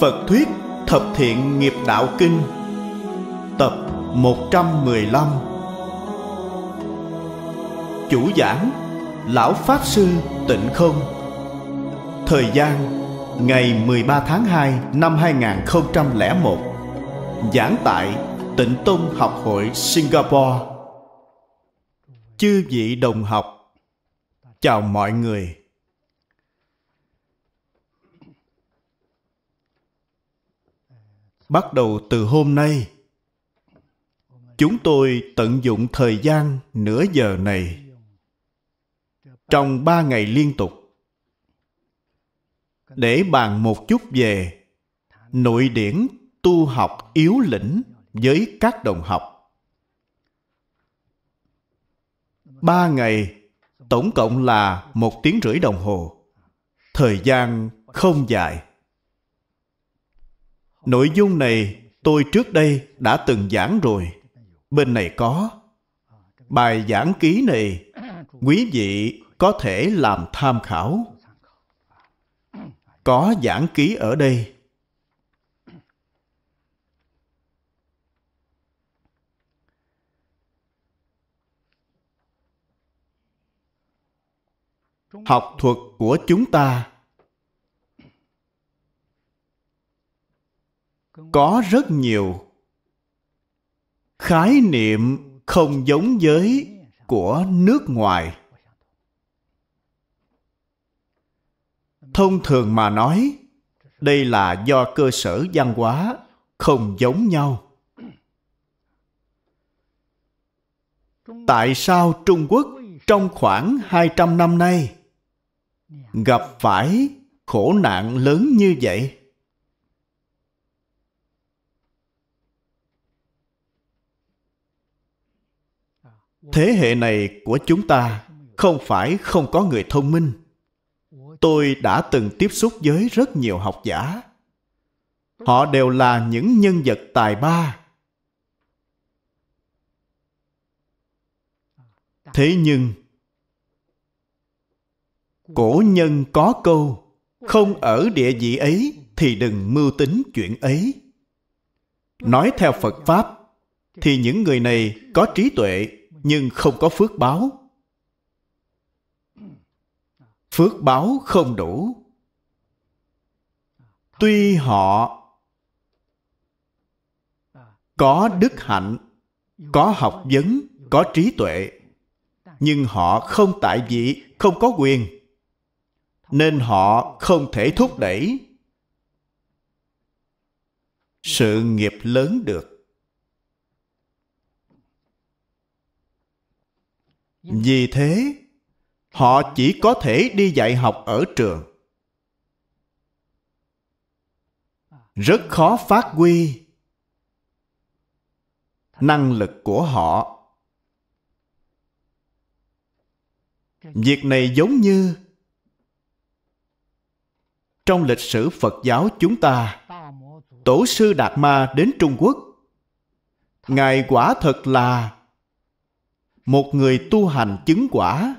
Phật Thuyết Thập Thiện Nghiệp Đạo Kinh Tập 115 Chủ giảng Lão Pháp Sư Tịnh Không Thời gian Ngày 13 tháng 2 năm 2001 Giảng tại Tịnh Tông Học hội Singapore Chư vị đồng học Chào mọi người bắt đầu từ hôm nay chúng tôi tận dụng thời gian nửa giờ này trong ba ngày liên tục để bàn một chút về nội điển tu học yếu lĩnh với các đồng học ba ngày tổng cộng là một tiếng rưỡi đồng hồ thời gian không dài nội dung này tôi trước đây đã từng giảng rồi bên này có bài giảng ký này quý vị có thể làm tham khảo có giảng ký ở đây học thuật của chúng ta có rất nhiều khái niệm không giống với của nước ngoài thông thường mà nói đây là do cơ sở văn hóa không giống nhau tại sao trung quốc trong khoảng 200 năm nay gặp phải khổ nạn lớn như vậy thế hệ này của chúng ta không phải không có người thông minh tôi đã từng tiếp xúc với rất nhiều học giả họ đều là những nhân vật tài ba thế nhưng cổ nhân có câu không ở địa vị ấy thì đừng mưu tính chuyện ấy nói theo phật pháp thì những người này có trí tuệ nhưng không có phước báo phước báo không đủ tuy họ có đức hạnh có học vấn có trí tuệ nhưng họ không tại vị không có quyền nên họ không thể thúc đẩy sự nghiệp lớn được Dạ. vì thế họ chỉ có thể đi dạy học ở trường rất khó phát huy năng lực của họ việc này giống như trong lịch sử phật giáo chúng ta tổ sư đạt ma đến trung quốc ngài quả thật là một người tu hành chứng quả.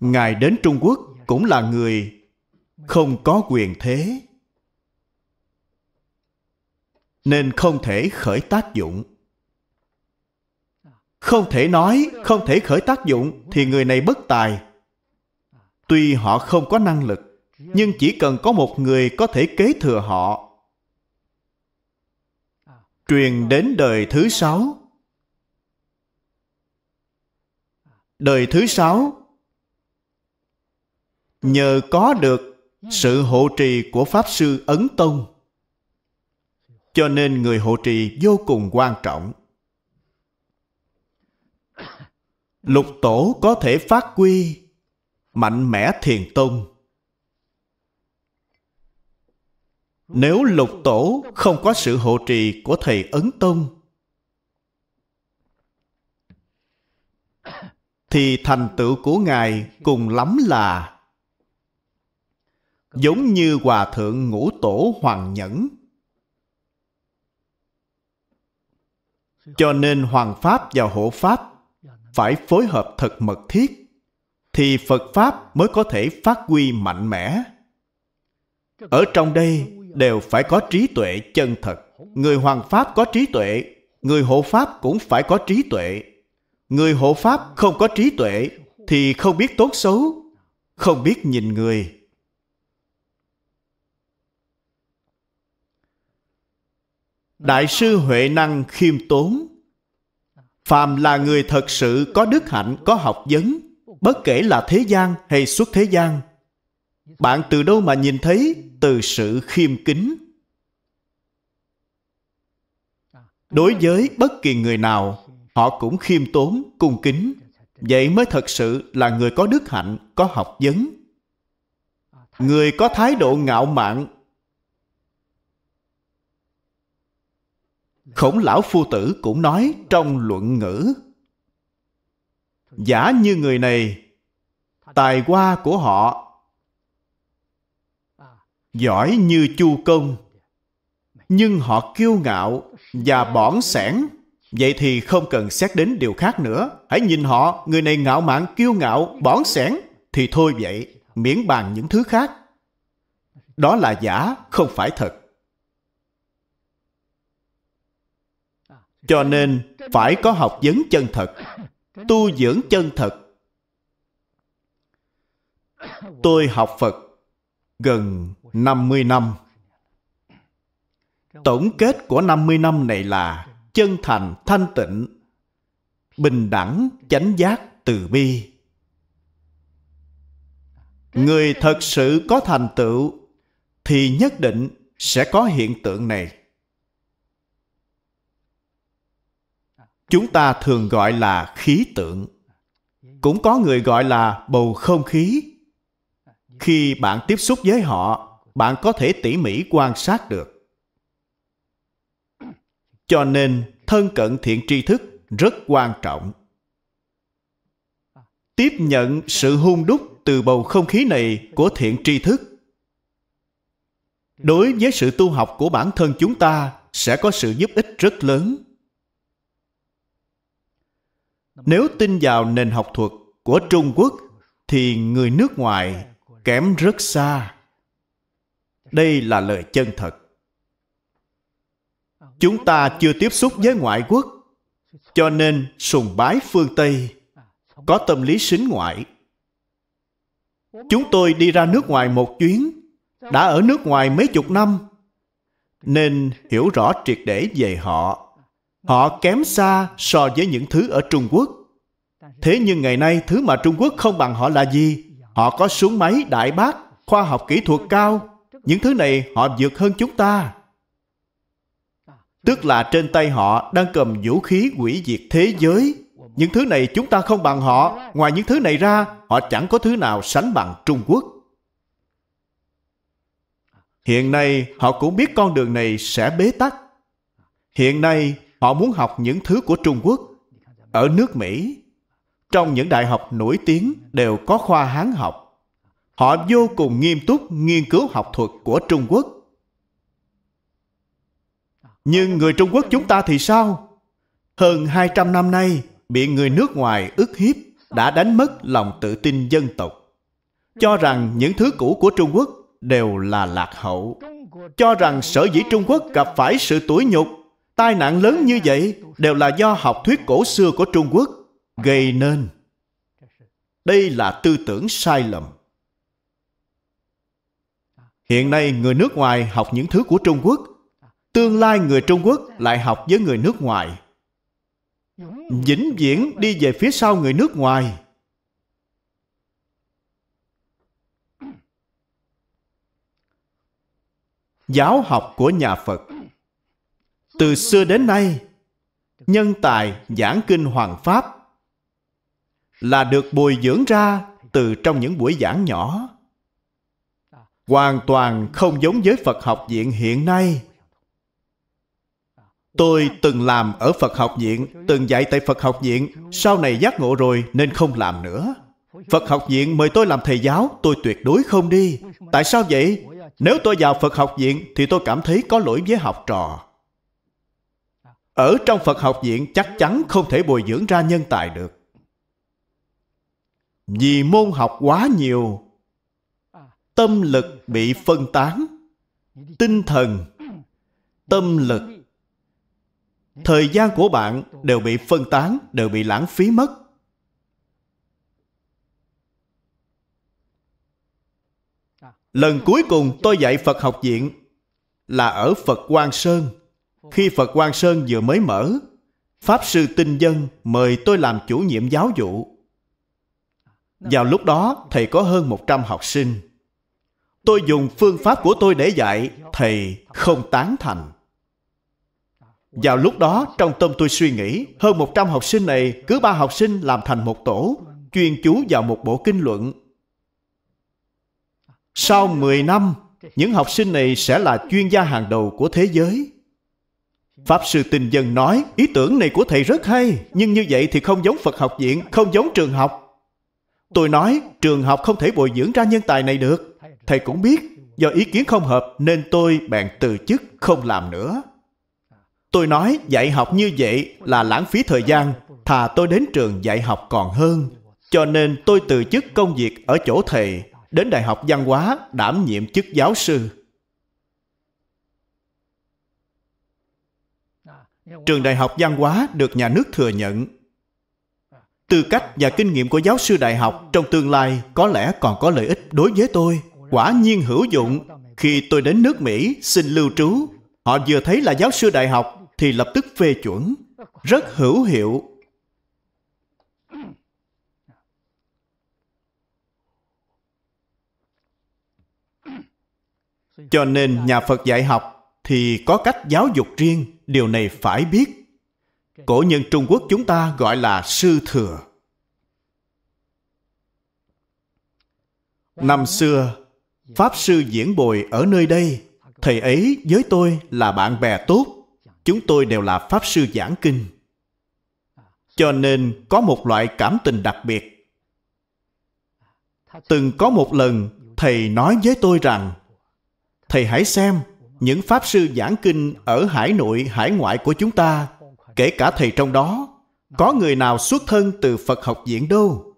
Ngài đến Trung Quốc cũng là người không có quyền thế. Nên không thể khởi tác dụng. Không thể nói, không thể khởi tác dụng thì người này bất tài. Tuy họ không có năng lực, nhưng chỉ cần có một người có thể kế thừa họ truyền đến đời thứ sáu Đời thứ sáu Nhờ có được sự hộ trì của Pháp Sư Ấn Tông cho nên người hộ trì vô cùng quan trọng. Lục tổ có thể phát quy mạnh mẽ thiền tông. Nếu lục tổ không có sự hộ trì của thầy Ấn Tông, thì thành tựu của Ngài cùng lắm là giống như Hòa Thượng Ngũ Tổ Hoàng Nhẫn. Cho nên Hoàng Pháp và Hộ Pháp phải phối hợp thật mật thiết thì Phật Pháp mới có thể phát huy mạnh mẽ. Ở trong đây đều phải có trí tuệ chân thật. Người hoàng pháp có trí tuệ, người hộ pháp cũng phải có trí tuệ. Người hộ pháp không có trí tuệ thì không biết tốt xấu, không biết nhìn người. Đại sư Huệ Năng khiêm tốn Phàm là người thật sự có đức hạnh, có học vấn, bất kể là thế gian hay xuất thế gian. Bạn từ đâu mà nhìn thấy? Từ sự khiêm kính. Đối với bất kỳ người nào, họ cũng khiêm tốn, cung kính. Vậy mới thật sự là người có đức hạnh, có học vấn. Người có thái độ ngạo mạn. Khổng lão phu tử cũng nói trong luận ngữ. Giả như người này, tài hoa của họ giỏi như chu công nhưng họ kiêu ngạo và bỏn sẻn Vậy thì không cần xét đến điều khác nữa. Hãy nhìn họ, người này ngạo mạn, kiêu ngạo, bón sẻn. Thì thôi vậy, miễn bàn những thứ khác. Đó là giả, không phải thật. Cho nên, phải có học vấn chân thật, tu dưỡng chân thật. Tôi học Phật gần 50 năm. Tổng kết của 50 năm này là chân thành thanh tịnh bình đẳng chánh giác từ bi người thật sự có thành tựu thì nhất định sẽ có hiện tượng này chúng ta thường gọi là khí tượng cũng có người gọi là bầu không khí khi bạn tiếp xúc với họ bạn có thể tỉ mỉ quan sát được cho nên, thân cận thiện tri thức rất quan trọng. Tiếp nhận sự hung đúc từ bầu không khí này của thiện tri thức đối với sự tu học của bản thân chúng ta sẽ có sự giúp ích rất lớn nếu tin vào nền học thuật của trung quốc thì người nước ngoài kém rất xa đây là lời chân thật chúng ta chưa tiếp xúc với ngoại quốc cho nên sùng bái phương tây có tâm lý sính ngoại chúng tôi đi ra nước ngoài một chuyến đã ở nước ngoài mấy chục năm nên hiểu rõ triệt để về họ họ kém xa so với những thứ ở trung quốc thế nhưng ngày nay thứ mà trung quốc không bằng họ là gì họ có súng máy đại bác khoa học kỹ thuật cao những thứ này họ vượt hơn chúng ta Tức là trên tay họ đang cầm vũ khí hủy diệt thế giới. Những thứ này chúng ta không bằng họ. Ngoài những thứ này ra, họ chẳng có thứ nào sánh bằng Trung Quốc. Hiện nay, họ cũng biết con đường này sẽ bế tắc. Hiện nay, họ muốn học những thứ của Trung Quốc. Ở nước Mỹ, trong những đại học nổi tiếng đều có khoa Hán học. Họ vô cùng nghiêm túc nghiên cứu học thuật của Trung Quốc nhưng người Trung Quốc chúng ta thì sao? Hơn 200 năm nay, bị người nước ngoài ức hiếp đã đánh mất lòng tự tin dân tộc. Cho rằng những thứ cũ của Trung Quốc đều là lạc hậu. Cho rằng sở dĩ Trung Quốc gặp phải sự tủi nhục, tai nạn lớn như vậy đều là do học thuyết cổ xưa của Trung Quốc gây nên. Đây là tư tưởng sai lầm. Hiện nay người nước ngoài học những thứ của Trung Quốc tương lai người Trung Quốc lại học với người nước ngoài. Vĩnh viễn đi về phía sau người nước ngoài. Giáo học của nhà Phật Từ xưa đến nay, nhân tài giảng kinh hoàng pháp là được bồi dưỡng ra từ trong những buổi giảng nhỏ. Hoàn toàn không giống với Phật học viện hiện nay Tôi từng làm ở Phật học viện, từng dạy tại Phật học viện, sau này giác ngộ rồi nên không làm nữa. Phật học viện mời tôi làm thầy giáo, tôi tuyệt đối không đi. Tại sao vậy? Nếu tôi vào Phật học viện thì tôi cảm thấy có lỗi với học trò. Ở trong Phật học viện chắc chắn không thể bồi dưỡng ra nhân tài được. Vì môn học quá nhiều, tâm lực bị phân tán, tinh thần, tâm lực thời gian của bạn đều bị phân tán đều bị lãng phí mất lần cuối cùng tôi dạy phật học viện là ở phật quan sơn khi phật quan sơn vừa mới mở pháp sư tinh dân mời tôi làm chủ nhiệm giáo vụ vào lúc đó thầy có hơn 100 học sinh tôi dùng phương pháp của tôi để dạy thầy không tán thành vào lúc đó, trong tâm tôi suy nghĩ, hơn 100 học sinh này cứ ba học sinh làm thành một tổ, chuyên chú vào một bộ kinh luận. Sau 10 năm, những học sinh này sẽ là chuyên gia hàng đầu của thế giới. Pháp sư tình Dân nói, ý tưởng này của thầy rất hay, nhưng như vậy thì không giống Phật học viện, không giống trường học. Tôi nói, trường học không thể bồi dưỡng ra nhân tài này được. Thầy cũng biết, do ý kiến không hợp nên tôi bèn từ chức không làm nữa. Tôi nói dạy học như vậy là lãng phí thời gian, thà tôi đến trường dạy học còn hơn. Cho nên tôi từ chức công việc ở chỗ thầy, đến Đại học Văn hóa đảm nhiệm chức giáo sư. Trường Đại học Văn hóa được nhà nước thừa nhận. Tư cách và kinh nghiệm của giáo sư đại học trong tương lai có lẽ còn có lợi ích đối với tôi. Quả nhiên hữu dụng, khi tôi đến nước Mỹ xin lưu trú, họ vừa thấy là giáo sư đại học thì lập tức phê chuẩn rất hữu hiệu cho nên nhà phật dạy học thì có cách giáo dục riêng điều này phải biết cổ nhân trung quốc chúng ta gọi là sư thừa năm xưa pháp sư diễn bồi ở nơi đây thầy ấy với tôi là bạn bè tốt chúng tôi đều là pháp sư giảng kinh cho nên có một loại cảm tình đặc biệt từng có một lần thầy nói với tôi rằng thầy hãy xem những pháp sư giảng kinh ở hải nội hải ngoại của chúng ta kể cả thầy trong đó có người nào xuất thân từ phật học viện đâu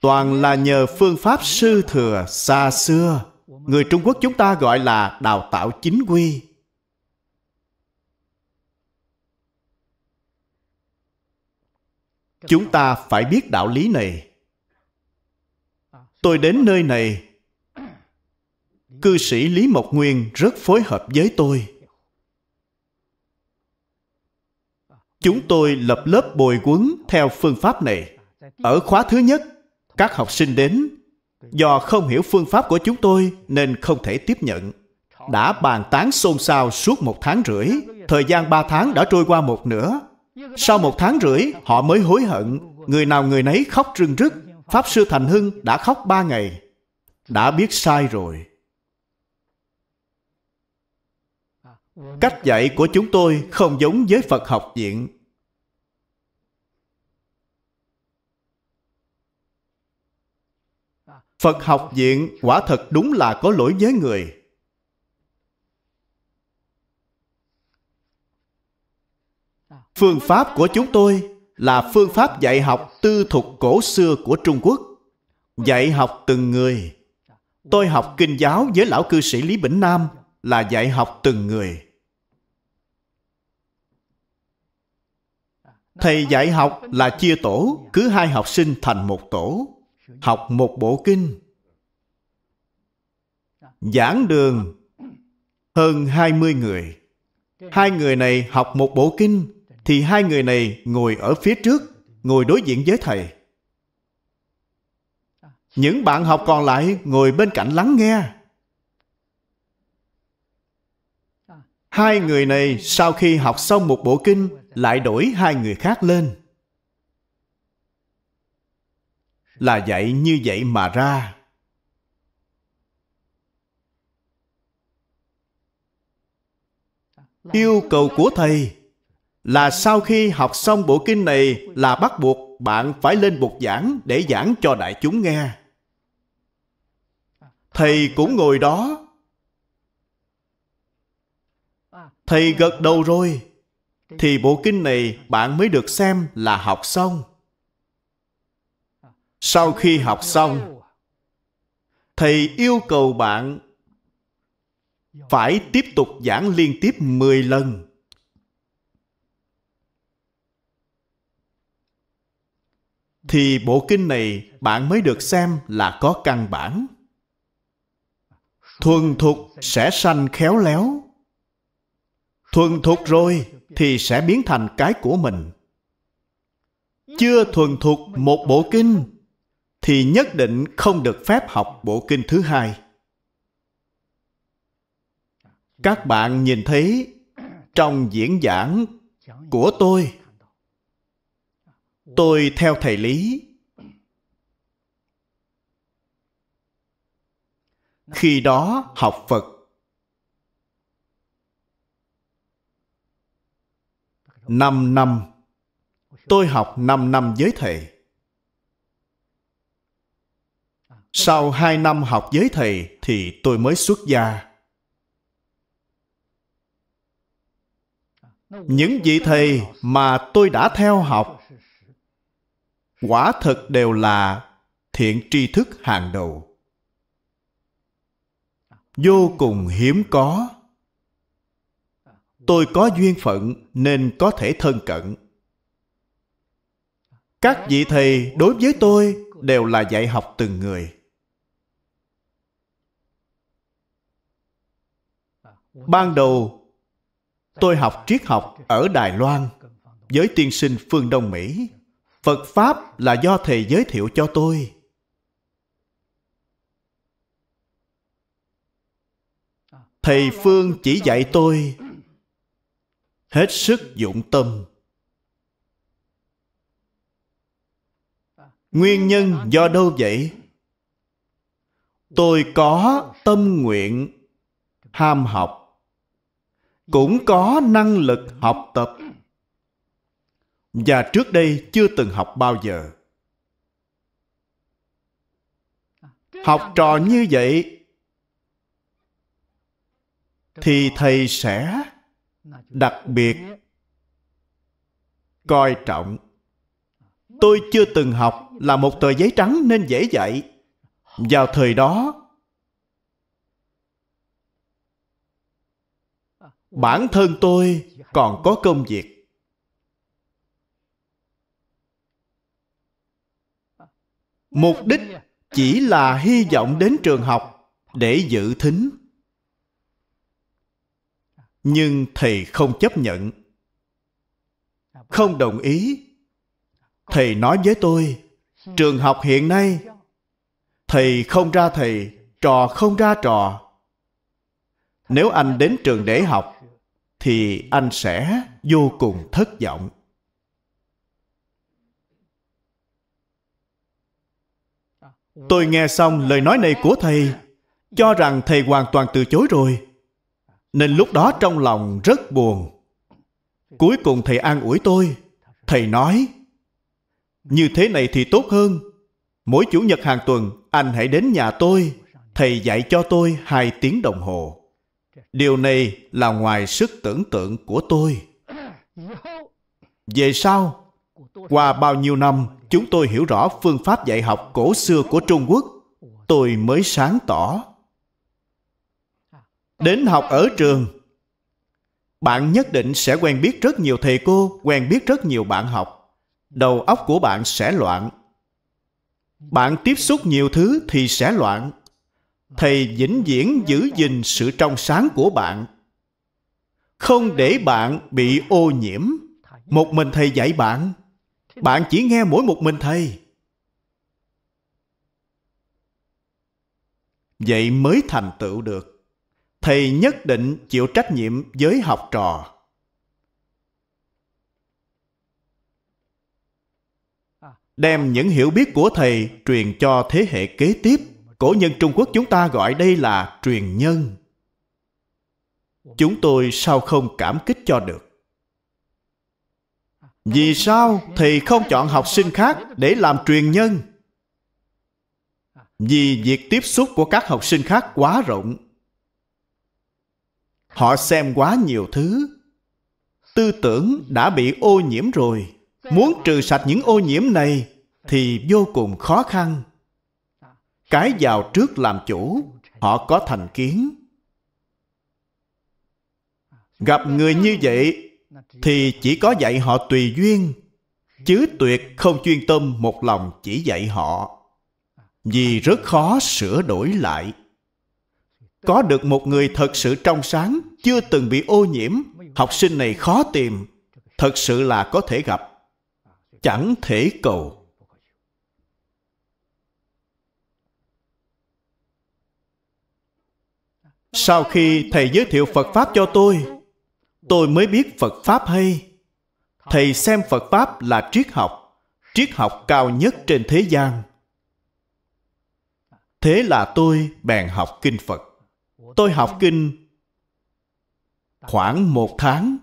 toàn là nhờ phương pháp sư thừa xa xưa người trung quốc chúng ta gọi là đào tạo chính quy chúng ta phải biết đạo lý này à, tôi đến nơi này cư sĩ lý mộc nguyên rất phối hợp với tôi à, chúng tôi lập lớp bồi quấn theo phương pháp này à, ở khóa thứ nhất các học sinh đến do không hiểu phương pháp của chúng tôi nên không thể tiếp nhận đã bàn tán xôn xao suốt một tháng rưỡi thời gian ba tháng đã trôi qua một nửa sau một tháng rưỡi họ mới hối hận người nào người nấy khóc rưng rức pháp sư thành hưng đã khóc ba ngày đã biết sai rồi cách dạy của chúng tôi không giống với phật học viện Phật học viện quả thật đúng là có lỗi với người. Phương pháp của chúng tôi là phương pháp dạy học tư thục cổ xưa của Trung Quốc. Dạy học từng người. Tôi học kinh giáo với lão cư sĩ Lý Bỉnh Nam là dạy học từng người. Thầy dạy học là chia tổ, cứ hai học sinh thành một tổ học một bộ kinh giảng đường hơn 20 người. Hai người này học một bộ kinh thì hai người này ngồi ở phía trước, ngồi đối diện với thầy. Những bạn học còn lại ngồi bên cạnh lắng nghe. Hai người này sau khi học xong một bộ kinh lại đổi hai người khác lên. là dạy như vậy mà ra yêu cầu của thầy là sau khi học xong bộ kinh này là bắt buộc bạn phải lên bục giảng để giảng cho đại chúng nghe thầy cũng ngồi đó thầy gật đầu rồi thì bộ kinh này bạn mới được xem là học xong sau khi học xong thầy yêu cầu bạn phải tiếp tục giảng liên tiếp 10 lần. Thì bộ kinh này bạn mới được xem là có căn bản. Thuần thục sẽ sanh khéo léo. Thuần thục rồi thì sẽ biến thành cái của mình. Chưa thuần thục một bộ kinh thì nhất định không được phép học bộ kinh thứ hai. Các bạn nhìn thấy trong diễn giảng của tôi, tôi theo thầy Lý. Khi đó học Phật năm năm tôi học năm năm với thầy Sau hai năm học với thầy thì tôi mới xuất gia. Những vị thầy mà tôi đã theo học quả thật đều là thiện tri thức hàng đầu. Vô cùng hiếm có. Tôi có duyên phận nên có thể thân cận. Các vị thầy đối với tôi đều là dạy học từng người ban đầu tôi học triết học ở đài loan với tiên sinh phương đông mỹ phật pháp là do thầy giới thiệu cho tôi thầy phương chỉ dạy tôi hết sức dụng tâm nguyên nhân do đâu vậy tôi có tâm nguyện ham học cũng có năng lực học tập và trước đây chưa từng học bao giờ học trò như vậy thì thầy sẽ đặc biệt coi trọng tôi chưa từng học là một tờ giấy trắng nên dễ dạy vào thời đó bản thân tôi còn có công việc mục đích chỉ là hy vọng đến trường học để dự thính nhưng thầy không chấp nhận không đồng ý thầy nói với tôi trường học hiện nay thầy không ra thầy trò không ra trò nếu anh đến trường để học thì anh sẽ vô cùng thất vọng tôi nghe xong lời nói này của thầy cho rằng thầy hoàn toàn từ chối rồi nên lúc đó trong lòng rất buồn cuối cùng thầy an ủi tôi thầy nói như thế này thì tốt hơn mỗi chủ nhật hàng tuần anh hãy đến nhà tôi thầy dạy cho tôi hai tiếng đồng hồ Điều này là ngoài sức tưởng tượng của tôi. Về sau, qua bao nhiêu năm, chúng tôi hiểu rõ phương pháp dạy học cổ xưa của Trung Quốc, tôi mới sáng tỏ. Đến học ở trường, bạn nhất định sẽ quen biết rất nhiều thầy cô, quen biết rất nhiều bạn học. Đầu óc của bạn sẽ loạn. Bạn tiếp xúc nhiều thứ thì sẽ loạn thầy vĩnh viễn giữ gìn sự trong sáng của bạn không để bạn bị ô nhiễm một mình thầy dạy bạn bạn chỉ nghe mỗi một mình thầy vậy mới thành tựu được thầy nhất định chịu trách nhiệm với học trò đem những hiểu biết của thầy truyền cho thế hệ kế tiếp Cổ nhân Trung Quốc chúng ta gọi đây là truyền nhân. Chúng tôi sao không cảm kích cho được? Vì sao thì không chọn học sinh khác để làm truyền nhân? Vì việc tiếp xúc của các học sinh khác quá rộng. Họ xem quá nhiều thứ. Tư tưởng đã bị ô nhiễm rồi. Muốn trừ sạch những ô nhiễm này thì vô cùng khó khăn cái vào trước làm chủ họ có thành kiến gặp người như vậy thì chỉ có dạy họ tùy duyên chứ tuyệt không chuyên tâm một lòng chỉ dạy họ vì rất khó sửa đổi lại có được một người thật sự trong sáng chưa từng bị ô nhiễm học sinh này khó tìm thật sự là có thể gặp chẳng thể cầu sau khi thầy giới thiệu phật pháp cho tôi tôi mới biết phật pháp hay thầy xem phật pháp là triết học triết học cao nhất trên thế gian thế là tôi bèn học kinh phật tôi học kinh khoảng một tháng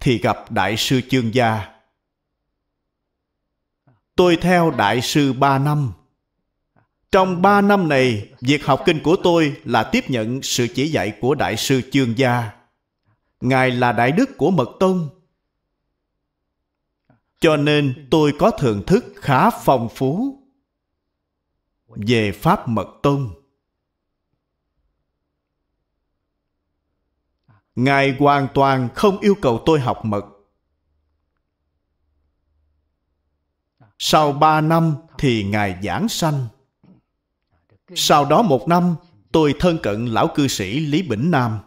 thì gặp đại sư chương gia tôi theo đại sư ba năm trong ba năm này, việc học kinh của tôi là tiếp nhận sự chỉ dạy của Đại sư Chương Gia. Ngài là đại đức của Mật Tông. Cho nên tôi có thưởng thức khá phong phú về Pháp Mật Tông. Ngài hoàn toàn không yêu cầu tôi học mật. Sau ba năm thì Ngài giảng sanh. Sau đó một năm, tôi thân cận lão cư sĩ Lý Bỉnh Nam.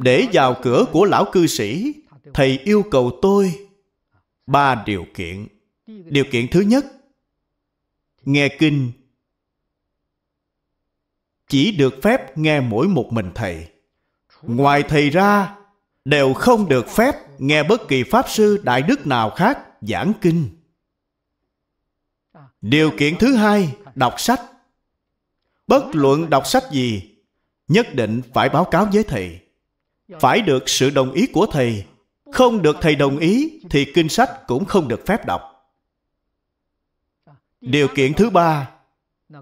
Để vào cửa của lão cư sĩ, thầy yêu cầu tôi ba điều kiện. Điều kiện thứ nhất, nghe kinh chỉ được phép nghe mỗi một mình thầy. Ngoài thầy ra, đều không được phép nghe bất kỳ pháp sư đại đức nào khác giảng kinh điều kiện thứ hai đọc sách bất luận đọc sách gì nhất định phải báo cáo với thầy phải được sự đồng ý của thầy không được thầy đồng ý thì kinh sách cũng không được phép đọc điều kiện thứ ba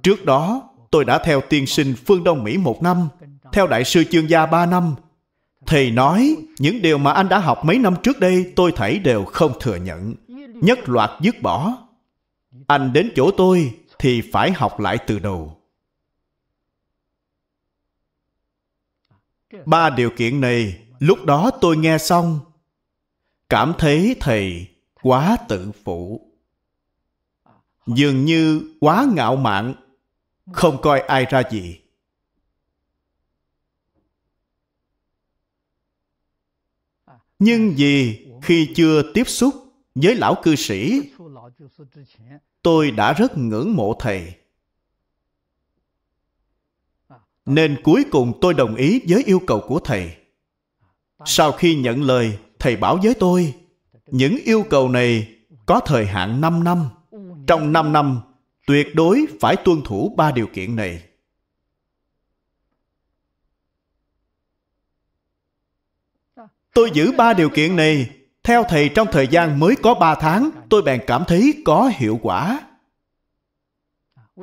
trước đó tôi đã theo tiên sinh phương đông mỹ một năm theo đại sư chương gia ba năm thầy nói những điều mà anh đã học mấy năm trước đây tôi thảy đều không thừa nhận nhất loạt dứt bỏ anh đến chỗ tôi thì phải học lại từ đầu ba điều kiện này lúc đó tôi nghe xong cảm thấy thầy quá tự phụ dường như quá ngạo mạn không coi ai ra gì nhưng vì khi chưa tiếp xúc với lão cư sĩ tôi đã rất ngưỡng mộ thầy à, nên cuối cùng tôi đồng ý với yêu cầu của thầy à, sau khi nhận lời thầy bảo với tôi những yêu cầu này có thời hạn 5 năm trong 5 năm tuyệt đối phải tuân thủ ba điều kiện này à, tôi giữ ba điều kiện này theo thầy trong thời gian mới có 3 tháng, tôi bèn cảm thấy có hiệu quả.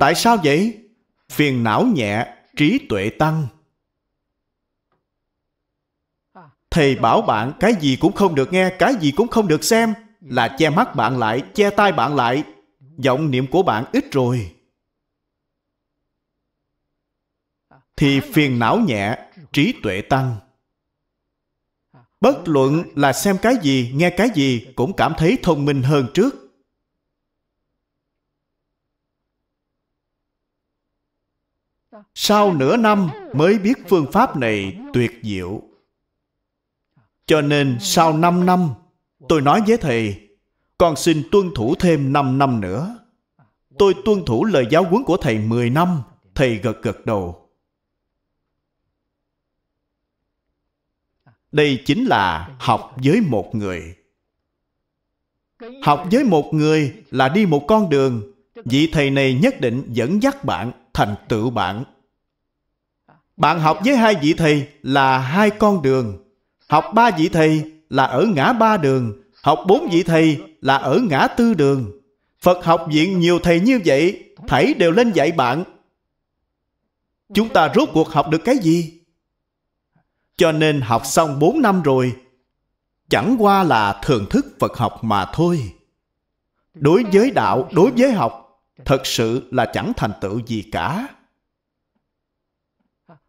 Tại sao vậy? Phiền não nhẹ, trí tuệ tăng. Thầy bảo bạn cái gì cũng không được nghe, cái gì cũng không được xem, là che mắt bạn lại, che tai bạn lại. Giọng niệm của bạn ít rồi. Thì phiền não nhẹ, trí tuệ tăng bất luận là xem cái gì nghe cái gì cũng cảm thấy thông minh hơn trước sau nửa năm mới biết phương pháp này tuyệt diệu cho nên sau năm năm tôi nói với thầy con xin tuân thủ thêm năm năm nữa tôi tuân thủ lời giáo huấn của thầy mười năm thầy gật gật đầu đây chính là học với một người học với một người là đi một con đường vị thầy này nhất định dẫn dắt bạn thành tựu bạn bạn học với hai vị thầy là hai con đường học ba vị thầy là ở ngã ba đường học bốn vị thầy là ở ngã tư đường phật học viện nhiều thầy như vậy thảy đều lên dạy bạn chúng ta rốt cuộc học được cái gì cho nên học xong 4 năm rồi. Chẳng qua là thưởng thức Phật học mà thôi. Đối với đạo, đối với học, thật sự là chẳng thành tựu gì cả.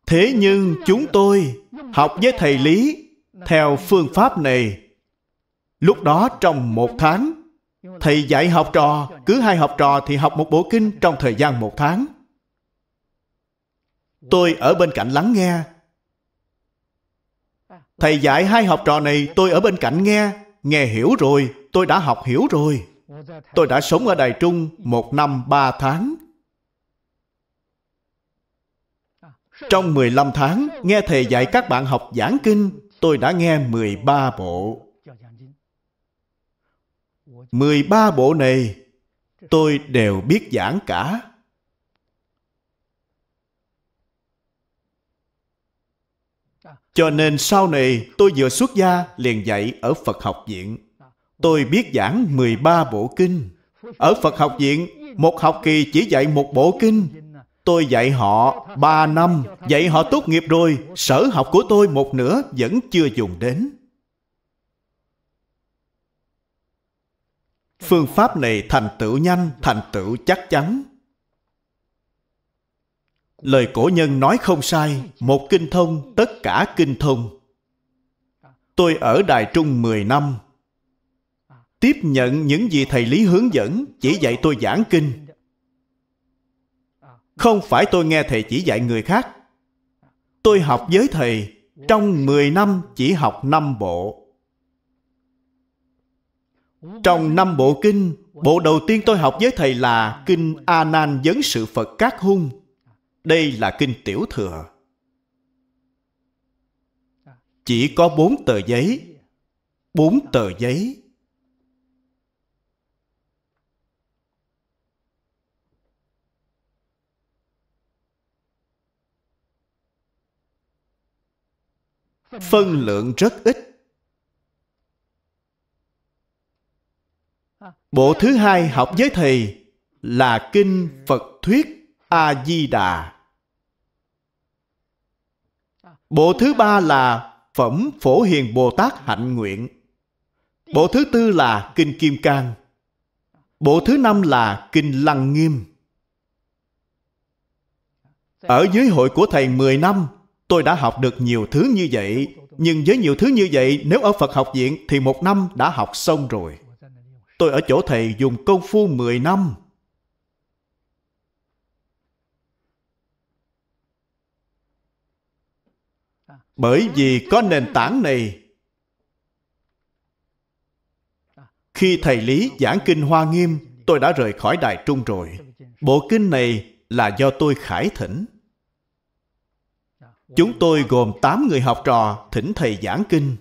Thế nhưng chúng tôi học với thầy Lý theo phương pháp này. Lúc đó trong một tháng, thầy dạy học trò, cứ hai học trò thì học một bộ kinh trong thời gian một tháng. Tôi ở bên cạnh lắng nghe, Thầy dạy hai học trò này tôi ở bên cạnh nghe. Nghe hiểu rồi, tôi đã học hiểu rồi. Tôi đã sống ở Đài Trung một năm ba tháng. Trong 15 tháng, nghe thầy dạy các bạn học giảng kinh, tôi đã nghe 13 bộ. 13 bộ này, tôi đều biết giảng cả. Cho nên sau này tôi vừa xuất gia liền dạy ở Phật học viện. Tôi biết giảng 13 bộ kinh. Ở Phật học viện, một học kỳ chỉ dạy một bộ kinh. Tôi dạy họ 3 năm, dạy họ tốt nghiệp rồi, sở học của tôi một nửa vẫn chưa dùng đến. Phương pháp này thành tựu nhanh, thành tựu chắc chắn lời cổ nhân nói không sai một kinh thông tất cả kinh thông tôi ở đài trung 10 năm tiếp nhận những gì thầy lý hướng dẫn chỉ dạy tôi giảng kinh không phải tôi nghe thầy chỉ dạy người khác tôi học với thầy trong 10 năm chỉ học năm bộ trong năm bộ kinh bộ đầu tiên tôi học với thầy là kinh a nan vấn sự phật các hung đây là kinh tiểu thừa. Chỉ có bốn tờ giấy. Bốn tờ giấy. Phân lượng rất ít. Bộ thứ hai học với thầy là Kinh Phật Thuyết A-di-đà. Bộ thứ ba là Phẩm Phổ Hiền Bồ Tát Hạnh Nguyện. Bộ thứ tư là Kinh Kim Cang. Bộ thứ năm là Kinh Lăng Nghiêm. Ở dưới hội của Thầy 10 năm, tôi đã học được nhiều thứ như vậy. Nhưng với nhiều thứ như vậy, nếu ở Phật học viện thì một năm đã học xong rồi. Tôi ở chỗ Thầy dùng công phu 10 năm bởi vì có nền tảng này khi thầy lý giảng kinh hoa nghiêm tôi đã rời khỏi đài trung rồi bộ kinh này là do tôi khải thỉnh chúng tôi gồm 8 người học trò thỉnh thầy giảng kinh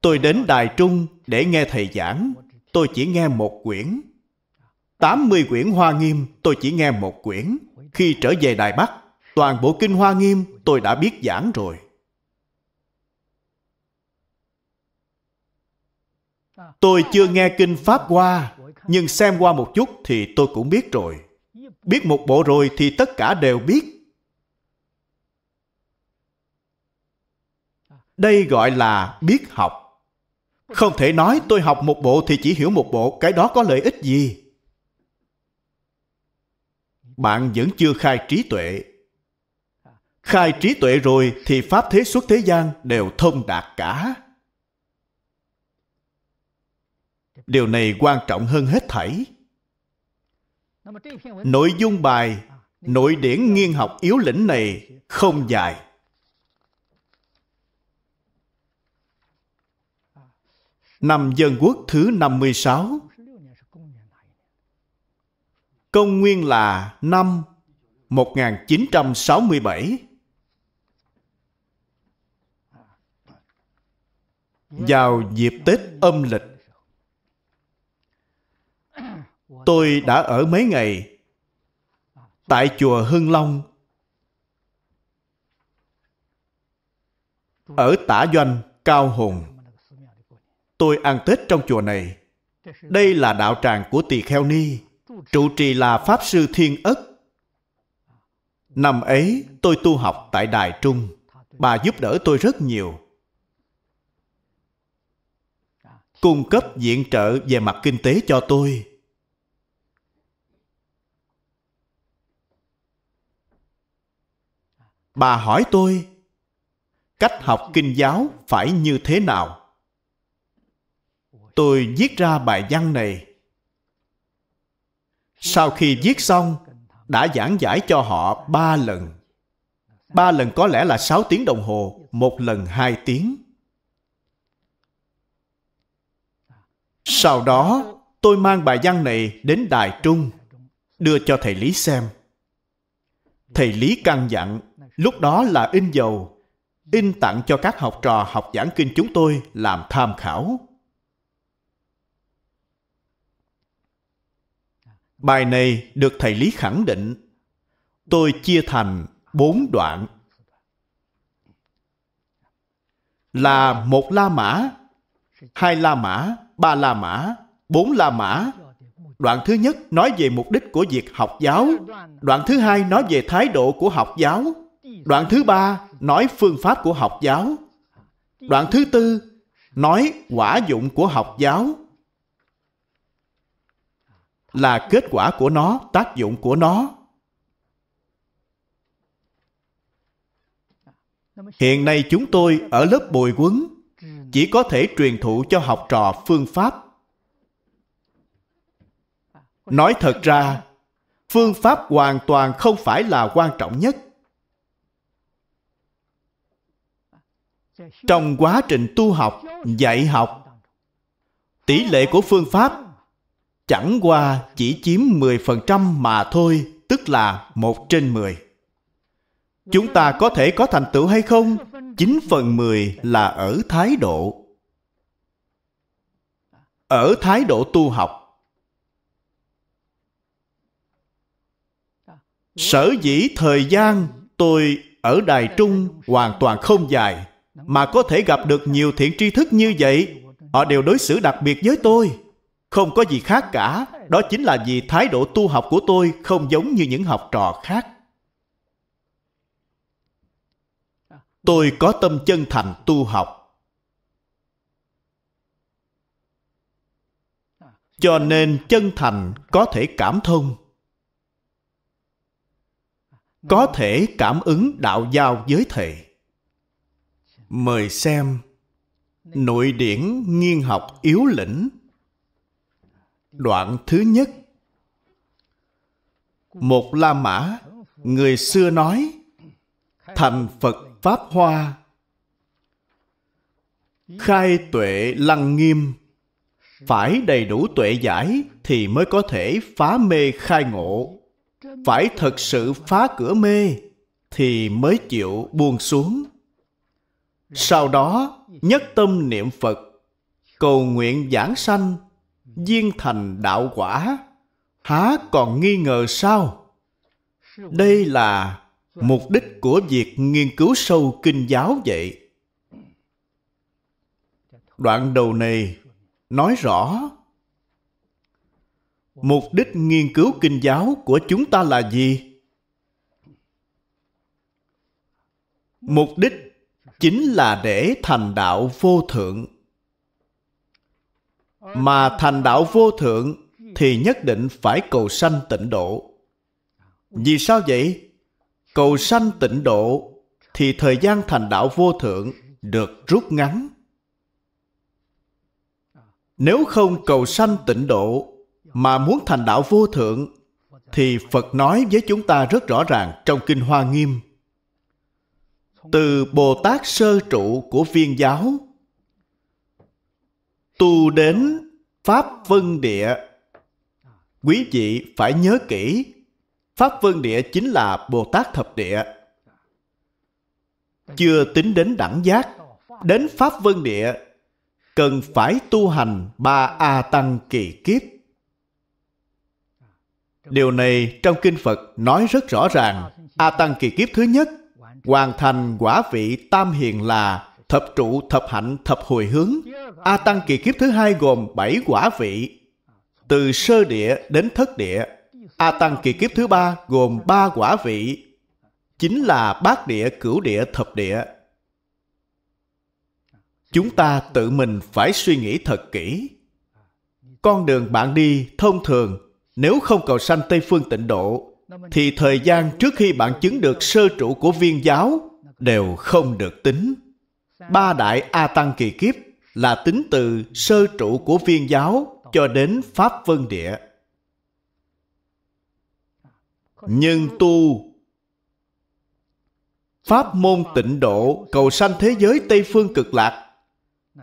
tôi đến đài trung để nghe thầy giảng tôi chỉ nghe một quyển 80 quyển Hoa Nghiêm, tôi chỉ nghe một quyển. Khi trở về Đài Bắc, toàn bộ Kinh Hoa Nghiêm tôi đã biết giảng rồi. Tôi chưa nghe Kinh Pháp Hoa, nhưng xem qua một chút thì tôi cũng biết rồi. Biết một bộ rồi thì tất cả đều biết. Đây gọi là biết học. Không thể nói tôi học một bộ thì chỉ hiểu một bộ, cái đó có lợi ích gì? Bạn vẫn chưa khai trí tuệ, khai trí tuệ rồi thì pháp thế suốt thế gian đều thông đạt cả. Điều này quan trọng hơn hết thảy. Nội dung bài Nội điển nghiên học yếu lĩnh này không dài. Năm Dân Quốc thứ 56 Công nguyên là năm 1967 vào dịp Tết âm lịch. Tôi đã ở mấy ngày tại chùa Hưng Long ở Tả Doanh, Cao Hùng. Tôi ăn Tết trong chùa này. Đây là đạo tràng của Tỳ Kheo Ni, trụ trì là Pháp Sư Thiên Ất. Năm ấy, tôi tu học tại Đài Trung. Bà giúp đỡ tôi rất nhiều. cung cấp viện trợ về mặt kinh tế cho tôi. Bà hỏi tôi, cách học kinh giáo phải như thế nào? Tôi viết ra bài văn này. Sau khi viết xong, đã giảng giải cho họ ba lần. Ba lần có lẽ là sáu tiếng đồng hồ, một lần hai tiếng. Sau đó, tôi mang bài văn này đến Đài Trung, đưa cho thầy Lý xem. Thầy Lý căn dặn, lúc đó là in dầu, in tặng cho các học trò học giảng kinh chúng tôi làm tham khảo. Bài này được thầy Lý khẳng định. Tôi chia thành bốn đoạn. Là một La Mã, hai La Mã, ba la mã, bốn la mã. Đoạn thứ nhất nói về mục đích của việc học giáo. Đoạn thứ hai nói về thái độ của học giáo. Đoạn thứ ba nói phương pháp của học giáo. Đoạn thứ tư nói quả dụng của học giáo là kết quả của nó, tác dụng của nó. Hiện nay chúng tôi ở lớp bồi quấn chỉ có thể truyền thụ cho học trò phương pháp nói thật ra phương pháp hoàn toàn không phải là quan trọng nhất trong quá trình tu học dạy học tỷ lệ của phương pháp chẳng qua chỉ chiếm 10% mà thôi, tức là 1 trên 10. Chúng ta có thể có thành tựu hay không? 9 phần 10 là ở thái độ. Ở thái độ tu học. Sở dĩ thời gian tôi ở Đài Trung hoàn toàn không dài mà có thể gặp được nhiều thiện tri thức như vậy họ đều đối xử đặc biệt với tôi không có gì khác cả đó chính là vì thái độ tu học của tôi không giống như những học trò khác tôi có tâm chân thành tu học cho nên chân thành có thể cảm thông có thể cảm ứng đạo giao giới thể mời xem nội điển nghiên học yếu lĩnh đoạn thứ nhất một la mã người xưa nói thành phật pháp hoa khai tuệ lăng nghiêm phải đầy đủ tuệ giải thì mới có thể phá mê khai ngộ phải thật sự phá cửa mê thì mới chịu buông xuống sau đó nhất tâm niệm phật cầu nguyện giảng sanh viên thành đạo quả há còn nghi ngờ sao đây là Vâng. mục đích của việc nghiên cứu sâu kinh giáo vậy đoạn đầu này nói rõ mục đích nghiên cứu kinh giáo của chúng ta là gì mục đích chính là để thành đạo vô thượng mà thành đạo vô thượng thì nhất định phải cầu sanh tịnh độ vì sao vậy cầu sanh tịnh độ thì thời gian thành đạo vô thượng được rút ngắn nếu không cầu sanh tịnh độ mà muốn thành đạo vô thượng thì phật nói với chúng ta rất rõ ràng trong kinh hoa nghiêm từ bồ tát sơ trụ của viên giáo tu đến pháp vân địa quý vị phải nhớ kỹ Pháp vương Địa chính là Bồ Tát Thập Địa. Chưa tính đến đẳng giác, đến Pháp vương Địa cần phải tu hành ba A Tăng kỳ kiếp. Điều này trong Kinh Phật nói rất rõ ràng. A Tăng kỳ kiếp thứ nhất, hoàn thành quả vị tam hiền là thập trụ, thập hạnh, thập hồi hướng. A Tăng kỳ kiếp thứ hai gồm bảy quả vị, từ sơ địa đến thất địa A Tăng kỳ kiếp thứ ba gồm ba quả vị, chính là bát địa, cửu địa, thập địa. Chúng ta tự mình phải suy nghĩ thật kỹ. Con đường bạn đi thông thường, nếu không cầu sanh Tây Phương tịnh độ, thì thời gian trước khi bạn chứng được sơ trụ của viên giáo đều không được tính. Ba đại A Tăng kỳ kiếp là tính từ sơ trụ của viên giáo cho đến Pháp Vân Địa nhưng tu pháp môn tịnh độ cầu sanh thế giới tây phương cực lạc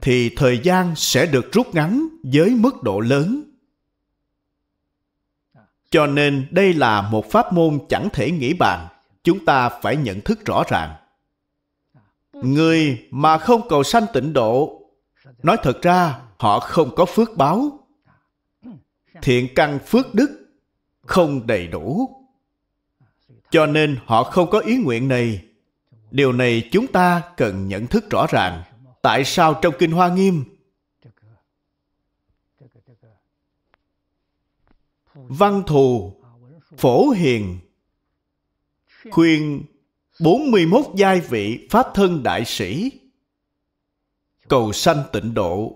thì thời gian sẽ được rút ngắn với mức độ lớn cho nên đây là một pháp môn chẳng thể nghĩ bàn chúng ta phải nhận thức rõ ràng người mà không cầu sanh tịnh độ nói thật ra họ không có phước báo thiện căn phước đức không đầy đủ cho nên họ không có ý nguyện này. Điều này chúng ta cần nhận thức rõ ràng. Tại sao trong Kinh Hoa Nghiêm Văn Thù, Phổ Hiền khuyên 41 giai vị Pháp Thân Đại Sĩ cầu sanh tịnh độ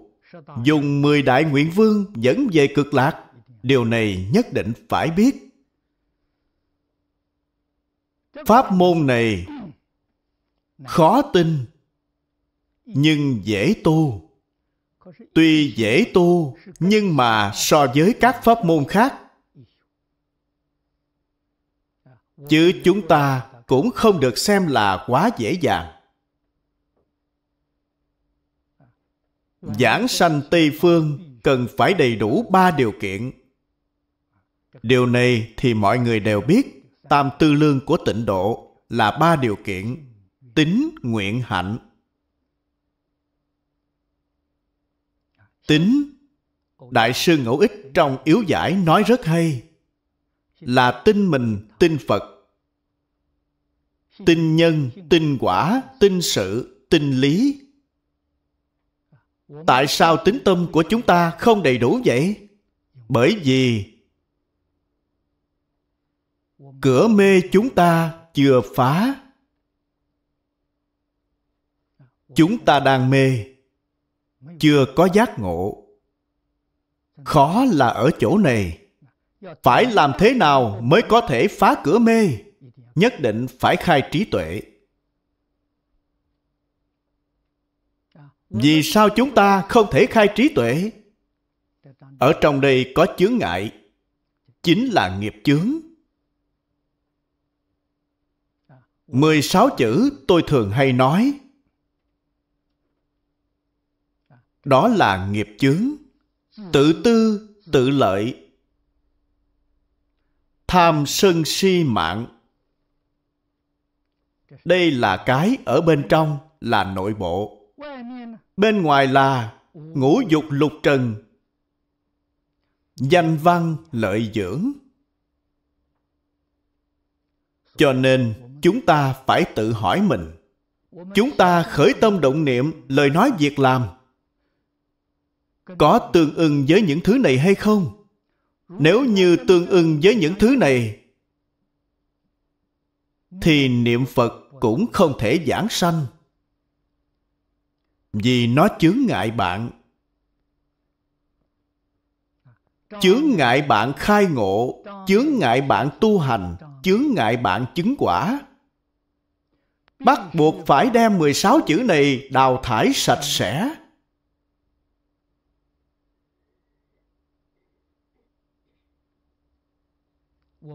dùng 10 đại nguyện vương dẫn về cực lạc điều này nhất định phải biết pháp môn này khó tin nhưng dễ tu tuy dễ tu nhưng mà so với các pháp môn khác chứ chúng ta cũng không được xem là quá dễ dàng giảng sanh tây phương cần phải đầy đủ ba điều kiện điều này thì mọi người đều biết tam tư lương của tịnh độ là ba điều kiện tính nguyện hạnh tính đại sư ngẫu ích trong yếu giải nói rất hay là tin mình tin phật tin nhân tin quả tin sự tin lý tại sao tính tâm của chúng ta không đầy đủ vậy bởi vì cửa mê chúng ta chưa phá chúng ta đang mê chưa có giác ngộ khó là ở chỗ này phải làm thế nào mới có thể phá cửa mê nhất định phải khai trí tuệ vì sao chúng ta không thể khai trí tuệ ở trong đây có chướng ngại chính là nghiệp chướng 16 chữ tôi thường hay nói đó là nghiệp chướng tự tư tự lợi tham sân si mạng đây là cái ở bên trong là nội bộ bên ngoài là ngũ dục lục trần danh văn lợi dưỡng cho nên chúng ta phải tự hỏi mình chúng ta khởi tâm động niệm lời nói việc làm có tương ưng với những thứ này hay không nếu như tương ưng với những thứ này thì niệm phật cũng không thể giảng sanh vì nó chướng ngại bạn chướng ngại bạn khai ngộ chướng ngại bạn tu hành chướng ngại bạn chứng quả bắt buộc phải đem 16 chữ này đào thải sạch sẽ.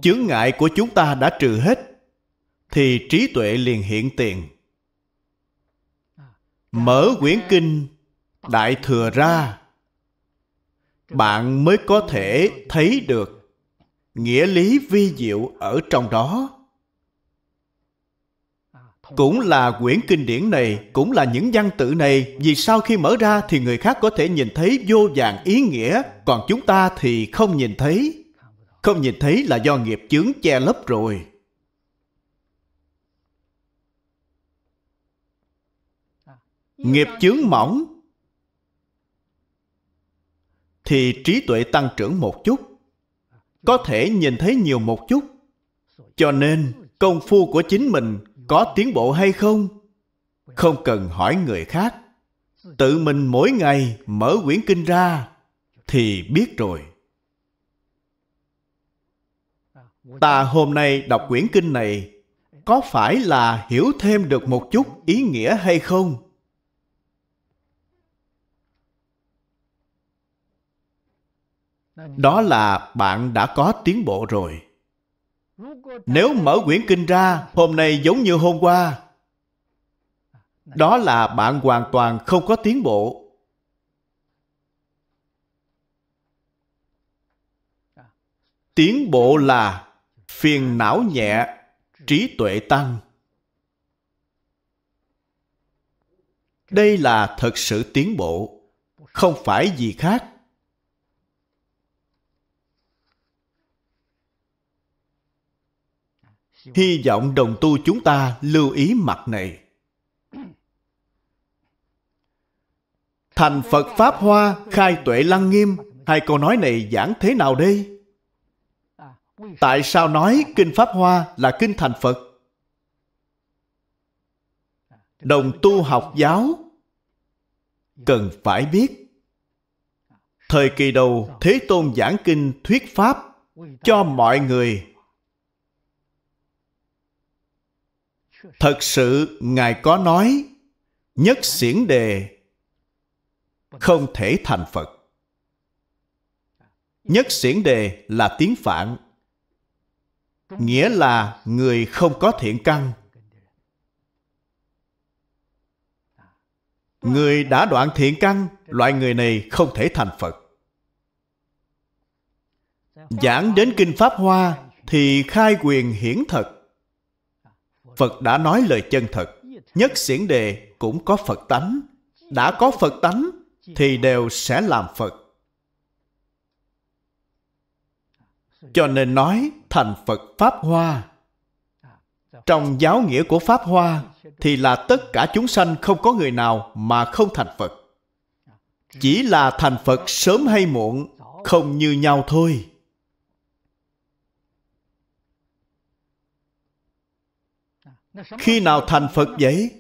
Chướng ngại của chúng ta đã trừ hết, thì trí tuệ liền hiện tiền. Mở quyển kinh Đại Thừa ra, bạn mới có thể thấy được nghĩa lý vi diệu ở trong đó cũng là quyển kinh điển này cũng là những văn tự này vì sau khi mở ra thì người khác có thể nhìn thấy vô vàng ý nghĩa còn chúng ta thì không nhìn thấy không nhìn thấy là do nghiệp chướng che lấp rồi nghiệp chướng mỏng thì trí tuệ tăng trưởng một chút có thể nhìn thấy nhiều một chút cho nên công phu của chính mình có tiến bộ hay không không cần hỏi người khác tự mình mỗi ngày mở quyển kinh ra thì biết rồi ta hôm nay đọc quyển kinh này có phải là hiểu thêm được một chút ý nghĩa hay không đó là bạn đã có tiến bộ rồi nếu mở quyển kinh ra hôm nay giống như hôm qua đó là bạn hoàn toàn không có tiến bộ tiến bộ là phiền não nhẹ trí tuệ tăng đây là thật sự tiến bộ không phải gì khác Hy vọng đồng tu chúng ta lưu ý mặt này. Thành Phật Pháp Hoa, khai tuệ lăng nghiêm, hai câu nói này giảng thế nào đây? Tại sao nói Kinh Pháp Hoa là Kinh Thành Phật? Đồng tu học giáo cần phải biết thời kỳ đầu thế tôn giảng kinh thuyết pháp cho mọi người thật sự ngài có nói nhất xiển đề không thể thành phật nhất xiển đề là tiếng phạn nghĩa là người không có thiện căn người đã đoạn thiện căn loại người này không thể thành phật giảng đến kinh pháp hoa thì khai quyền hiển thật Phật đã nói lời chân thật. Nhất xiển đề cũng có Phật tánh. Đã có Phật tánh thì đều sẽ làm Phật. Cho nên nói thành Phật Pháp Hoa. Trong giáo nghĩa của Pháp Hoa thì là tất cả chúng sanh không có người nào mà không thành Phật. Chỉ là thành Phật sớm hay muộn không như nhau thôi. khi nào thành phật vậy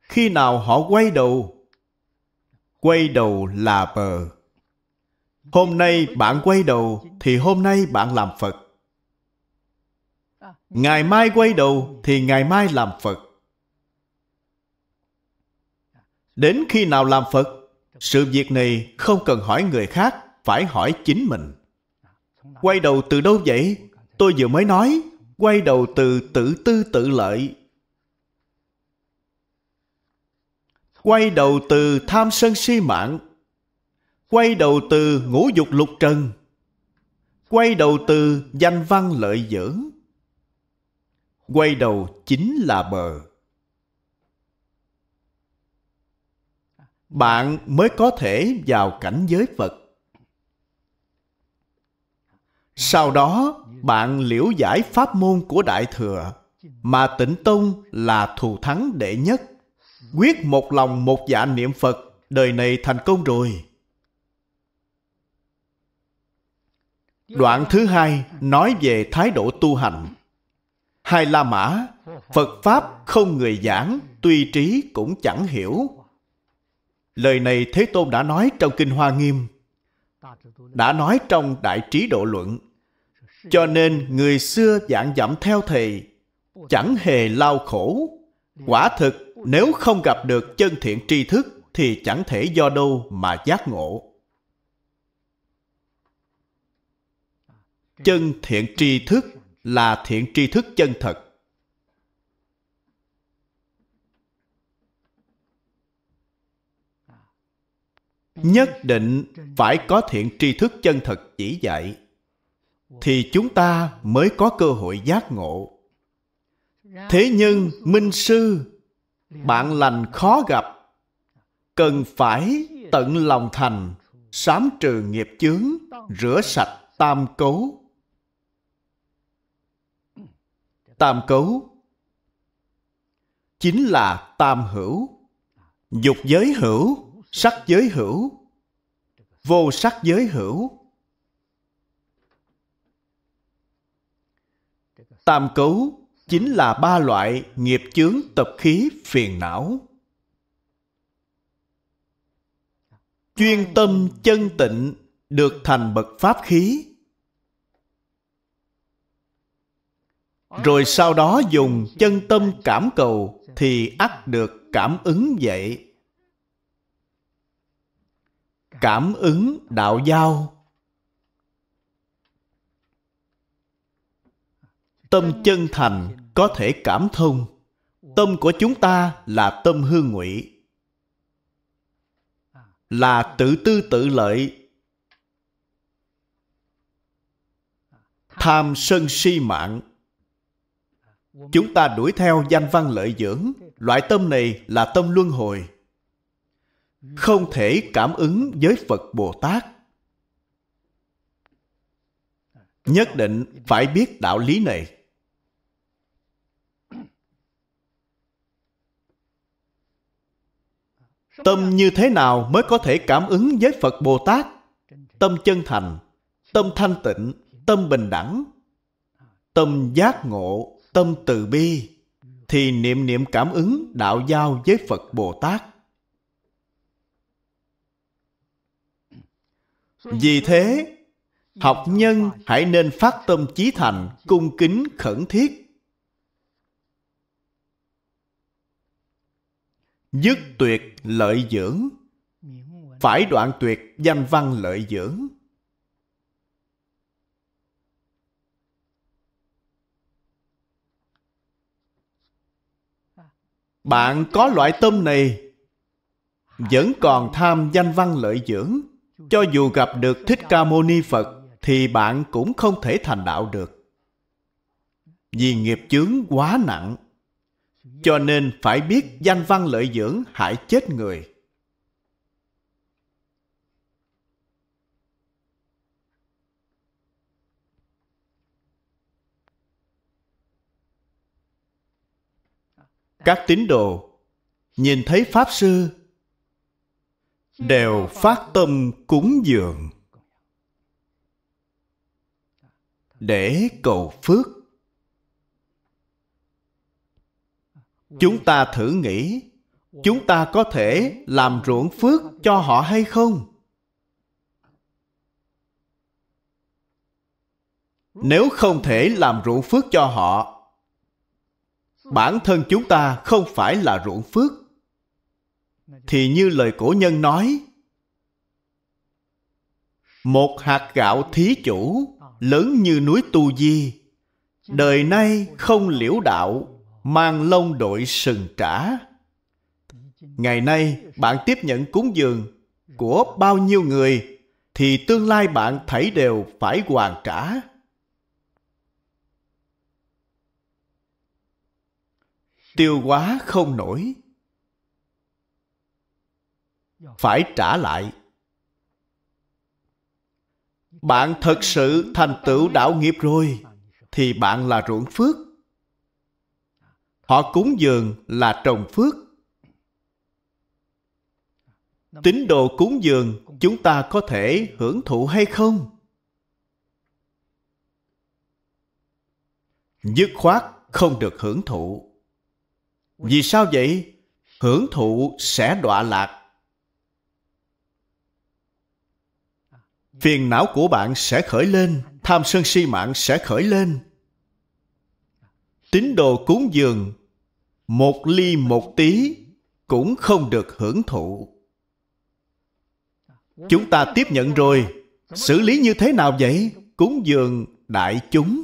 khi nào họ quay đầu quay đầu là bờ hôm nay bạn quay đầu thì hôm nay bạn làm phật ngày mai quay đầu thì ngày mai làm phật đến khi nào làm phật sự việc này không cần hỏi người khác phải hỏi chính mình quay đầu từ đâu vậy tôi vừa mới nói quay đầu từ tự tư tự lợi quay đầu từ tham sân si mạng, quay đầu từ ngũ dục lục trần, quay đầu từ danh văn lợi dưỡng, quay đầu chính là bờ. Bạn mới có thể vào cảnh giới Phật. Sau đó, bạn liễu giải pháp môn của Đại Thừa, mà tịnh Tông là thù thắng đệ nhất quyết một lòng một dạ niệm Phật, đời này thành công rồi. Đoạn thứ hai nói về thái độ tu hành. Hai La Mã, Phật Pháp không người giảng, tuy trí cũng chẳng hiểu. Lời này Thế Tôn đã nói trong Kinh Hoa Nghiêm, đã nói trong Đại Trí Độ Luận. Cho nên người xưa giảng dặm theo thầy, chẳng hề lao khổ. Quả thực nếu không gặp được chân thiện tri thức thì chẳng thể do đâu mà giác ngộ. Chân thiện tri thức là thiện tri thức chân thật. Nhất định phải có thiện tri thức chân thật chỉ dạy thì chúng ta mới có cơ hội giác ngộ. Thế nhưng minh sư bạn dạ. lành khó gặp cần phải tận lòng thành sám trừ nghiệp chướng rửa sạch tam cấu tam cấu chính là tam hữu dục giới hữu sắc giới hữu vô sắc giới hữu tam cấu chính là ba loại nghiệp chướng tập khí phiền não. Chuyên tâm chân tịnh được thành bậc pháp khí. Rồi sau đó dùng chân tâm cảm cầu thì ắt được cảm ứng vậy. Cảm ứng đạo giao tâm chân thành có thể cảm thông tâm của chúng ta là tâm hư ngụy là tự tư tự lợi tham sân si mạng chúng ta đuổi theo danh văn lợi dưỡng loại tâm này là tâm luân hồi không thể cảm ứng với phật bồ tát nhất định phải biết đạo lý này tâm như thế nào mới có thể cảm ứng với phật bồ tát tâm chân thành tâm thanh tịnh tâm bình đẳng tâm giác ngộ tâm từ bi thì niệm niệm cảm ứng đạo giao với phật bồ tát vì thế học nhân hãy nên phát tâm chí thành cung kính khẩn thiết Dứt tuyệt lợi dưỡng Phải đoạn tuyệt danh văn lợi dưỡng Bạn có loại tâm này Vẫn còn tham danh văn lợi dưỡng Cho dù gặp được Thích Ca Mâu Ni Phật Thì bạn cũng không thể thành đạo được Vì nghiệp chướng quá nặng cho nên phải biết danh văn lợi dưỡng hại chết người. Các tín đồ nhìn thấy Pháp Sư đều phát tâm cúng dường để cầu phước chúng ta thử nghĩ chúng ta có thể làm ruộng phước cho họ hay không nếu không thể làm ruộng phước cho họ bản thân chúng ta không phải là ruộng phước thì như lời cổ nhân nói một hạt gạo thí chủ lớn như núi tu di đời nay không liễu đạo mang lông đội sừng trả. Ngày nay, bạn tiếp nhận cúng dường của bao nhiêu người, thì tương lai bạn thảy đều phải hoàn trả. Tiêu quá không nổi. Phải trả lại. Bạn thật sự thành tựu đạo nghiệp rồi, thì bạn là ruộng phước Họ cúng dường là trồng phước. Tín đồ cúng dường chúng ta có thể hưởng thụ hay không? Dứt khoát không được hưởng thụ. Vì sao vậy? Hưởng thụ sẽ đọa lạc. Phiền não của bạn sẽ khởi lên, tham sân si mạng sẽ khởi lên tín đồ cúng dường một ly một tí cũng không được hưởng thụ chúng ta tiếp nhận rồi xử lý như thế nào vậy cúng dường đại chúng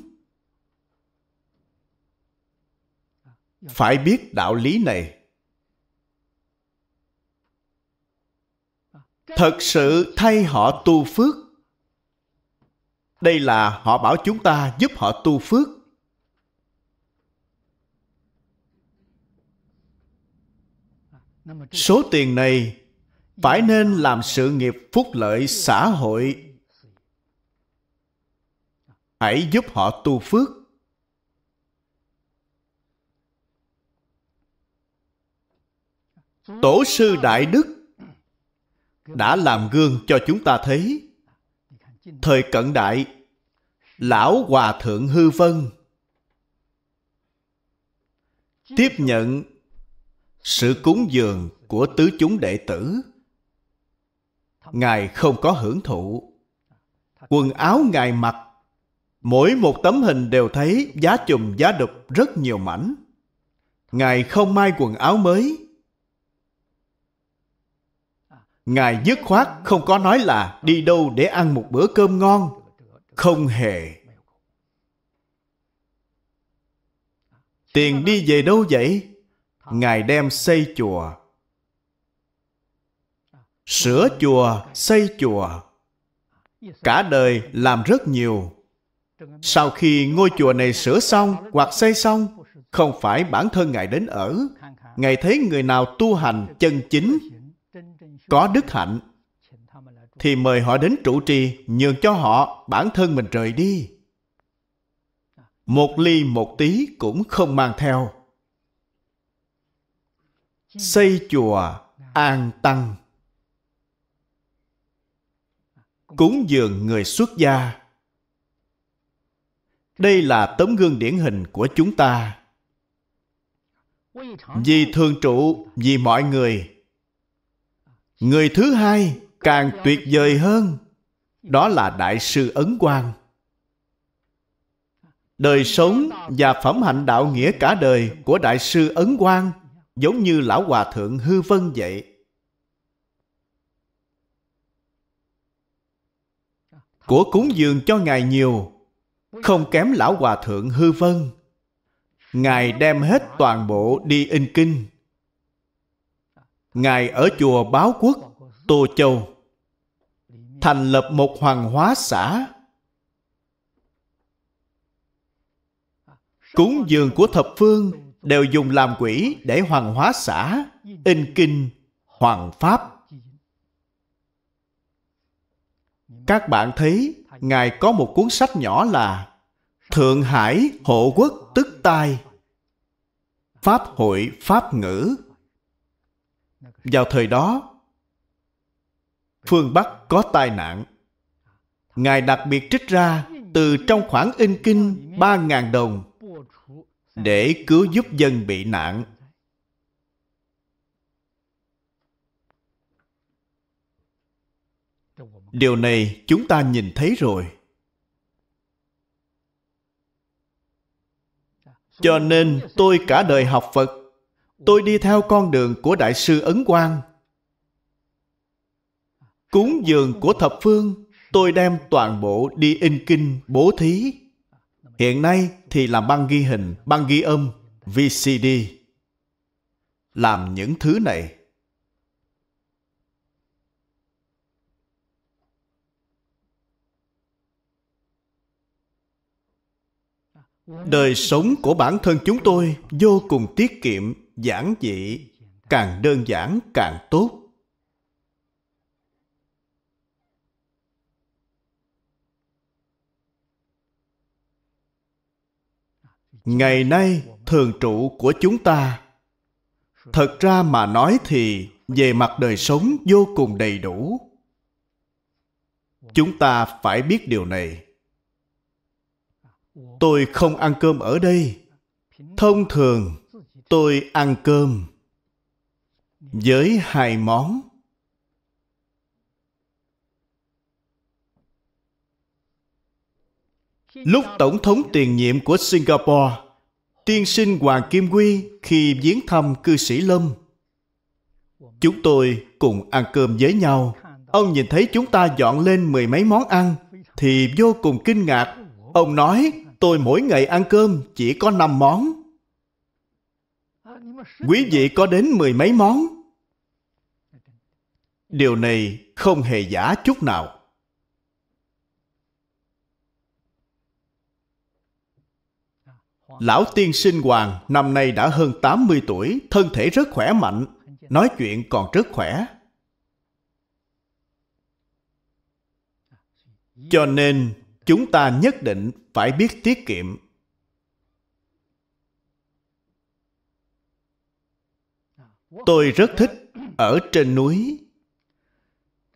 phải biết đạo lý này thật sự thay họ tu phước đây là họ bảo chúng ta giúp họ tu phước số tiền này phải nên làm sự nghiệp phúc lợi xã hội hãy giúp họ tu phước tổ sư đại đức đã làm gương cho chúng ta thấy thời cận đại lão hòa thượng hư vân tiếp nhận sự cúng dường của tứ chúng đệ tử ngài không có hưởng thụ quần áo ngài mặc mỗi một tấm hình đều thấy giá chùm giá đục rất nhiều mảnh ngài không may quần áo mới ngài dứt khoát không có nói là đi đâu để ăn một bữa cơm ngon không hề tiền đi về đâu vậy Ngài đem xây chùa Sửa chùa, xây chùa Cả đời làm rất nhiều Sau khi ngôi chùa này sửa xong hoặc xây xong Không phải bản thân Ngài đến ở Ngài thấy người nào tu hành chân chính Có đức hạnh Thì mời họ đến trụ trì Nhường cho họ bản thân mình rời đi Một ly một tí cũng không mang theo xây chùa an tăng cúng dường người xuất gia đây là tấm gương điển hình của chúng ta vì thường trụ vì mọi người người thứ hai càng tuyệt vời hơn đó là đại sư ấn quang đời sống và phẩm hạnh đạo nghĩa cả đời của đại sư ấn quang giống như lão hòa thượng hư vân vậy. Của cúng dường cho Ngài nhiều, không kém lão hòa thượng hư vân. Ngài đem hết toàn bộ đi in kinh. Ngài ở chùa Báo Quốc, Tô Châu, thành lập một hoàng hóa xã. Cúng dường của thập phương đều dùng làm quỷ để hoàng hóa xã, in kinh, hoàng pháp. Các bạn thấy, Ngài có một cuốn sách nhỏ là Thượng Hải Hộ Quốc Tức Tai Pháp hội Pháp ngữ Vào thời đó, phương Bắc có tai nạn. Ngài đặc biệt trích ra từ trong khoảng in kinh 3.000 đồng để cứu giúp dân bị nạn điều này chúng ta nhìn thấy rồi cho nên tôi cả đời học phật tôi đi theo con đường của đại sư ấn quang cúng dường của thập phương tôi đem toàn bộ đi in kinh bố thí Hiện nay thì làm băng ghi hình, băng ghi âm, VCD. Làm những thứ này. Đời sống của bản thân chúng tôi vô cùng tiết kiệm, giản dị, càng đơn giản càng tốt. ngày nay thường trụ của chúng ta thật ra mà nói thì về mặt đời sống vô cùng đầy đủ chúng ta phải biết điều này tôi không ăn cơm ở đây thông thường tôi ăn cơm với hai món Lúc Tổng thống tiền nhiệm của Singapore, tiên sinh Hoàng Kim Quy khi viếng thăm cư sĩ Lâm, chúng tôi cùng ăn cơm với nhau. Ông nhìn thấy chúng ta dọn lên mười mấy món ăn, thì vô cùng kinh ngạc. Ông nói, tôi mỗi ngày ăn cơm chỉ có năm món. Quý vị có đến mười mấy món. Điều này không hề giả chút nào. lão tiên sinh hoàng năm nay đã hơn 80 tuổi, thân thể rất khỏe mạnh, nói chuyện còn rất khỏe. Cho nên, chúng ta nhất định phải biết tiết kiệm. Tôi rất thích ở trên núi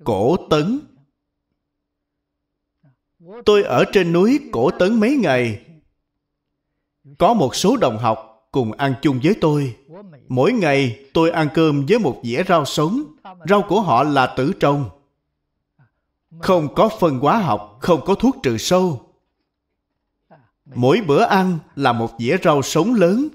Cổ Tấn. Tôi ở trên núi Cổ Tấn mấy ngày, có một số đồng học cùng ăn chung với tôi mỗi ngày tôi ăn cơm với một dĩa rau sống rau của họ là tử trồng không có phân hóa học không có thuốc trừ sâu mỗi bữa ăn là một dĩa rau sống lớn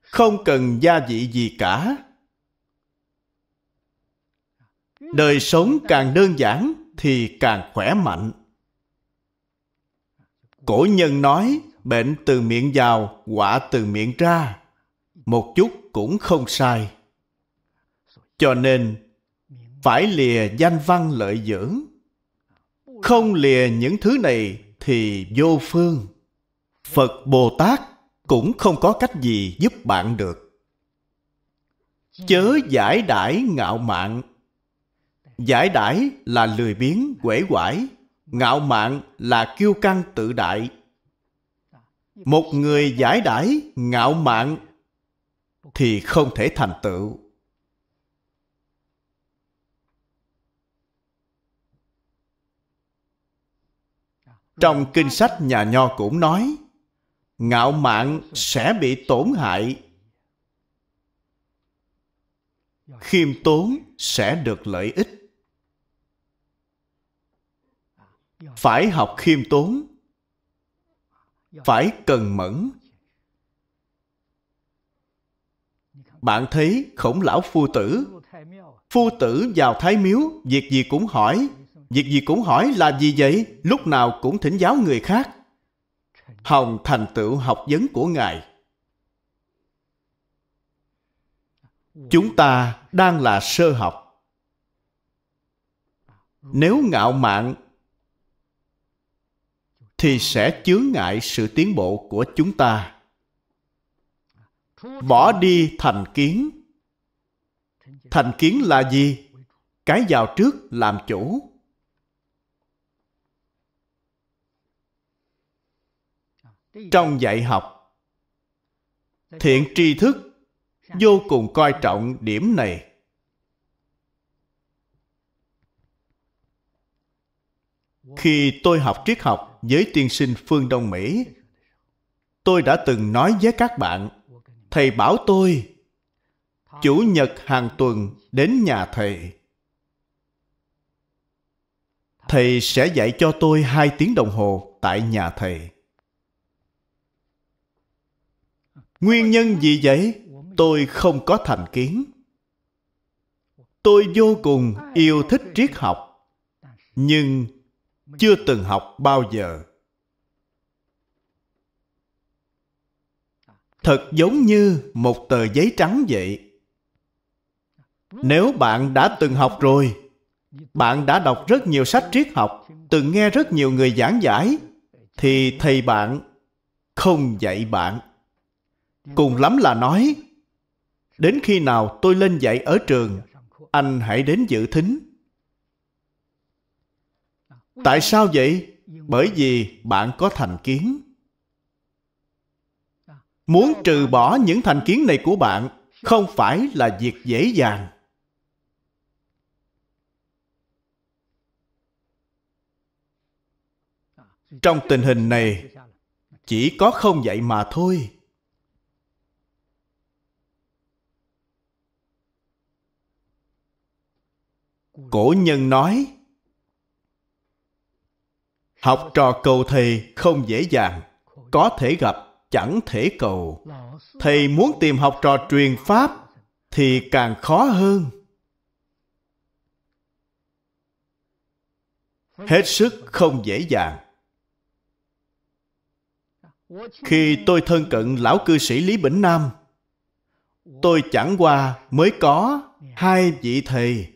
không cần gia vị gì cả đời sống càng đơn giản thì càng khỏe mạnh Cổ nhân nói, bệnh từ miệng vào, quả từ miệng ra. Một chút cũng không sai. Cho nên, phải lìa danh văn lợi dưỡng. Không lìa những thứ này thì vô phương. Phật Bồ Tát cũng không có cách gì giúp bạn được. Chớ giải đãi ngạo mạn. Giải đãi là lười biếng, quể quải, ngạo mạn là kiêu căng tự đại một người giải đãi ngạo mạn thì không thể thành tựu trong kinh sách nhà nho cũng nói ngạo mạn sẽ bị tổn hại khiêm tốn sẽ được lợi ích phải học khiêm tốn phải cần mẫn bạn thấy khổng lão phu tử phu tử vào thái miếu việc gì cũng hỏi việc gì cũng hỏi là gì vậy lúc nào cũng thỉnh giáo người khác hồng thành tựu học vấn của ngài chúng ta đang là sơ học nếu ngạo mạn thì sẽ chướng ngại sự tiến bộ của chúng ta bỏ đi thành kiến thành kiến là gì cái vào trước làm chủ trong dạy học thiện tri thức vô cùng coi trọng điểm này khi tôi học triết học với tiên sinh phương Đông Mỹ. Tôi đã từng nói với các bạn, thầy bảo tôi chủ nhật hàng tuần đến nhà thầy. Thầy sẽ dạy cho tôi hai tiếng đồng hồ tại nhà thầy. Nguyên nhân gì vậy? Tôi không có thành kiến. Tôi vô cùng yêu thích triết học, nhưng chưa từng học bao giờ thật giống như một tờ giấy trắng vậy nếu bạn đã từng học rồi bạn đã đọc rất nhiều sách triết học từng nghe rất nhiều người giảng giải thì thầy bạn không dạy bạn cùng lắm là nói đến khi nào tôi lên dạy ở trường anh hãy đến dự thính tại sao vậy bởi vì bạn có thành kiến muốn trừ bỏ những thành kiến này của bạn không phải là việc dễ dàng trong tình hình này chỉ có không vậy mà thôi cổ nhân nói Học trò cầu thầy không dễ dàng, có thể gặp, chẳng thể cầu. Thầy muốn tìm học trò truyền pháp thì càng khó hơn. Hết sức không dễ dàng. Khi tôi thân cận lão cư sĩ Lý Bỉnh Nam, tôi chẳng qua mới có hai vị thầy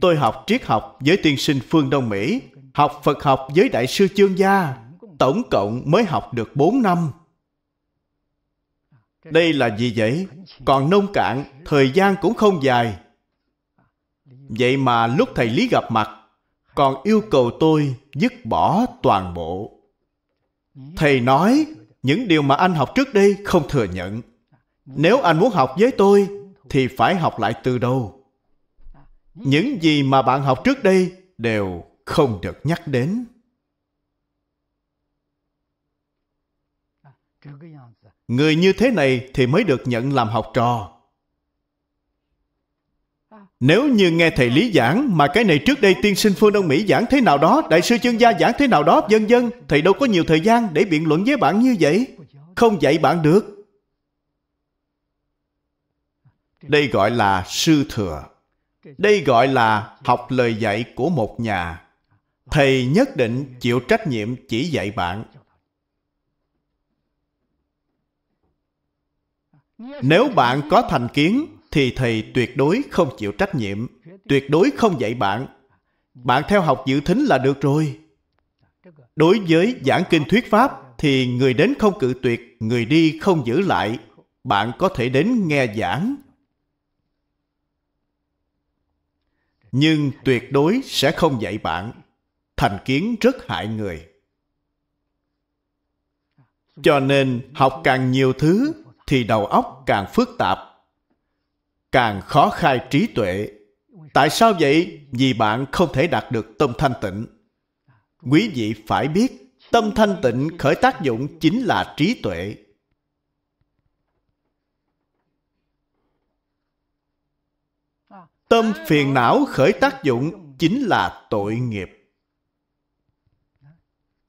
tôi học triết học với tiên sinh phương Đông Mỹ, học Phật học với đại sư Chương Gia, tổng cộng mới học được 4 năm. Đây là gì vậy? Còn nông cạn, thời gian cũng không dài. Vậy mà lúc thầy Lý gặp mặt, còn yêu cầu tôi dứt bỏ toàn bộ. Thầy nói, những điều mà anh học trước đây không thừa nhận. Nếu anh muốn học với tôi, thì phải học lại từ đầu những gì mà bạn học trước đây đều không được nhắc đến người như thế này thì mới được nhận làm học trò nếu như nghe thầy lý giảng mà cái này trước đây tiên sinh phương đông mỹ giảng thế nào đó đại sư chân gia giảng thế nào đó vân dân thầy đâu có nhiều thời gian để biện luận với bạn như vậy không dạy bạn được đây gọi là sư thừa đây gọi là học lời dạy của một nhà thầy nhất định chịu trách nhiệm chỉ dạy bạn nếu bạn có thành kiến thì thầy tuyệt đối không chịu trách nhiệm tuyệt đối không dạy bạn bạn theo học dự thính là được rồi đối với giảng kinh thuyết pháp thì người đến không cự tuyệt người đi không giữ lại bạn có thể đến nghe giảng nhưng tuyệt đối sẽ không dạy bạn thành kiến rất hại người cho nên học càng nhiều thứ thì đầu óc càng phức tạp càng khó khai trí tuệ tại sao vậy vì bạn không thể đạt được tâm thanh tịnh quý vị phải biết tâm thanh tịnh khởi tác dụng chính là trí tuệ Tâm phiền não khởi tác dụng chính là tội nghiệp.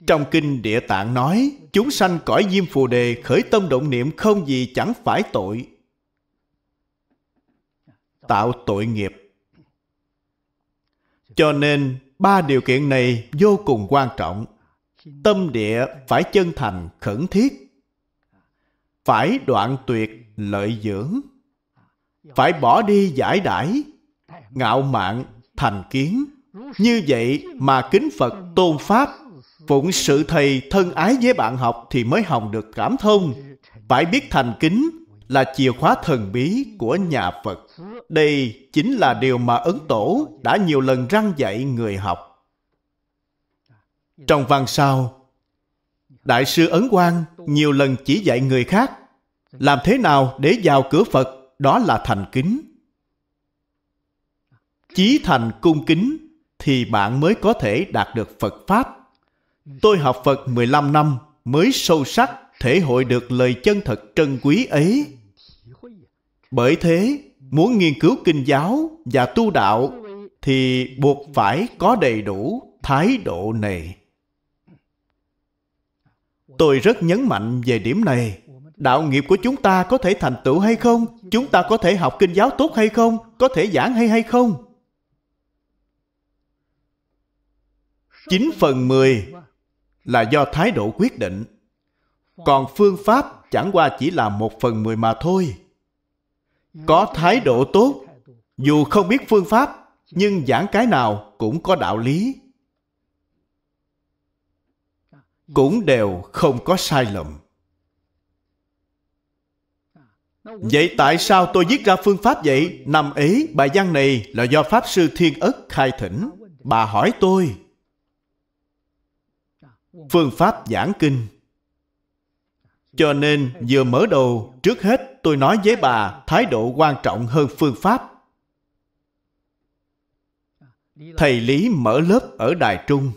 Trong kinh Địa Tạng nói, chúng sanh cõi diêm phù đề khởi tâm động niệm không gì chẳng phải tội. Tạo tội nghiệp. Cho nên, ba điều kiện này vô cùng quan trọng. Tâm địa phải chân thành, khẩn thiết. Phải đoạn tuyệt, lợi dưỡng. Phải bỏ đi giải đãi ngạo mạn, thành kiến. Như vậy mà kính Phật tôn Pháp, phụng sự thầy thân ái với bạn học thì mới hồng được cảm thông. Phải biết thành kính là chìa khóa thần bí của nhà Phật. Đây chính là điều mà Ấn Tổ đã nhiều lần răng dạy người học. Trong văn sau, Đại sư Ấn Quang nhiều lần chỉ dạy người khác làm thế nào để vào cửa Phật đó là thành kính chí thành cung kính thì bạn mới có thể đạt được Phật Pháp. Tôi học Phật 15 năm mới sâu sắc thể hội được lời chân thật trân quý ấy. Bởi thế, muốn nghiên cứu kinh giáo và tu đạo thì buộc phải có đầy đủ thái độ này. Tôi rất nhấn mạnh về điểm này. Đạo nghiệp của chúng ta có thể thành tựu hay không? Chúng ta có thể học kinh giáo tốt hay không? Có thể giảng hay hay không? 9 phần 10 là do thái độ quyết định. Còn phương pháp chẳng qua chỉ là một phần 10 mà thôi. Có thái độ tốt, dù không biết phương pháp, nhưng giảng cái nào cũng có đạo lý. Cũng đều không có sai lầm. Vậy tại sao tôi viết ra phương pháp vậy? Năm ấy, bài văn này là do Pháp Sư Thiên Ất khai thỉnh. Bà hỏi tôi, phương pháp giảng kinh cho nên vừa mở đầu trước hết tôi nói với bà thái độ quan trọng hơn phương pháp thầy lý mở lớp ở đài trung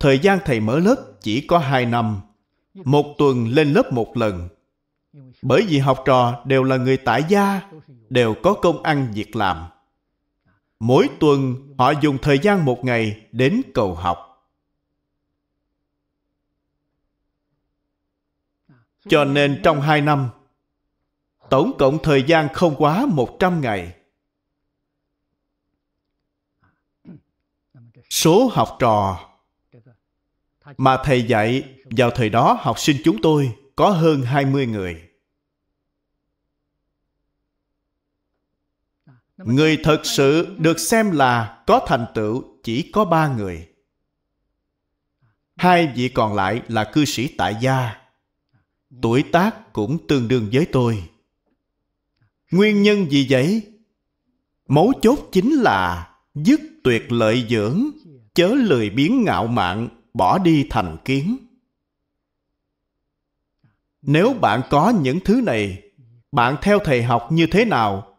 thời gian thầy mở lớp chỉ có hai năm một tuần lên lớp một lần bởi vì học trò đều là người tại gia đều có công ăn việc làm mỗi tuần họ dùng thời gian một ngày đến cầu học Cho nên trong hai năm, tổng cộng thời gian không quá 100 ngày. Số học trò mà thầy dạy vào thời đó học sinh chúng tôi có hơn 20 người. Người thật sự được xem là có thành tựu chỉ có ba người. Hai vị còn lại là cư sĩ tại gia tuổi tác cũng tương đương với tôi. Nguyên nhân gì vậy? Mấu chốt chính là dứt tuyệt lợi dưỡng, chớ lười biến ngạo mạn, bỏ đi thành kiến. Nếu bạn có những thứ này, bạn theo thầy học như thế nào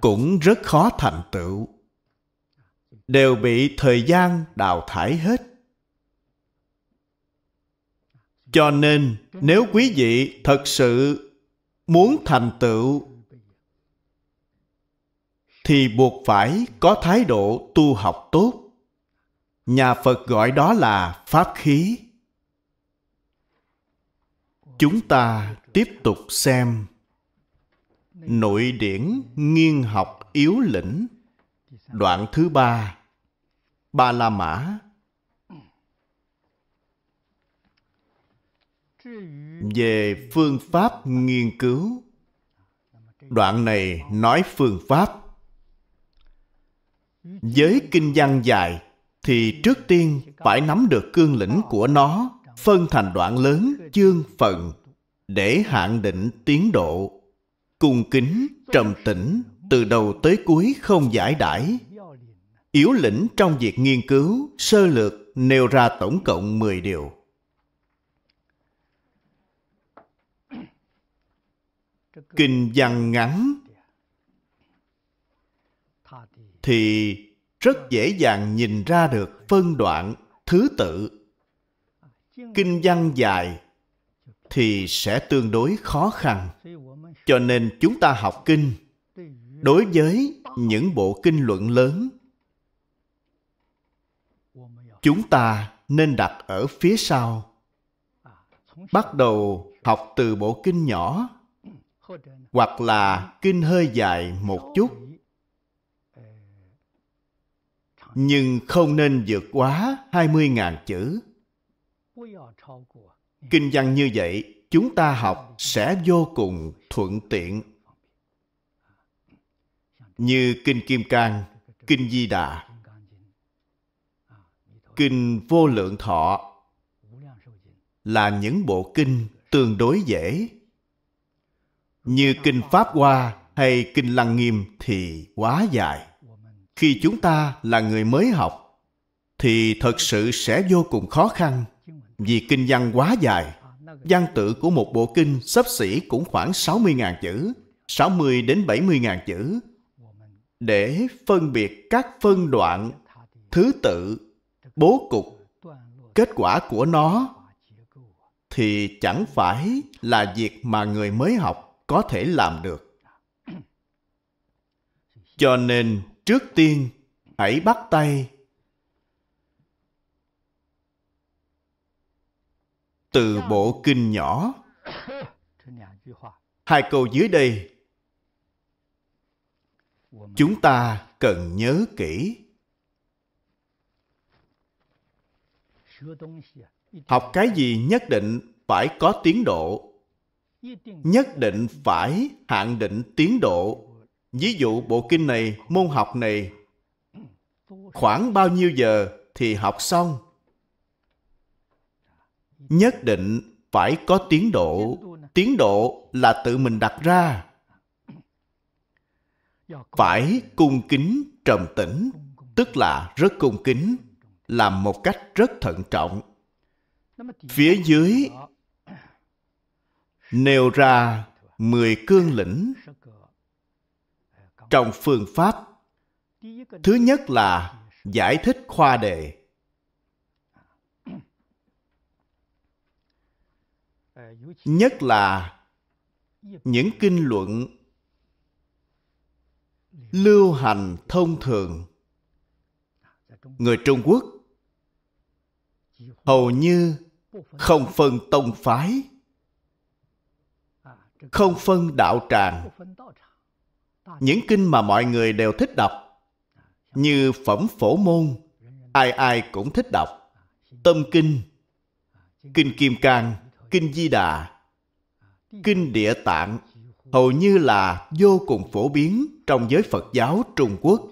cũng rất khó thành tựu đều bị thời gian đào thải hết cho nên, nếu quý vị thật sự muốn thành tựu thì buộc phải có thái độ tu học tốt. Nhà Phật gọi đó là pháp khí. Chúng ta tiếp tục xem Nội điển nghiên học yếu lĩnh Đoạn thứ ba Ba La Mã về phương pháp nghiên cứu đoạn này nói phương pháp với kinh văn dài thì trước tiên phải nắm được cương lĩnh của nó phân thành đoạn lớn chương phần để hạn định tiến độ cung kính trầm tĩnh từ đầu tới cuối không giải đãi yếu lĩnh trong việc nghiên cứu sơ lược nêu ra tổng cộng 10 điều kinh văn ngắn thì rất dễ dàng nhìn ra được phân đoạn thứ tự kinh văn dài thì sẽ tương đối khó khăn cho nên chúng ta học kinh đối với những bộ kinh luận lớn chúng ta nên đặt ở phía sau bắt đầu học từ bộ kinh nhỏ hoặc là kinh hơi dài một chút nhưng không nên vượt quá 20.000 chữ. Kinh văn như vậy, chúng ta học sẽ vô cùng thuận tiện. Như Kinh Kim Cang, Kinh Di Đà, Kinh Vô Lượng Thọ là những bộ kinh tương đối dễ như kinh pháp hoa hay kinh lăng nghiêm thì quá dài khi chúng ta là người mới học thì thật sự sẽ vô cùng khó khăn vì kinh văn quá dài văn tự của một bộ kinh sấp xỉ cũng khoảng 60.000 chữ 60 đến 70.000 chữ để phân biệt các phân đoạn thứ tự bố cục kết quả của nó thì chẳng phải là việc mà người mới học có thể làm được cho nên trước tiên hãy bắt tay từ bộ kinh nhỏ hai câu dưới đây chúng ta cần nhớ kỹ học cái gì nhất định phải có tiến độ nhất định phải hạn định tiến độ. Ví dụ bộ kinh này, môn học này, khoảng bao nhiêu giờ thì học xong. Nhất định phải có tiến độ. Tiến độ là tự mình đặt ra. Phải cung kính trầm tĩnh, tức là rất cung kính, làm một cách rất thận trọng. Phía dưới nêu ra mười cương lĩnh trong phương pháp thứ nhất là giải thích khoa đề nhất là những kinh luận lưu hành thông thường người trung quốc hầu như không phân tông phái không phân đạo tràng những kinh mà mọi người đều thích đọc như phẩm phổ môn ai ai cũng thích đọc tâm kinh kinh kim cang kinh di đà kinh địa tạng hầu như là vô cùng phổ biến trong giới phật giáo trung quốc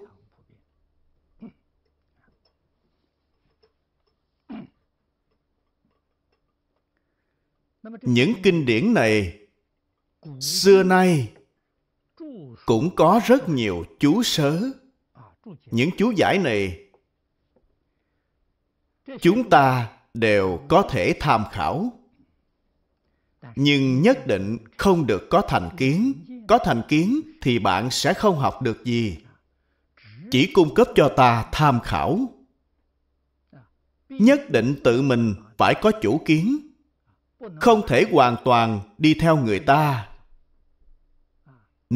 những kinh điển này xưa nay cũng có rất nhiều chú sớ những chú giải này chúng ta đều có thể tham khảo nhưng nhất định không được có thành kiến có thành kiến thì bạn sẽ không học được gì chỉ cung cấp cho ta tham khảo nhất định tự mình phải có chủ kiến không thể hoàn toàn đi theo người ta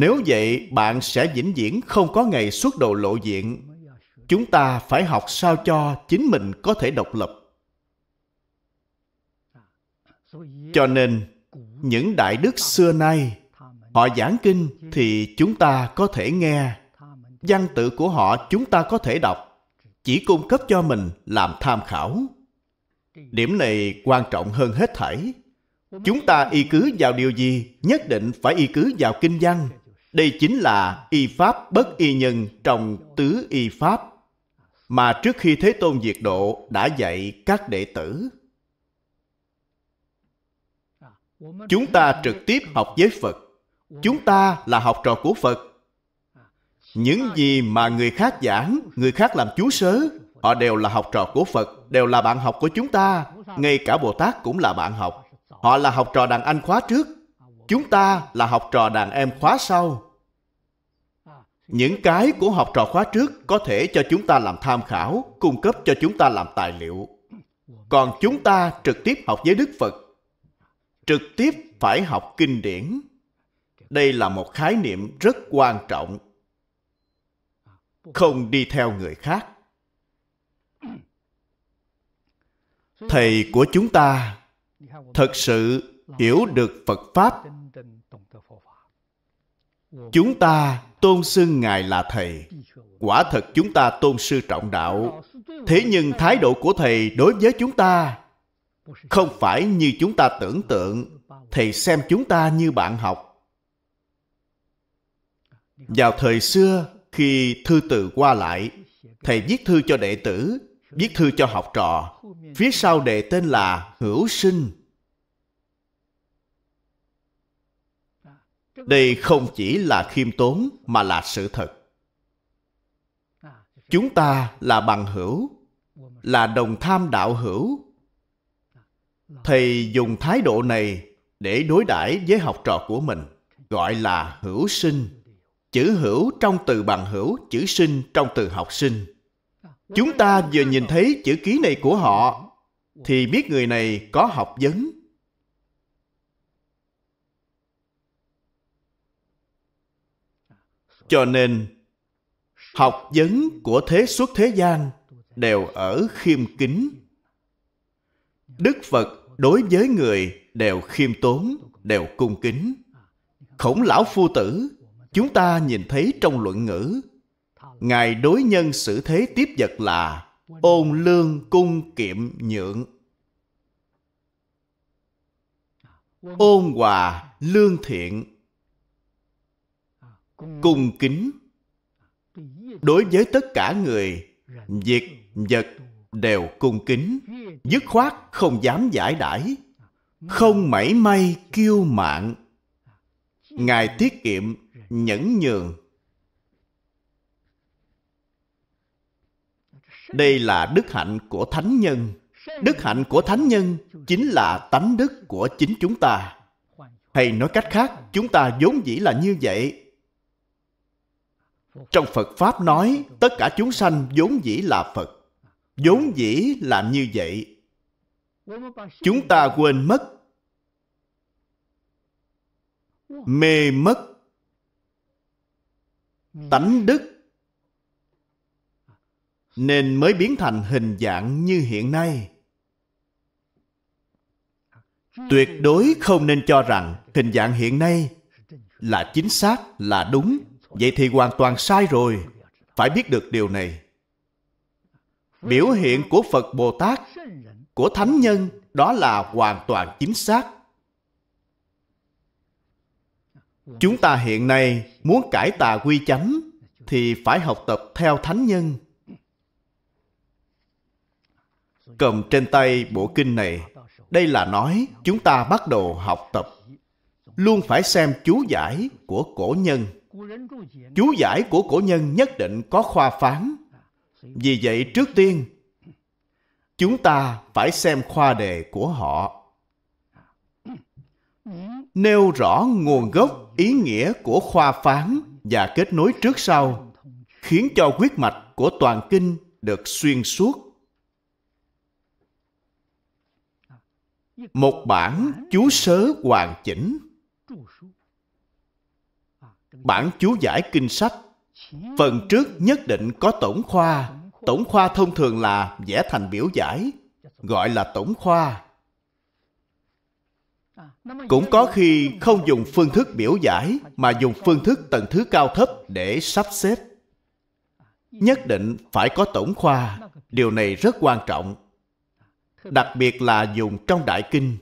nếu vậy, bạn sẽ vĩnh viễn không có ngày xuất đầu lộ diện. Chúng ta phải học sao cho chính mình có thể độc lập. Cho nên, những đại đức xưa nay, họ giảng kinh thì chúng ta có thể nghe. Văn tự của họ chúng ta có thể đọc, chỉ cung cấp cho mình làm tham khảo. Điểm này quan trọng hơn hết thảy. Chúng ta y cứ vào điều gì, nhất định phải y cứ vào kinh văn đây chính là y pháp bất y nhân trong tứ y pháp mà trước khi Thế Tôn diệt độ đã dạy các đệ tử. Chúng ta trực tiếp học với Phật. Chúng ta là học trò của Phật. Những gì mà người khác giảng, người khác làm chú sớ, họ đều là học trò của Phật, đều là bạn học của chúng ta. Ngay cả Bồ Tát cũng là bạn học. Họ là học trò đàn anh khóa trước, chúng ta là học trò đàn em khóa sau những cái của học trò khóa trước có thể cho chúng ta làm tham khảo cung cấp cho chúng ta làm tài liệu còn chúng ta trực tiếp học với đức phật trực tiếp phải học kinh điển đây là một khái niệm rất quan trọng không đi theo người khác thầy của chúng ta thật sự hiểu được phật pháp chúng ta tôn xưng ngài là thầy quả thật chúng ta tôn sư trọng đạo thế nhưng thái độ của thầy đối với chúng ta không phải như chúng ta tưởng tượng thầy xem chúng ta như bạn học vào thời xưa khi thư từ qua lại thầy viết thư cho đệ tử viết thư cho học trò phía sau đề tên là hữu sinh đây không chỉ là khiêm tốn mà là sự thật chúng ta là bằng hữu là đồng tham đạo hữu thầy dùng thái độ này để đối đãi với học trò của mình gọi là hữu sinh chữ hữu trong từ bằng hữu chữ sinh trong từ học sinh chúng ta vừa nhìn thấy chữ ký này của họ thì biết người này có học vấn cho nên học vấn của thế xuất thế gian đều ở khiêm kính đức phật đối với người đều khiêm tốn đều cung kính khổng lão phu tử chúng ta nhìn thấy trong luận ngữ ngài đối nhân xử thế tiếp vật là ôn lương cung kiệm nhượng ôn hòa lương thiện cung kính đối với tất cả người việc vật đều cung kính dứt khoát không dám giải đãi không mảy may kiêu mạn ngài tiết kiệm nhẫn nhường đây là đức hạnh của thánh nhân đức hạnh của thánh nhân chính là tánh đức của chính chúng ta hay nói cách khác chúng ta vốn dĩ là như vậy trong phật pháp nói tất cả chúng sanh vốn dĩ là phật vốn dĩ là như vậy chúng ta quên mất mê mất tánh đức nên mới biến thành hình dạng như hiện nay tuyệt đối không nên cho rằng hình dạng hiện nay là chính xác là đúng vậy thì hoàn toàn sai rồi phải biết được điều này biểu hiện của phật bồ tát của thánh nhân đó là hoàn toàn chính xác chúng ta hiện nay muốn cải tà quy chánh thì phải học tập theo thánh nhân cầm trên tay bộ kinh này đây là nói chúng ta bắt đầu học tập luôn phải xem chú giải của cổ nhân chú giải của cổ nhân nhất định có khoa phán vì vậy trước tiên chúng ta phải xem khoa đề của họ nêu rõ nguồn gốc ý nghĩa của khoa phán và kết nối trước sau khiến cho huyết mạch của toàn kinh được xuyên suốt một bản chú sớ hoàn chỉnh bản chú giải kinh sách phần trước nhất định có tổng khoa tổng khoa thông thường là vẽ thành biểu giải gọi là tổng khoa cũng có khi không dùng phương thức biểu giải mà dùng phương thức tầng thứ cao thấp để sắp xếp nhất định phải có tổng khoa điều này rất quan trọng đặc biệt là dùng trong đại kinh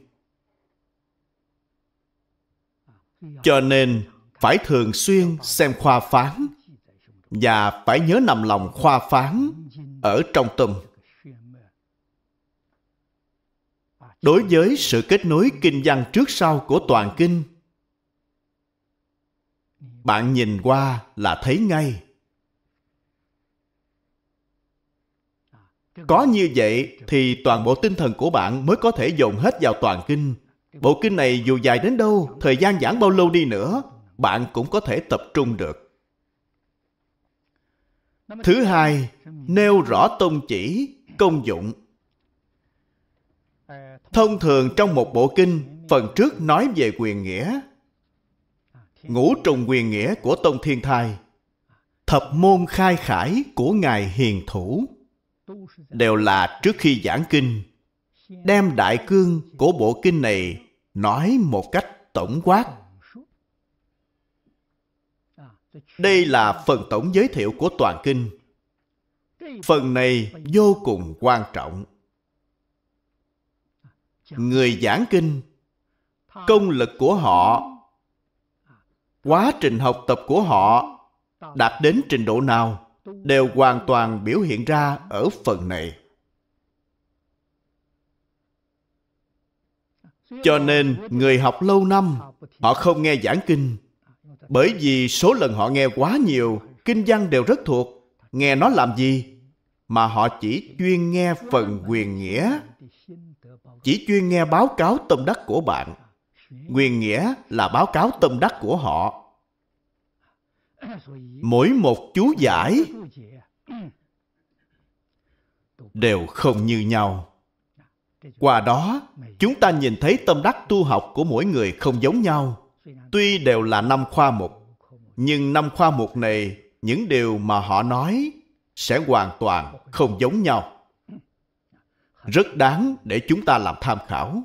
cho nên phải thường xuyên xem khoa phán và phải nhớ nằm lòng khoa phán ở trong tâm đối với sự kết nối kinh văn trước sau của toàn kinh bạn nhìn qua là thấy ngay có như vậy thì toàn bộ tinh thần của bạn mới có thể dồn hết vào toàn kinh bộ kinh này dù dài đến đâu thời gian giảng bao lâu đi nữa bạn cũng có thể tập trung được thứ hai nêu rõ tôn chỉ công dụng thông thường trong một bộ kinh phần trước nói về quyền nghĩa ngũ trùng quyền nghĩa của tôn thiên thai thập môn khai khải của ngài hiền thủ đều là trước khi giảng kinh đem đại cương của bộ kinh này nói một cách tổng quát đây là phần tổng giới thiệu của toàn kinh phần này vô cùng quan trọng người giảng kinh công lực của họ quá trình học tập của họ đạt đến trình độ nào đều hoàn toàn biểu hiện ra ở phần này cho nên người học lâu năm họ không nghe giảng kinh bởi vì số lần họ nghe quá nhiều, kinh văn đều rất thuộc. Nghe nó làm gì? Mà họ chỉ chuyên nghe phần quyền nghĩa. Chỉ chuyên nghe báo cáo tâm đắc của bạn. Quyền nghĩa là báo cáo tâm đắc của họ. Mỗi một chú giải đều không như nhau. Qua đó, chúng ta nhìn thấy tâm đắc tu học của mỗi người không giống nhau tuy đều là năm khoa mục nhưng năm khoa mục này những điều mà họ nói sẽ hoàn toàn không giống nhau rất đáng để chúng ta làm tham khảo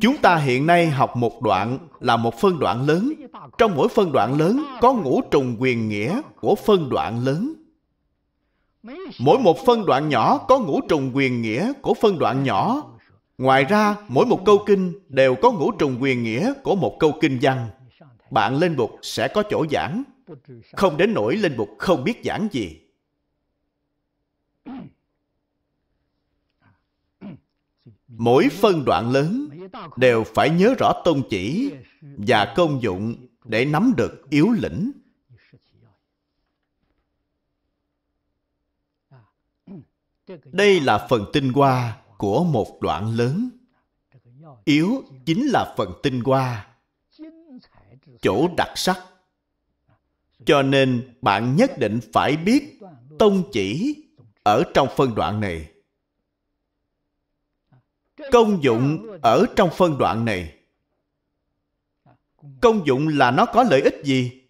chúng ta hiện nay học một đoạn là một phân đoạn lớn trong mỗi phân đoạn lớn có ngũ trùng quyền nghĩa của phân đoạn lớn mỗi một phân đoạn nhỏ có ngũ trùng quyền nghĩa của phân đoạn nhỏ Ngoài ra, mỗi một câu kinh đều có ngũ trùng quyền nghĩa của một câu kinh văn. Bạn lên bục sẽ có chỗ giảng, không đến nỗi lên bục không biết giảng gì. Mỗi phân đoạn lớn đều phải nhớ rõ tôn chỉ và công dụng để nắm được yếu lĩnh. Đây là phần tinh hoa của một đoạn lớn yếu chính là phần tinh hoa chỗ đặc sắc cho nên bạn nhất định phải biết tông chỉ ở trong phân đoạn này công dụng ở trong phân đoạn này công dụng là nó có lợi ích gì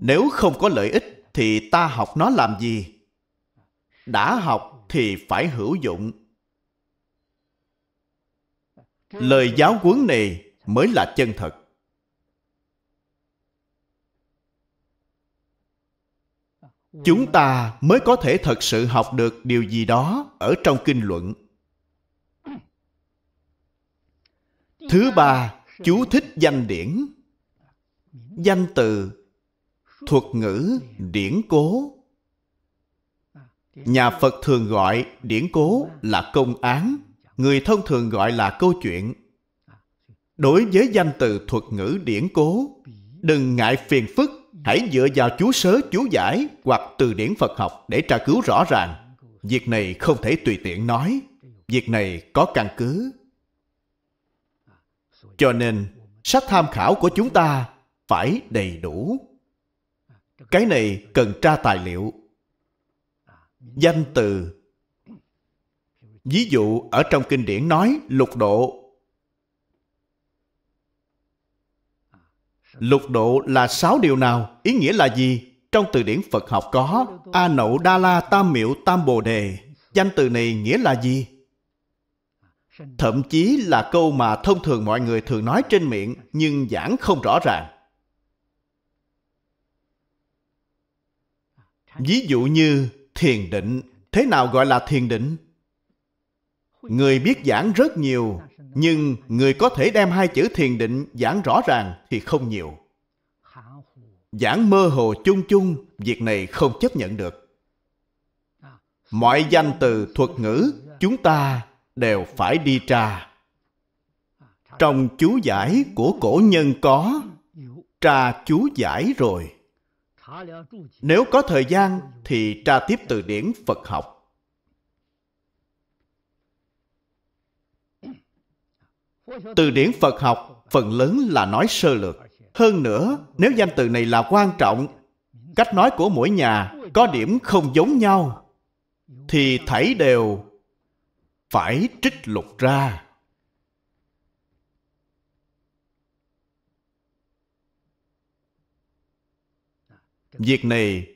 nếu không có lợi ích thì ta học nó làm gì đã học thì phải hữu dụng lời giáo huấn này mới là chân thật chúng ta mới có thể thật sự học được điều gì đó ở trong kinh luận thứ ba chú thích danh điển danh từ thuật ngữ điển cố nhà phật thường gọi điển cố là công án người thông thường gọi là câu chuyện. Đối với danh từ thuật ngữ điển cố, đừng ngại phiền phức, hãy dựa vào chú sớ chú giải hoặc từ điển Phật học để tra cứu rõ ràng. Việc này không thể tùy tiện nói, việc này có căn cứ. Cho nên, sách tham khảo của chúng ta phải đầy đủ. Cái này cần tra tài liệu. Danh từ Ví dụ ở trong kinh điển nói lục độ. Lục độ là sáu điều nào? Ý nghĩa là gì? Trong từ điển Phật học có A Nậu Đa La Tam Miệu Tam Bồ Đề. Danh từ này nghĩa là gì? Thậm chí là câu mà thông thường mọi người thường nói trên miệng nhưng giảng không rõ ràng. Ví dụ như thiền định. Thế nào gọi là thiền định? người biết giảng rất nhiều nhưng người có thể đem hai chữ thiền định giảng rõ ràng thì không nhiều giảng mơ hồ chung chung việc này không chấp nhận được mọi danh từ thuật ngữ chúng ta đều phải đi tra trong chú giải của cổ nhân có tra chú giải rồi nếu có thời gian thì tra tiếp từ điển phật học từ điển phật học phần lớn là nói sơ lược hơn nữa nếu danh từ này là quan trọng cách nói của mỗi nhà có điểm không giống nhau thì thảy đều phải trích lục ra việc này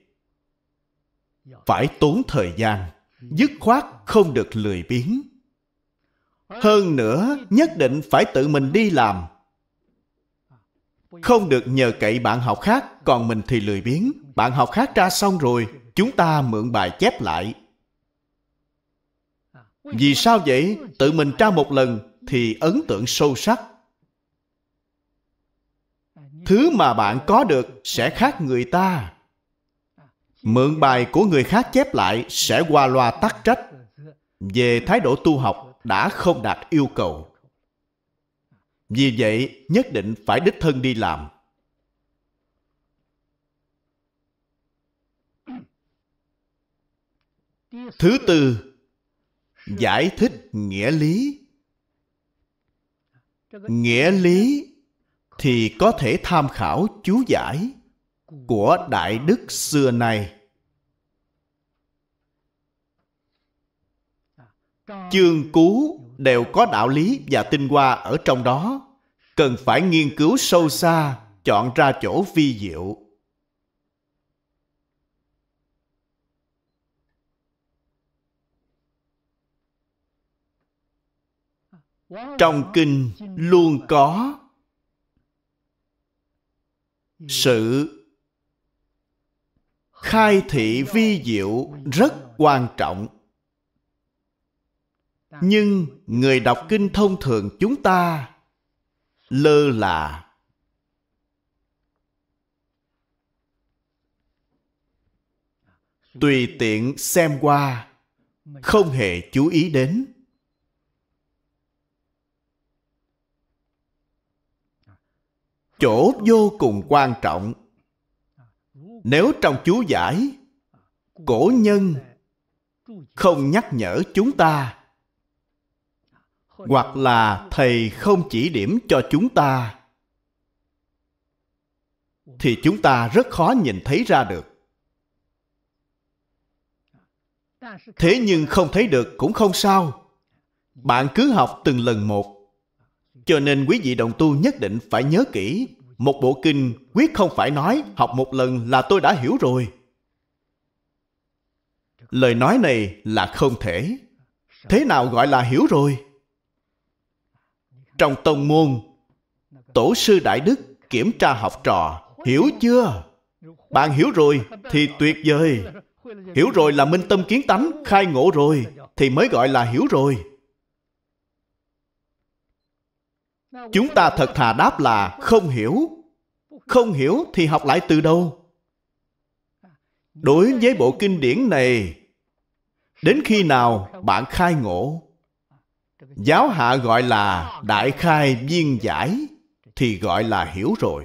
phải tốn thời gian dứt khoát không được lười biếng hơn nữa nhất định phải tự mình đi làm không được nhờ cậy bạn học khác còn mình thì lười biếng bạn học khác ra xong rồi chúng ta mượn bài chép lại vì sao vậy tự mình tra một lần thì ấn tượng sâu sắc thứ mà bạn có được sẽ khác người ta mượn bài của người khác chép lại sẽ qua loa tắc trách về thái độ tu học đã không đạt yêu cầu. Vì vậy, nhất định phải đích thân đi làm. Thứ tư, giải thích nghĩa lý. Nghĩa lý thì có thể tham khảo chú giải của Đại Đức xưa nay. chương cú đều có đạo lý và tinh hoa ở trong đó cần phải nghiên cứu sâu xa chọn ra chỗ vi diệu trong kinh luôn có sự khai thị vi diệu rất quan trọng nhưng người đọc kinh thông thường chúng ta lơ là tùy tiện xem qua không hề chú ý đến chỗ vô cùng quan trọng nếu trong chú giải cổ nhân không nhắc nhở chúng ta hoặc là thầy không chỉ điểm cho chúng ta thì chúng ta rất khó nhìn thấy ra được thế nhưng không thấy được cũng không sao bạn cứ học từng lần một cho nên quý vị đồng tu nhất định phải nhớ kỹ một bộ kinh quyết không phải nói học một lần là tôi đã hiểu rồi lời nói này là không thể thế nào gọi là hiểu rồi trong tông môn tổ sư đại đức kiểm tra học trò hiểu chưa bạn hiểu rồi thì tuyệt vời hiểu rồi là minh tâm kiến tánh khai ngộ rồi thì mới gọi là hiểu rồi chúng ta thật thà đáp là không hiểu không hiểu thì học lại từ đâu đối với bộ kinh điển này đến khi nào bạn khai ngộ giáo hạ gọi là đại khai viên giải thì gọi là hiểu rồi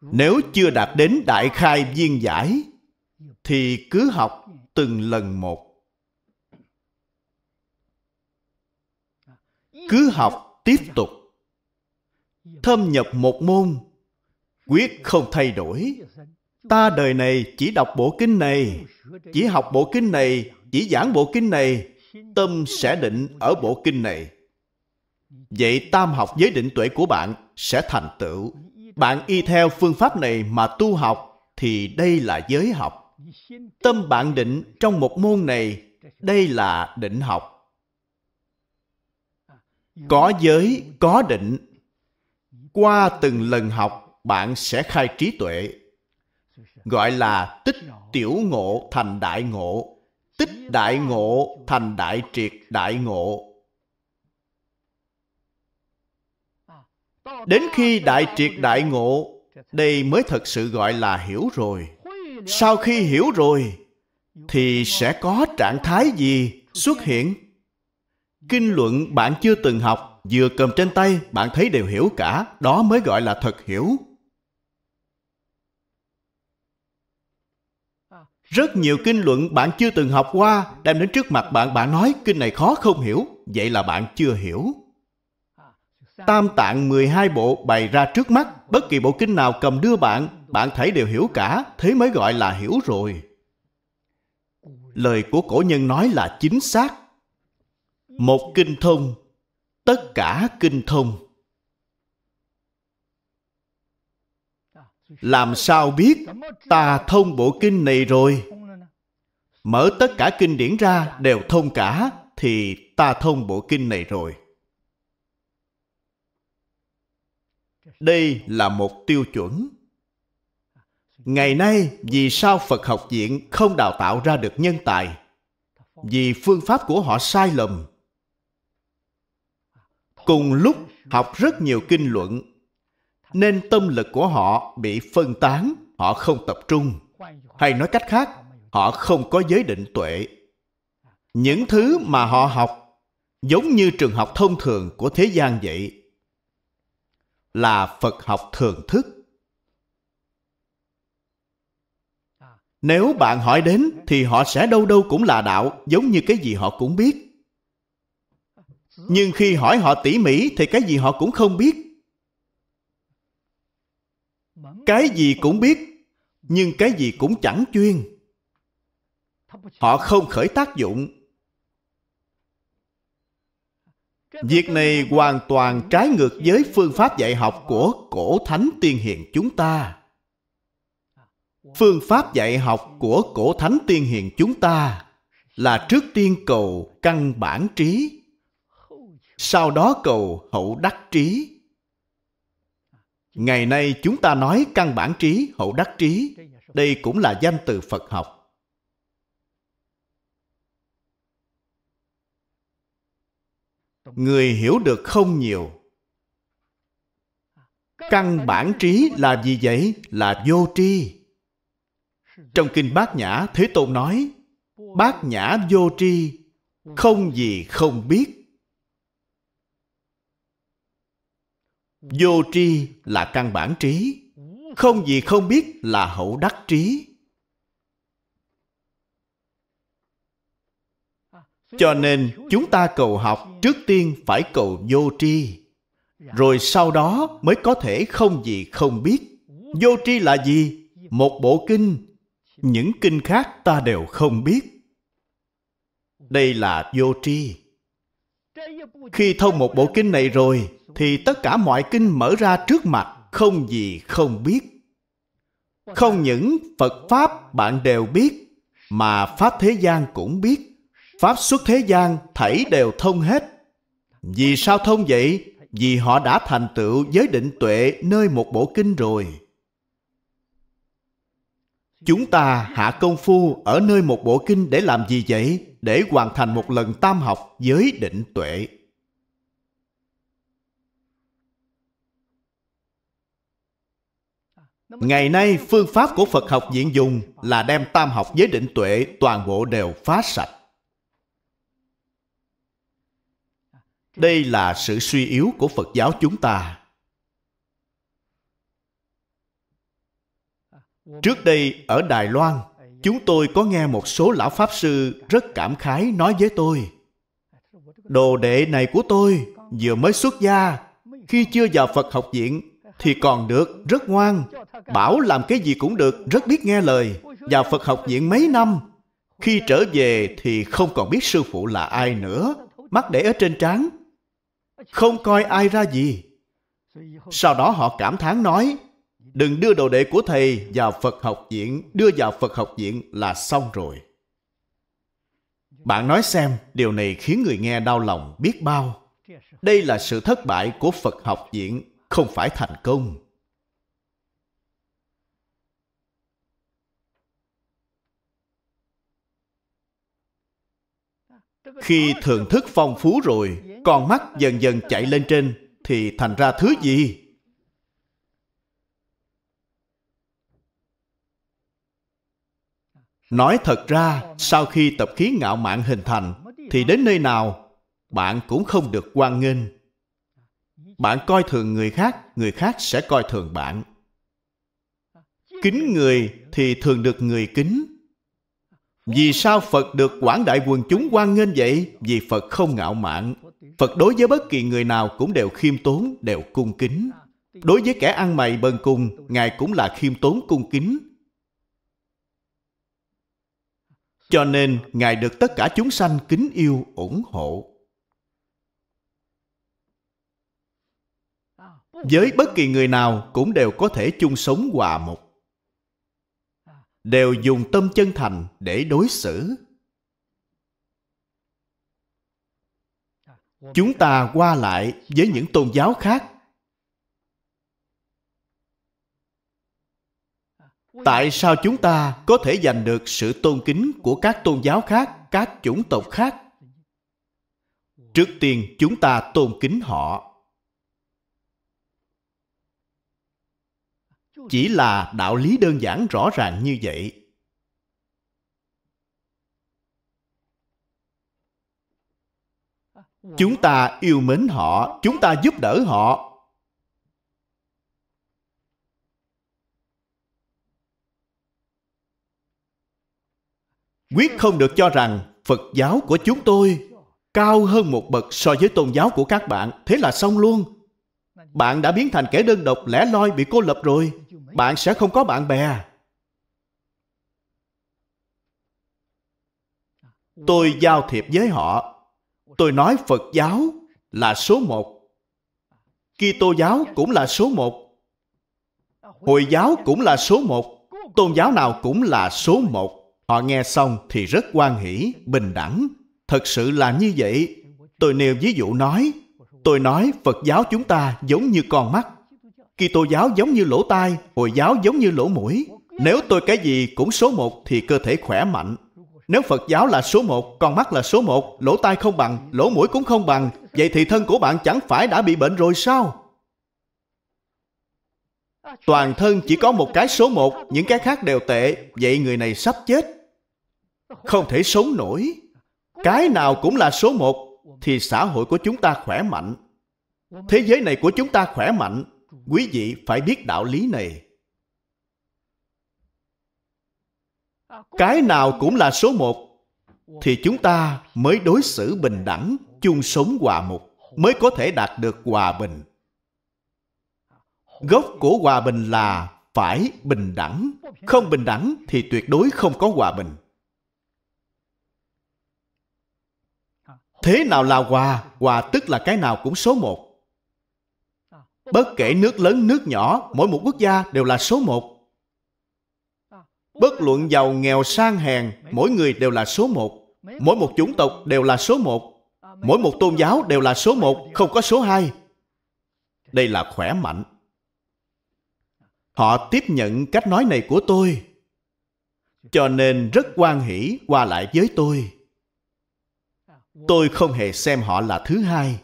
nếu chưa đạt đến đại khai viên giải thì cứ học từng lần một cứ học tiếp tục thâm nhập một môn quyết không thay đổi ta đời này chỉ đọc bộ kinh này chỉ học bộ kinh này chỉ giảng bộ kinh này tâm sẽ định ở bộ kinh này vậy tam học giới định tuệ của bạn sẽ thành tựu bạn y theo phương pháp này mà tu học thì đây là giới học tâm bạn định trong một môn này đây là định học có giới có định qua từng lần học bạn sẽ khai trí tuệ gọi là tích tiểu ngộ thành đại ngộ tích đại ngộ thành đại triệt đại ngộ đến khi đại triệt đại ngộ đây mới thật sự gọi là hiểu rồi sau khi hiểu rồi thì sẽ có trạng thái gì xuất hiện kinh luận bạn chưa từng học vừa cầm trên tay bạn thấy đều hiểu cả đó mới gọi là thật hiểu Rất nhiều kinh luận bạn chưa từng học qua đem đến trước mặt bạn, bạn nói kinh này khó không hiểu, vậy là bạn chưa hiểu. Tam tạng 12 bộ bày ra trước mắt, bất kỳ bộ kinh nào cầm đưa bạn, bạn thấy đều hiểu cả, thế mới gọi là hiểu rồi. Lời của cổ nhân nói là chính xác. Một kinh thông, tất cả kinh thông. làm sao biết ta thông bộ kinh này rồi mở tất cả kinh điển ra đều thông cả thì ta thông bộ kinh này rồi đây là một tiêu chuẩn ngày nay vì sao phật học viện không đào tạo ra được nhân tài vì phương pháp của họ sai lầm cùng lúc học rất nhiều kinh luận nên tâm lực của họ bị phân tán, họ không tập trung. Hay nói cách khác, họ không có giới định tuệ. Những thứ mà họ học giống như trường học thông thường của thế gian vậy là Phật học thường thức. Nếu bạn hỏi đến thì họ sẽ đâu đâu cũng là đạo, giống như cái gì họ cũng biết. Nhưng khi hỏi họ tỉ mỉ thì cái gì họ cũng không biết cái gì cũng biết nhưng cái gì cũng chẳng chuyên họ không khởi tác dụng việc này hoàn toàn trái ngược với phương pháp dạy học của cổ thánh tiên hiền chúng ta à, phương pháp dạy học của cổ thánh tiên hiền chúng ta là trước tiên cầu căn bản trí sau đó cầu hậu đắc trí Ngày nay chúng ta nói căn bản trí, hậu đắc trí, đây cũng là danh từ Phật học. Người hiểu được không nhiều. Căn bản trí là gì vậy? Là vô tri. Trong Kinh Bát Nhã, Thế Tôn nói, Bát Nhã vô tri, không gì không biết. Vô tri là căn bản trí, không gì không biết là hậu đắc trí. Cho nên chúng ta cầu học trước tiên phải cầu vô tri, rồi sau đó mới có thể không gì không biết. Vô tri là gì? Một bộ kinh, những kinh khác ta đều không biết. Đây là vô tri. Khi thông một bộ kinh này rồi, thì tất cả mọi kinh mở ra trước mặt không gì không biết không những phật pháp bạn đều biết mà pháp thế gian cũng biết pháp xuất thế gian thảy đều thông hết vì sao thông vậy vì họ đã thành tựu giới định tuệ nơi một bộ kinh rồi chúng ta hạ công phu ở nơi một bộ kinh để làm gì vậy để hoàn thành một lần tam học giới định tuệ Ngày nay phương pháp của Phật học diện dùng là đem tam học giới định tuệ toàn bộ đều phá sạch. Đây là sự suy yếu của Phật giáo chúng ta. Trước đây ở Đài Loan, chúng tôi có nghe một số lão Pháp Sư rất cảm khái nói với tôi, Đồ đệ này của tôi vừa mới xuất gia, khi chưa vào Phật học viện thì còn được, rất ngoan. Bảo làm cái gì cũng được, rất biết nghe lời. Và Phật học viện mấy năm, khi trở về thì không còn biết sư phụ là ai nữa. Mắt để ở trên trán, không coi ai ra gì. Sau đó họ cảm thán nói, đừng đưa đồ đệ của thầy vào Phật học viện, đưa vào Phật học viện là xong rồi. Bạn nói xem, điều này khiến người nghe đau lòng biết bao. Đây là sự thất bại của Phật học viện không phải thành công. Khi thưởng thức phong phú rồi, con mắt dần dần chạy lên trên, thì thành ra thứ gì? Nói thật ra, sau khi tập khí ngạo mạn hình thành, thì đến nơi nào, bạn cũng không được quan nghênh bạn coi thường người khác người khác sẽ coi thường bạn kính người thì thường được người kính vì sao phật được quảng đại quần chúng quan nghênh vậy vì phật không ngạo mạn phật đối với bất kỳ người nào cũng đều khiêm tốn đều cung kính đối với kẻ ăn mày bần cùng ngài cũng là khiêm tốn cung kính cho nên ngài được tất cả chúng sanh kính yêu ủng hộ với bất kỳ người nào cũng đều có thể chung sống hòa một đều dùng tâm chân thành để đối xử chúng ta qua lại với những tôn giáo khác tại sao chúng ta có thể giành được sự tôn kính của các tôn giáo khác các chủng tộc khác trước tiên chúng ta tôn kính họ chỉ là đạo lý đơn giản rõ ràng như vậy chúng ta yêu mến họ chúng ta giúp đỡ họ quyết không được cho rằng phật giáo của chúng tôi cao hơn một bậc so với tôn giáo của các bạn thế là xong luôn bạn đã biến thành kẻ đơn độc lẻ loi bị cô lập rồi bạn sẽ không có bạn bè tôi giao thiệp với họ tôi nói phật giáo là số một kitô giáo cũng là số một hồi giáo cũng là số một tôn giáo nào cũng là số một họ nghe xong thì rất quan hỷ bình đẳng thật sự là như vậy tôi nêu ví dụ nói tôi nói phật giáo chúng ta giống như con mắt Kitô giáo giống như lỗ tai, Hồi giáo giống như lỗ mũi. Nếu tôi cái gì cũng số một thì cơ thể khỏe mạnh. Nếu Phật giáo là số một, con mắt là số một, lỗ tai không bằng, lỗ mũi cũng không bằng, vậy thì thân của bạn chẳng phải đã bị bệnh rồi sao? Toàn thân chỉ có một cái số một, những cái khác đều tệ, vậy người này sắp chết. Không thể sống nổi. Cái nào cũng là số một, thì xã hội của chúng ta khỏe mạnh. Thế giới này của chúng ta khỏe mạnh, Quý vị phải biết đạo lý này. Cái nào cũng là số một, thì chúng ta mới đối xử bình đẳng, chung sống hòa mục, mới có thể đạt được hòa bình. Gốc của hòa bình là phải bình đẳng, không bình đẳng thì tuyệt đối không có hòa bình. Thế nào là hòa? Hòa tức là cái nào cũng số một bất kể nước lớn nước nhỏ, mỗi một quốc gia đều là số một. Bất luận giàu nghèo sang hèn, mỗi người đều là số một. Mỗi một chủng tộc đều là số một. Mỗi một tôn giáo đều là số một, không có số hai. Đây là khỏe mạnh. Họ tiếp nhận cách nói này của tôi. Cho nên rất quan hỷ qua lại với tôi. Tôi không hề xem họ là thứ hai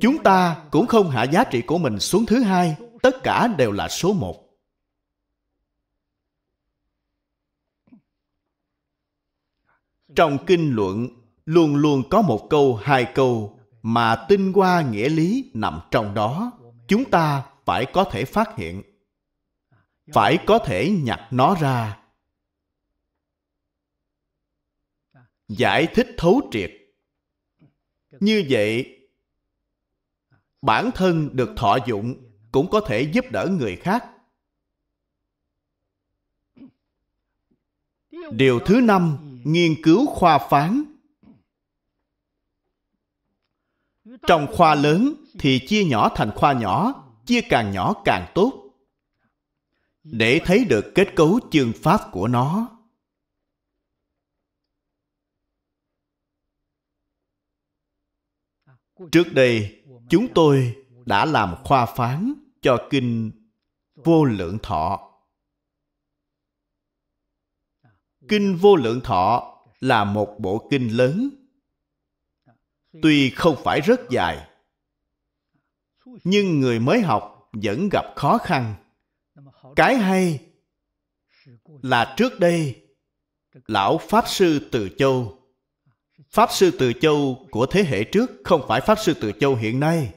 chúng ta cũng không hạ giá trị của mình xuống thứ hai tất cả đều là số một trong kinh luận luôn luôn có một câu hai câu mà tinh hoa nghĩa lý nằm trong đó chúng ta phải có thể phát hiện phải có thể nhặt nó ra giải thích thấu triệt như vậy bản thân được thọ dụng cũng có thể giúp đỡ người khác. Điều thứ năm, nghiên cứu khoa phán. Trong khoa lớn thì chia nhỏ thành khoa nhỏ, chia càng nhỏ càng tốt để thấy được kết cấu chương pháp của nó. Trước đây, chúng tôi đã làm khoa phán cho kinh vô lượng thọ kinh vô lượng thọ là một bộ kinh lớn tuy không phải rất dài nhưng người mới học vẫn gặp khó khăn cái hay là trước đây lão pháp sư từ châu Pháp Sư Từ Châu của thế hệ trước không phải Pháp Sư Từ Châu hiện nay.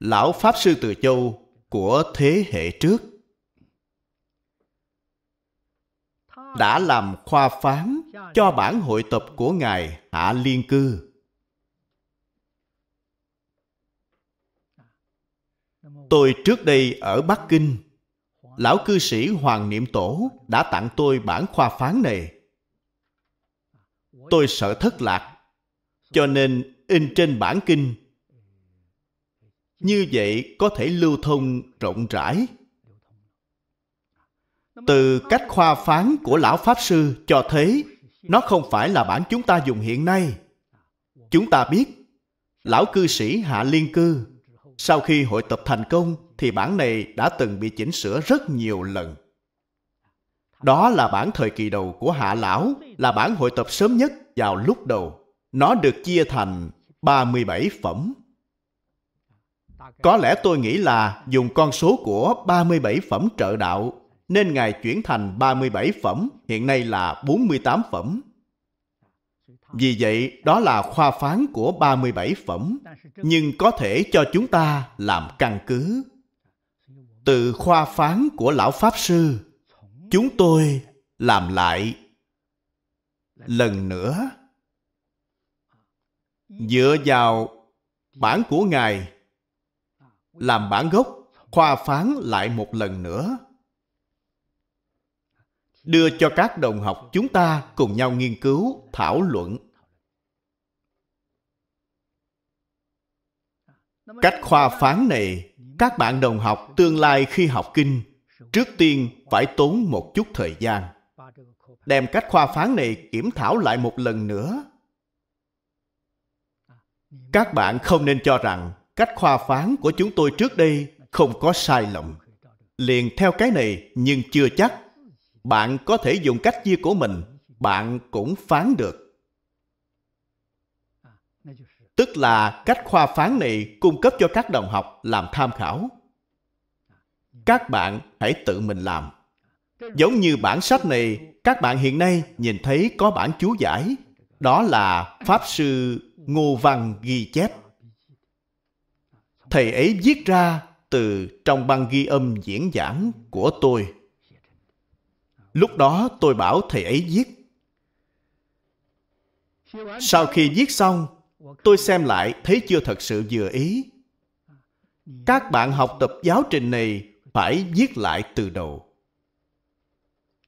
Lão Pháp Sư Từ Châu của thế hệ trước đã làm khoa phán cho bản hội tập của Ngài Hạ Liên Cư. Tôi trước đây ở Bắc Kinh, Lão cư sĩ Hoàng Niệm Tổ đã tặng tôi bản khoa phán này tôi sợ thất lạc cho nên in trên bản kinh như vậy có thể lưu thông rộng rãi từ cách khoa phán của lão pháp sư cho thấy nó không phải là bản chúng ta dùng hiện nay chúng ta biết lão cư sĩ hạ liên cư sau khi hội tập thành công thì bản này đã từng bị chỉnh sửa rất nhiều lần đó là bản thời kỳ đầu của Hạ Lão, là bản hội tập sớm nhất vào lúc đầu. Nó được chia thành 37 phẩm. Có lẽ tôi nghĩ là dùng con số của 37 phẩm trợ đạo, nên Ngài chuyển thành 37 phẩm, hiện nay là 48 phẩm. Vì vậy, đó là khoa phán của 37 phẩm, nhưng có thể cho chúng ta làm căn cứ. Từ khoa phán của Lão Pháp Sư chúng tôi làm lại lần nữa dựa vào bản của ngài làm bản gốc khoa phán lại một lần nữa đưa cho các đồng học chúng ta cùng nhau nghiên cứu thảo luận cách khoa phán này các bạn đồng học tương lai khi học kinh trước tiên phải tốn một chút thời gian đem cách khoa phán này kiểm thảo lại một lần nữa các bạn không nên cho rằng cách khoa phán của chúng tôi trước đây không có sai lầm liền theo cái này nhưng chưa chắc bạn có thể dùng cách chia của mình bạn cũng phán được tức là cách khoa phán này cung cấp cho các đồng học làm tham khảo các bạn hãy tự mình làm. Giống như bản sách này, các bạn hiện nay nhìn thấy có bản chú giải, đó là Pháp Sư Ngô Văn ghi chép. Thầy ấy viết ra từ trong băng ghi âm diễn giảng của tôi. Lúc đó tôi bảo thầy ấy viết. Sau khi viết xong, tôi xem lại thấy chưa thật sự vừa ý. Các bạn học tập giáo trình này phải viết lại từ đầu.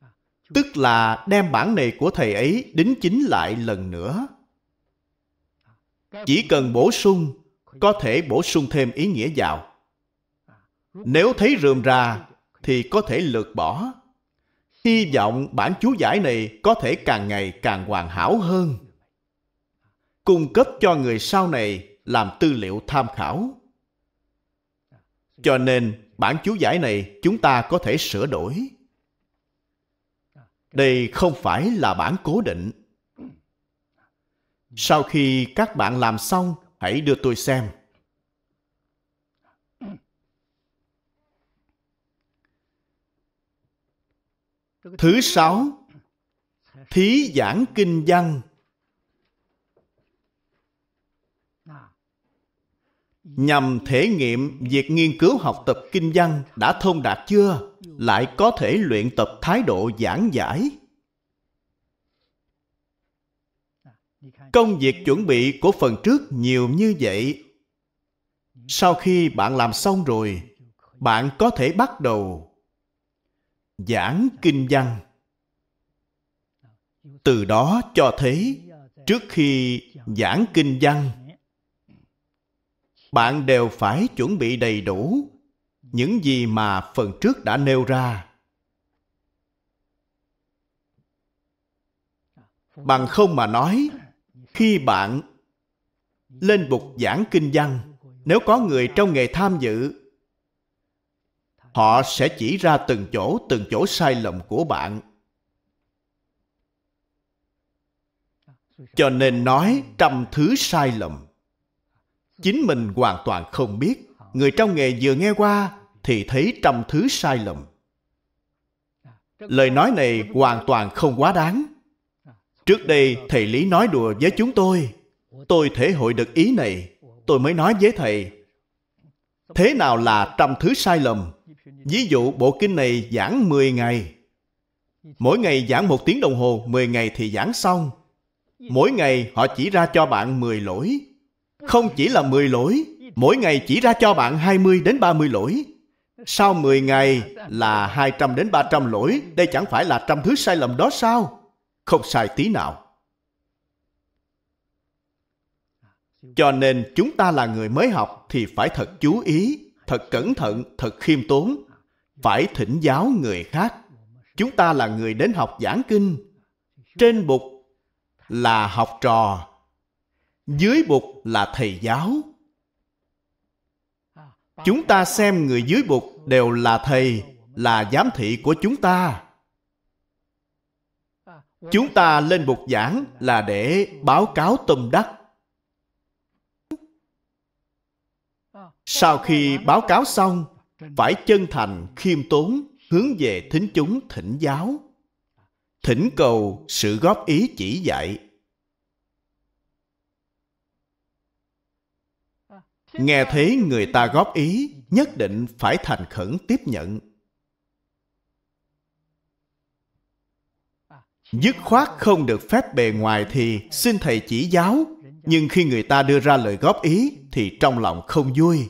À, Tức là đem bản này của thầy ấy đính chính lại lần nữa. À, Chỉ cần bổ sung, có thể bổ sung thêm ý nghĩa vào. À, Nếu thấy rườm ra, thì có thể lược bỏ. Hy vọng bản chú giải này có thể càng ngày càng hoàn hảo hơn. Cung cấp cho người sau này làm tư liệu tham khảo. Cho nên, bản chú giải này chúng ta có thể sửa đổi. Đây không phải là bản cố định. Sau khi các bạn làm xong, hãy đưa tôi xem. Thứ sáu, thí giảng kinh văn nhằm thể nghiệm việc nghiên cứu học tập kinh văn đã thông đạt chưa lại có thể luyện tập thái độ giảng giải công việc chuẩn bị của phần trước nhiều như vậy sau khi bạn làm xong rồi bạn có thể bắt đầu giảng kinh văn từ đó cho thấy trước khi giảng kinh văn bạn đều phải chuẩn bị đầy đủ những gì mà phần trước đã nêu ra. Bằng không mà nói, khi bạn lên bục giảng kinh văn, nếu có người trong nghề tham dự, họ sẽ chỉ ra từng chỗ, từng chỗ sai lầm của bạn. Cho nên nói trăm thứ sai lầm chính mình hoàn toàn không biết người trong nghề vừa nghe qua thì thấy trăm thứ sai lầm lời nói này hoàn toàn không quá đáng trước đây thầy lý nói đùa với chúng tôi tôi thể hội được ý này tôi mới nói với thầy thế nào là trăm thứ sai lầm ví dụ bộ kinh này giảng 10 ngày mỗi ngày giảng một tiếng đồng hồ 10 ngày thì giảng xong mỗi ngày họ chỉ ra cho bạn 10 lỗi không chỉ là 10 lỗi, mỗi ngày chỉ ra cho bạn 20 đến 30 lỗi. Sau 10 ngày là 200 đến 300 lỗi, đây chẳng phải là trăm thứ sai lầm đó sao? Không sai tí nào. Cho nên chúng ta là người mới học thì phải thật chú ý, thật cẩn thận, thật khiêm tốn, phải thỉnh giáo người khác. Chúng ta là người đến học giảng kinh, trên bục là học trò dưới bục là thầy giáo chúng ta xem người dưới bục đều là thầy là giám thị của chúng ta chúng ta lên bục giảng là để báo cáo tâm đắc sau khi báo cáo xong phải chân thành khiêm tốn hướng về thính chúng thỉnh giáo thỉnh cầu sự góp ý chỉ dạy nghe thấy người ta góp ý nhất định phải thành khẩn tiếp nhận dứt khoát không được phép bề ngoài thì xin thầy chỉ giáo nhưng khi người ta đưa ra lời góp ý thì trong lòng không vui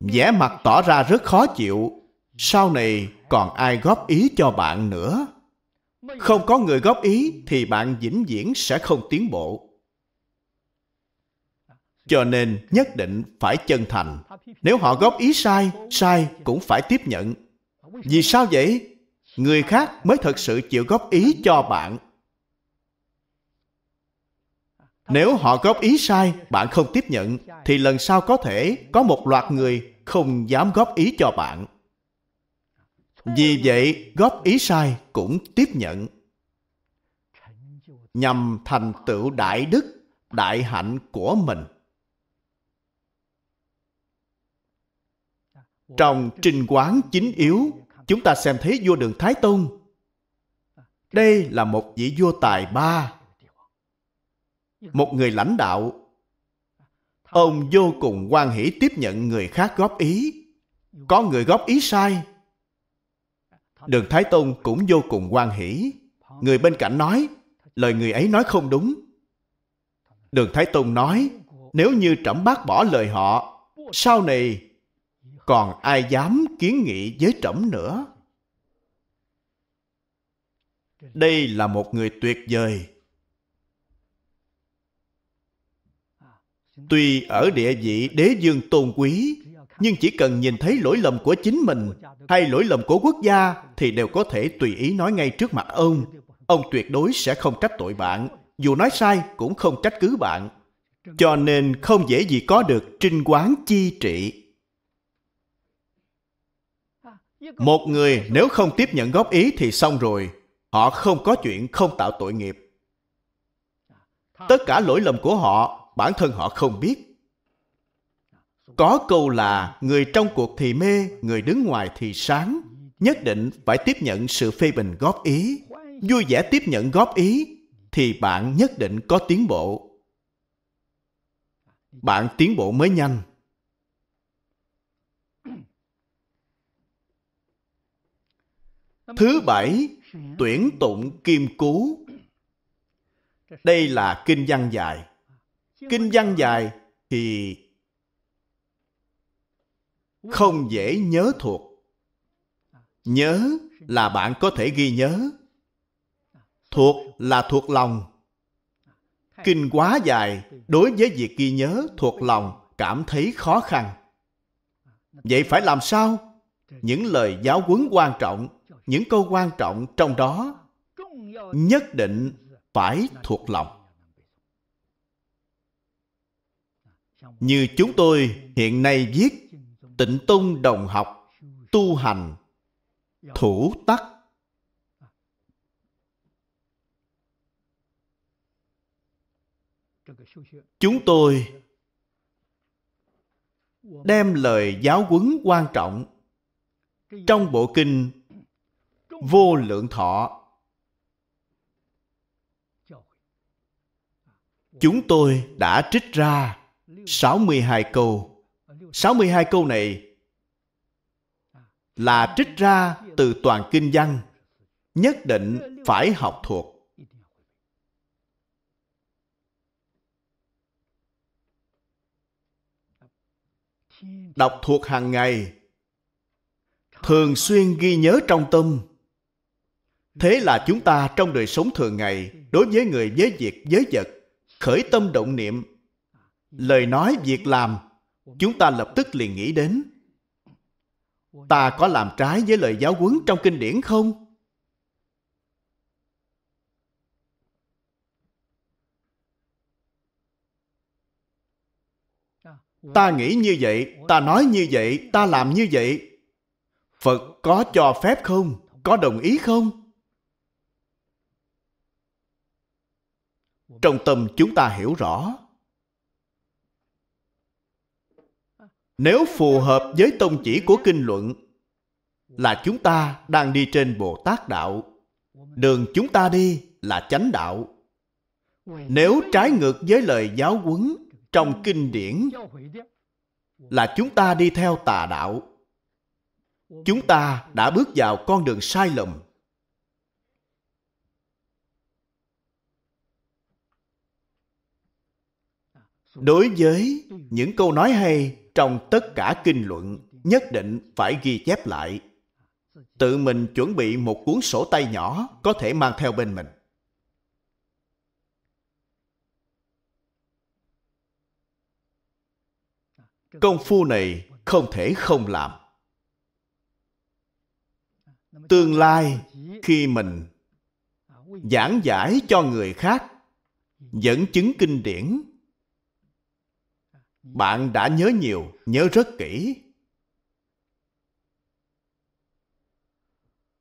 vẻ mặt tỏ ra rất khó chịu sau này còn ai góp ý cho bạn nữa không có người góp ý thì bạn vĩnh viễn sẽ không tiến bộ cho nên nhất định phải chân thành nếu họ góp ý sai sai cũng phải tiếp nhận vì sao vậy người khác mới thật sự chịu góp ý cho bạn nếu họ góp ý sai bạn không tiếp nhận thì lần sau có thể có một loạt người không dám góp ý cho bạn vì vậy, góp ý sai cũng tiếp nhận. Nhằm thành tựu đại đức, đại hạnh của mình. Trong trình quán chính yếu, chúng ta xem thấy vua đường Thái Tông. Đây là một vị vua tài ba, một người lãnh đạo. Ông vô cùng quan hỷ tiếp nhận người khác góp ý. Có người góp ý sai, Đường Thái tôn cũng vô cùng quan hỷ. Người bên cạnh nói, lời người ấy nói không đúng. Đường Thái tôn nói, nếu như trẫm bác bỏ lời họ, sau này còn ai dám kiến nghị với trẫm nữa. Đây là một người tuyệt vời. Tuy ở địa vị đế dương tôn quý, nhưng chỉ cần nhìn thấy lỗi lầm của chính mình hay lỗi lầm của quốc gia thì đều có thể tùy ý nói ngay trước mặt ông. Ông tuyệt đối sẽ không trách tội bạn, dù nói sai cũng không trách cứ bạn. Cho nên không dễ gì có được trinh quán chi trị. Một người nếu không tiếp nhận góp ý thì xong rồi, họ không có chuyện không tạo tội nghiệp. Tất cả lỗi lầm của họ, bản thân họ không biết có câu là người trong cuộc thì mê, người đứng ngoài thì sáng. Nhất định phải tiếp nhận sự phê bình góp ý. Vui vẻ tiếp nhận góp ý thì bạn nhất định có tiến bộ. Bạn tiến bộ mới nhanh. Thứ bảy, tuyển tụng kim cú. Đây là kinh văn dài. Kinh văn dài thì không dễ nhớ thuộc nhớ là bạn có thể ghi nhớ thuộc là thuộc lòng kinh quá dài đối với việc ghi nhớ thuộc lòng cảm thấy khó khăn vậy phải làm sao những lời giáo huấn quan trọng những câu quan trọng trong đó nhất định phải thuộc lòng như chúng tôi hiện nay viết tịnh tông đồng học tu hành thủ tắc chúng tôi đem lời giáo huấn quan trọng trong bộ kinh vô lượng thọ chúng tôi đã trích ra 62 câu 62 câu này là trích ra từ toàn kinh văn nhất định phải học thuộc đọc thuộc hàng ngày thường xuyên ghi nhớ trong tâm thế là chúng ta trong đời sống thường ngày đối với người với việc với vật khởi tâm động niệm lời nói việc làm chúng ta lập tức liền nghĩ đến ta có làm trái với lời giáo huấn trong kinh điển không ta nghĩ như vậy ta nói như vậy ta làm như vậy phật có cho phép không có đồng ý không trong tâm chúng ta hiểu rõ nếu phù hợp với tông chỉ của kinh luận là chúng ta đang đi trên bồ tát đạo đường chúng ta đi là chánh đạo nếu trái ngược với lời giáo huấn trong kinh điển là chúng ta đi theo tà đạo chúng ta đã bước vào con đường sai lầm đối với những câu nói hay trong tất cả kinh luận nhất định phải ghi chép lại. Tự mình chuẩn bị một cuốn sổ tay nhỏ có thể mang theo bên mình. Công phu này không thể không làm. Tương lai khi mình giảng giải cho người khác dẫn chứng kinh điển Ừ. Bạn đã nhớ nhiều, nhớ rất kỹ.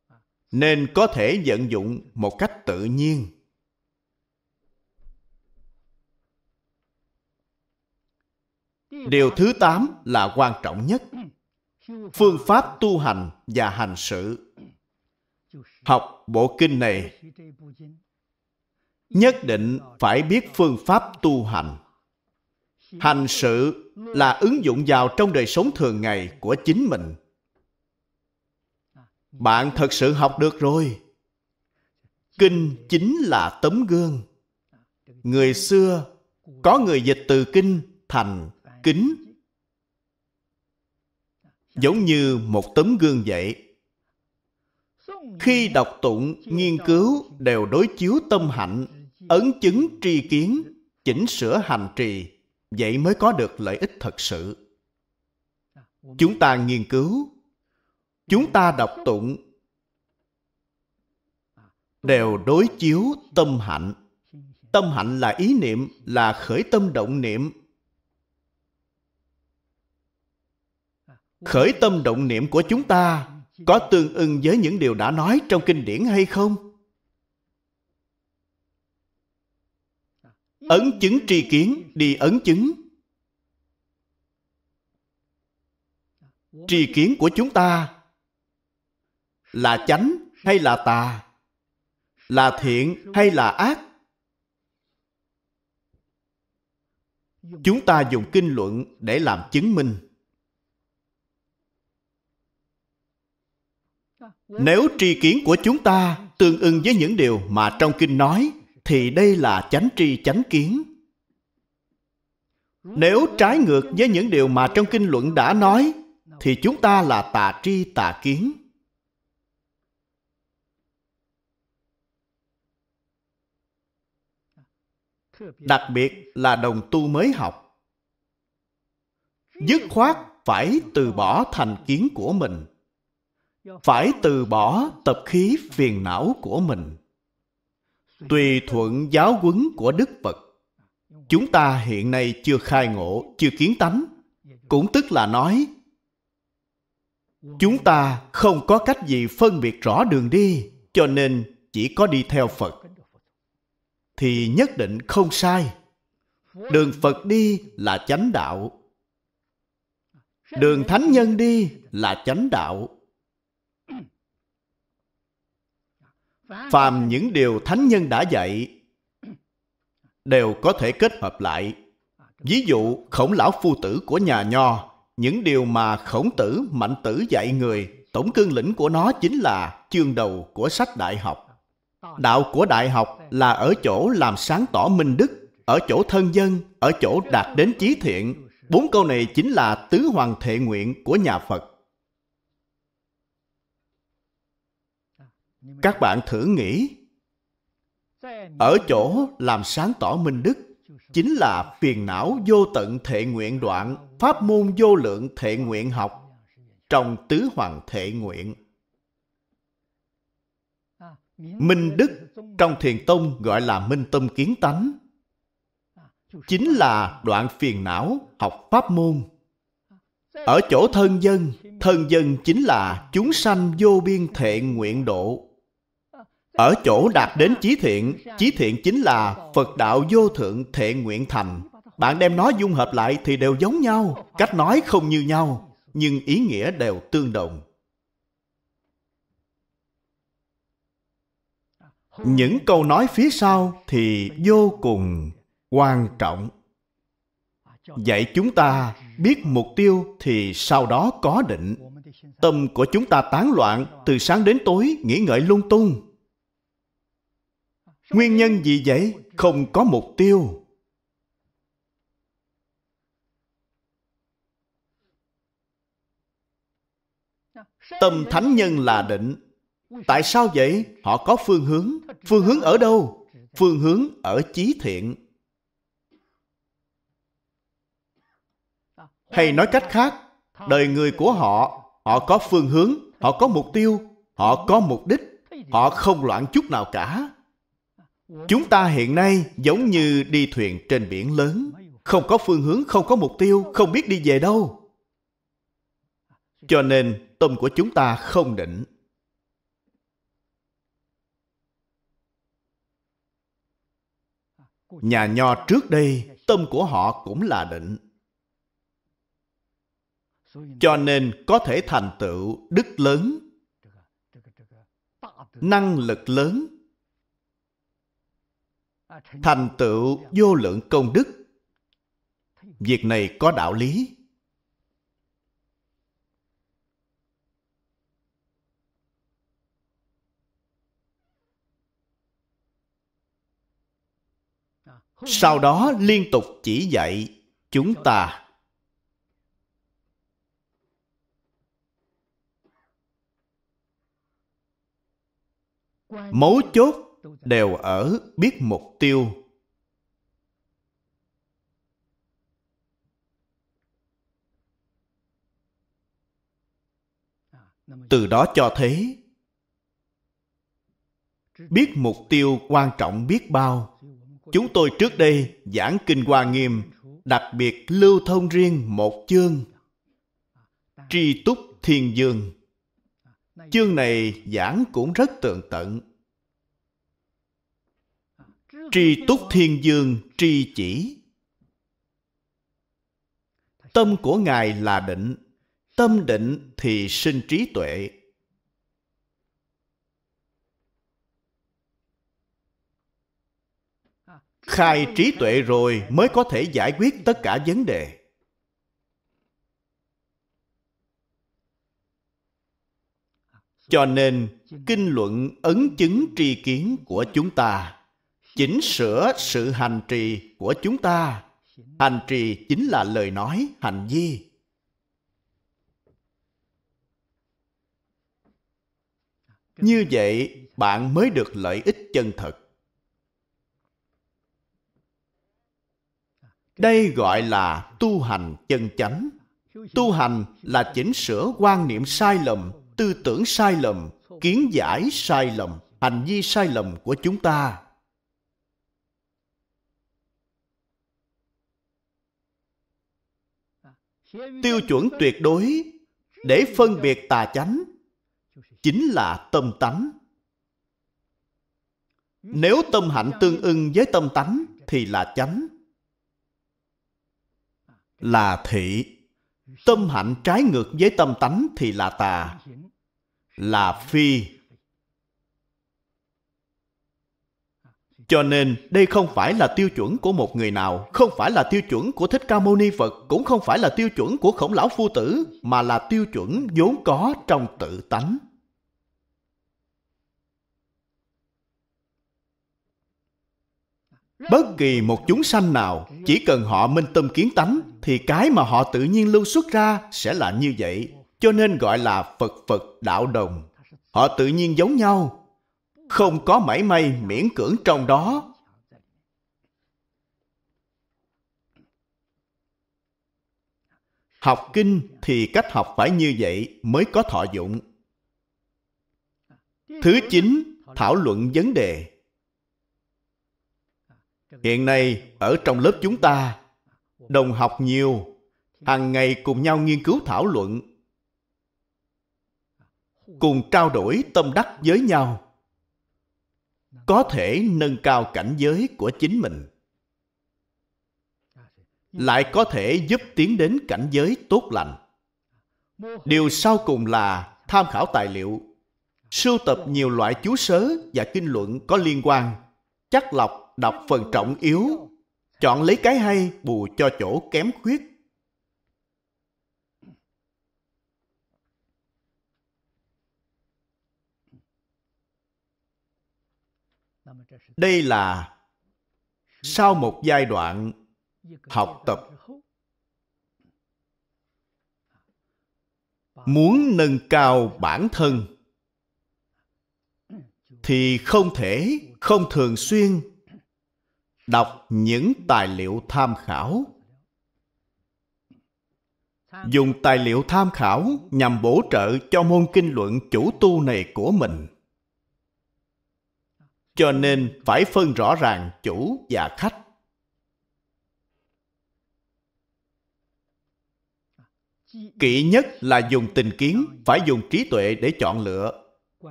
À. Nên có thể vận dụng một cách tự nhiên. Điều thứ tám là quan trọng nhất. Ừ. Phương pháp tu hành và hành sự. Ừ. Học bộ kinh này nhất định phải biết phương pháp tu hành hành sự là ứng dụng vào trong đời sống thường ngày của chính mình bạn thật sự học được rồi kinh chính là tấm gương người xưa có người dịch từ kinh thành kính giống như một tấm gương vậy khi đọc tụng nghiên cứu đều đối chiếu tâm hạnh ấn chứng tri kiến chỉnh sửa hành trì vậy mới có được lợi ích thật sự à, chúng ta nghiên cứu chúng ta đọc tụng à, đều đối chiếu tâm hạnh tâm hạnh là ý niệm là khởi tâm động niệm à, khởi tâm động niệm của chúng ta có tương ưng với những điều đã nói trong kinh điển hay không ấn chứng tri kiến đi ấn chứng tri kiến của chúng ta là chánh hay là tà là thiện hay là ác chúng ta dùng kinh luận để làm chứng minh nếu tri kiến của chúng ta tương ưng với những điều mà trong kinh nói thì đây là chánh tri chánh kiến. Nếu trái ngược với những điều mà trong kinh luận đã nói, thì chúng ta là tà tri tà kiến. Đặc biệt là đồng tu mới học. Dứt khoát phải từ bỏ thành kiến của mình. Phải từ bỏ tập khí phiền não của mình tùy thuận giáo huấn của đức phật chúng ta hiện nay chưa khai ngộ chưa kiến tánh cũng tức là nói chúng ta không có cách gì phân biệt rõ đường đi cho nên chỉ có đi theo phật thì nhất định không sai đường phật đi là chánh đạo đường thánh nhân đi là chánh đạo phàm những điều thánh nhân đã dạy đều có thể kết hợp lại ví dụ khổng lão phu tử của nhà nho những điều mà khổng tử mạnh tử dạy người tổng cương lĩnh của nó chính là chương đầu của sách đại học đạo của đại học là ở chỗ làm sáng tỏ minh đức ở chỗ thân dân ở chỗ đạt đến chí thiện bốn câu này chính là tứ hoàng thệ nguyện của nhà phật các bạn thử nghĩ ở chỗ làm sáng tỏ minh đức chính là phiền não vô tận thệ nguyện đoạn pháp môn vô lượng thệ nguyện học trong tứ hoàng thệ nguyện minh đức trong thiền tông gọi là minh tâm kiến tánh chính là đoạn phiền não học pháp môn ở chỗ thân dân thân dân chính là chúng sanh vô biên thệ nguyện độ ở chỗ đạt đến chí thiện, chí thiện chính là Phật đạo vô thượng thệ nguyện thành. Bạn đem nó dung hợp lại thì đều giống nhau, cách nói không như nhau, nhưng ý nghĩa đều tương đồng. Những câu nói phía sau thì vô cùng quan trọng. dạy chúng ta biết mục tiêu thì sau đó có định. Tâm của chúng ta tán loạn, từ sáng đến tối nghĩ ngợi lung tung, nguyên nhân gì vậy không có mục tiêu tâm thánh nhân là định tại sao vậy họ có phương hướng phương hướng ở đâu phương hướng ở chí thiện hay nói cách khác đời người của họ họ có phương hướng họ có mục tiêu họ có mục đích họ không loạn chút nào cả chúng ta hiện nay giống như đi thuyền trên biển lớn không có phương hướng không có mục tiêu không biết đi về đâu cho nên tâm của chúng ta không định nhà nho trước đây tâm của họ cũng là định cho nên có thể thành tựu đức lớn năng lực lớn thành tựu vô lượng công đức việc này có đạo lý sau đó liên tục chỉ dạy chúng ta mấu chốt đều ở biết mục tiêu à, từ đó cho thấy biết mục tiêu quan trọng biết bao chúng tôi trước đây giảng kinh hoa nghiêm đặc biệt lưu thông riêng một chương tri túc thiên dương à, chương này giảng cũng rất tường tận tri túc thiên dương tri chỉ tâm của ngài là định tâm định thì sinh trí tuệ khai trí tuệ rồi mới có thể giải quyết tất cả vấn đề cho nên kinh luận ấn chứng tri kiến của chúng ta chỉnh sửa sự hành trì của chúng ta hành trì chính là lời nói hành vi như vậy bạn mới được lợi ích chân thật đây gọi là tu hành chân chánh tu hành là chỉnh sửa quan niệm sai lầm tư tưởng sai lầm kiến giải sai lầm hành vi sai lầm của chúng ta tiêu chuẩn tuyệt đối để phân biệt tà chánh chính là tâm tánh nếu tâm hạnh tương ưng với tâm tánh thì là chánh là thị tâm hạnh trái ngược với tâm tánh thì là tà là phi Cho nên, đây không phải là tiêu chuẩn của một người nào, không phải là tiêu chuẩn của Thích Ca Mâu Ni Phật, cũng không phải là tiêu chuẩn của Khổng Lão Phu Tử, mà là tiêu chuẩn vốn có trong tự tánh. Bất kỳ một chúng sanh nào, chỉ cần họ minh tâm kiến tánh, thì cái mà họ tự nhiên lưu xuất ra sẽ là như vậy, cho nên gọi là Phật Phật Đạo Đồng. Họ tự nhiên giống nhau, không có mảy may miễn cưỡng trong đó học kinh thì cách học phải như vậy mới có thọ dụng thứ chín thảo luận vấn đề hiện nay ở trong lớp chúng ta đồng học nhiều hàng ngày cùng nhau nghiên cứu thảo luận cùng trao đổi tâm đắc với nhau có thể nâng cao cảnh giới của chính mình lại có thể giúp tiến đến cảnh giới tốt lành điều sau cùng là tham khảo tài liệu sưu tập nhiều loại chú sớ và kinh luận có liên quan chắc lọc đọc phần trọng yếu chọn lấy cái hay bù cho chỗ kém khuyết đây là sau một giai đoạn học tập muốn nâng cao bản thân thì không thể không thường xuyên đọc những tài liệu tham khảo dùng tài liệu tham khảo nhằm bổ trợ cho môn kinh luận chủ tu này của mình cho nên phải phân rõ ràng chủ và khách kỹ nhất là dùng tình kiến phải dùng trí tuệ để chọn lựa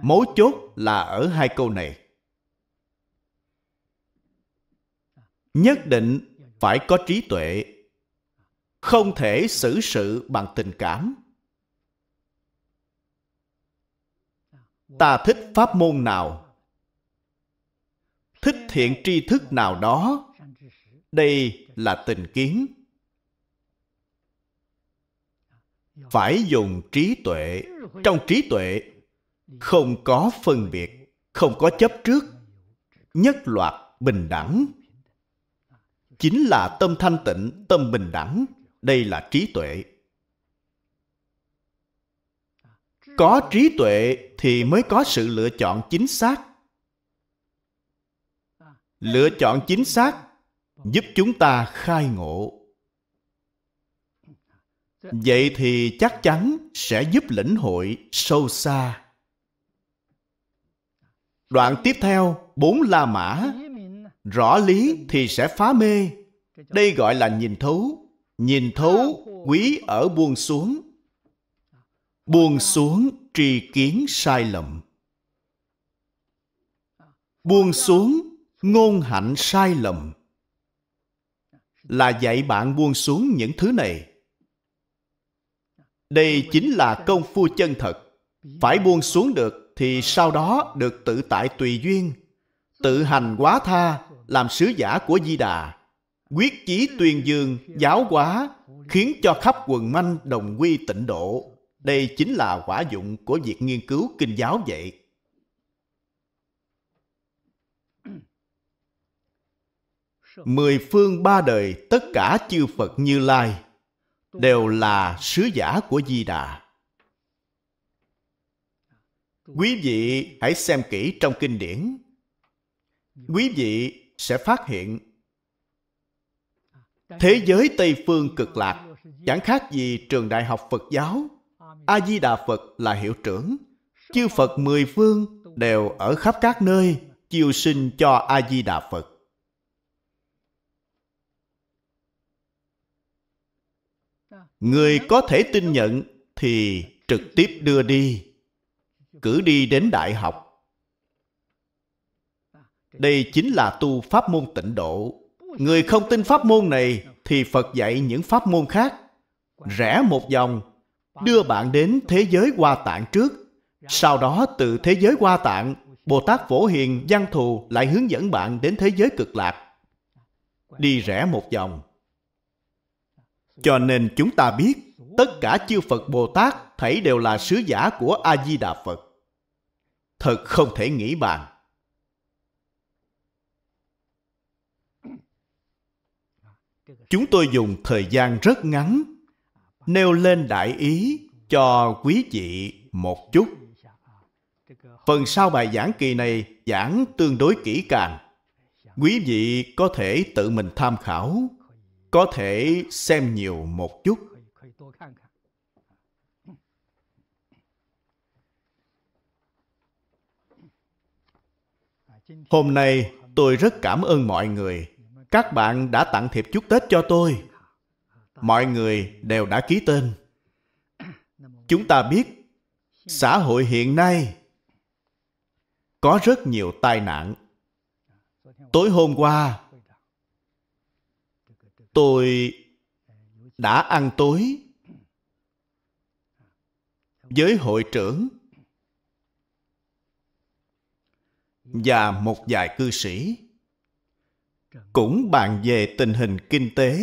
mấu chốt là ở hai câu này nhất định phải có trí tuệ không thể xử sự bằng tình cảm ta thích pháp môn nào thích thiện tri thức nào đó đây là tình kiến phải dùng trí tuệ trong trí tuệ không có phân biệt không có chấp trước nhất loạt bình đẳng chính là tâm thanh tịnh tâm bình đẳng đây là trí tuệ có trí tuệ thì mới có sự lựa chọn chính xác lựa chọn chính xác giúp chúng ta khai ngộ vậy thì chắc chắn sẽ giúp lĩnh hội sâu xa đoạn tiếp theo bốn la mã rõ lý thì sẽ phá mê đây gọi là nhìn thấu nhìn thấu quý ở buông xuống buông xuống tri kiến sai lầm buông xuống ngôn hạnh sai lầm là dạy bạn buông xuống những thứ này đây chính là công phu chân thật phải buông xuống được thì sau đó được tự tại tùy duyên tự hành quá tha làm sứ giả của di đà quyết chí tuyên dương giáo hóa khiến cho khắp quần manh đồng quy tịnh độ đây chính là quả dụng của việc nghiên cứu kinh giáo vậy mười phương ba đời tất cả chư Phật Như Lai đều là sứ giả của Di Đà. Quý vị hãy xem kỹ trong kinh điển. Quý vị sẽ phát hiện thế giới Tây phương cực lạc chẳng khác gì trường đại học Phật giáo. A Di Đà Phật là hiệu trưởng, chư Phật mười phương đều ở khắp các nơi chiêu sinh cho A Di Đà Phật. người có thể tin nhận thì trực tiếp đưa đi cử đi đến đại học đây chính là tu pháp môn tịnh độ người không tin pháp môn này thì phật dạy những pháp môn khác rẽ một vòng đưa bạn đến thế giới hoa tạng trước sau đó từ thế giới hoa tạng bồ tát phổ hiền văn thù lại hướng dẫn bạn đến thế giới cực lạc đi rẽ một vòng cho nên chúng ta biết tất cả chư Phật Bồ Tát thảy đều là sứ giả của A-di-đà Phật. Thật không thể nghĩ bàn. Chúng tôi dùng thời gian rất ngắn nêu lên đại ý cho quý vị một chút. Phần sau bài giảng kỳ này giảng tương đối kỹ càng. Quý vị có thể tự mình tham khảo có thể xem nhiều một chút hôm nay tôi rất cảm ơn mọi người các bạn đã tặng thiệp chúc tết cho tôi mọi người đều đã ký tên chúng ta biết xã hội hiện nay có rất nhiều tai nạn tối hôm qua tôi đã ăn tối với hội trưởng và một vài cư sĩ cũng bàn về tình hình kinh tế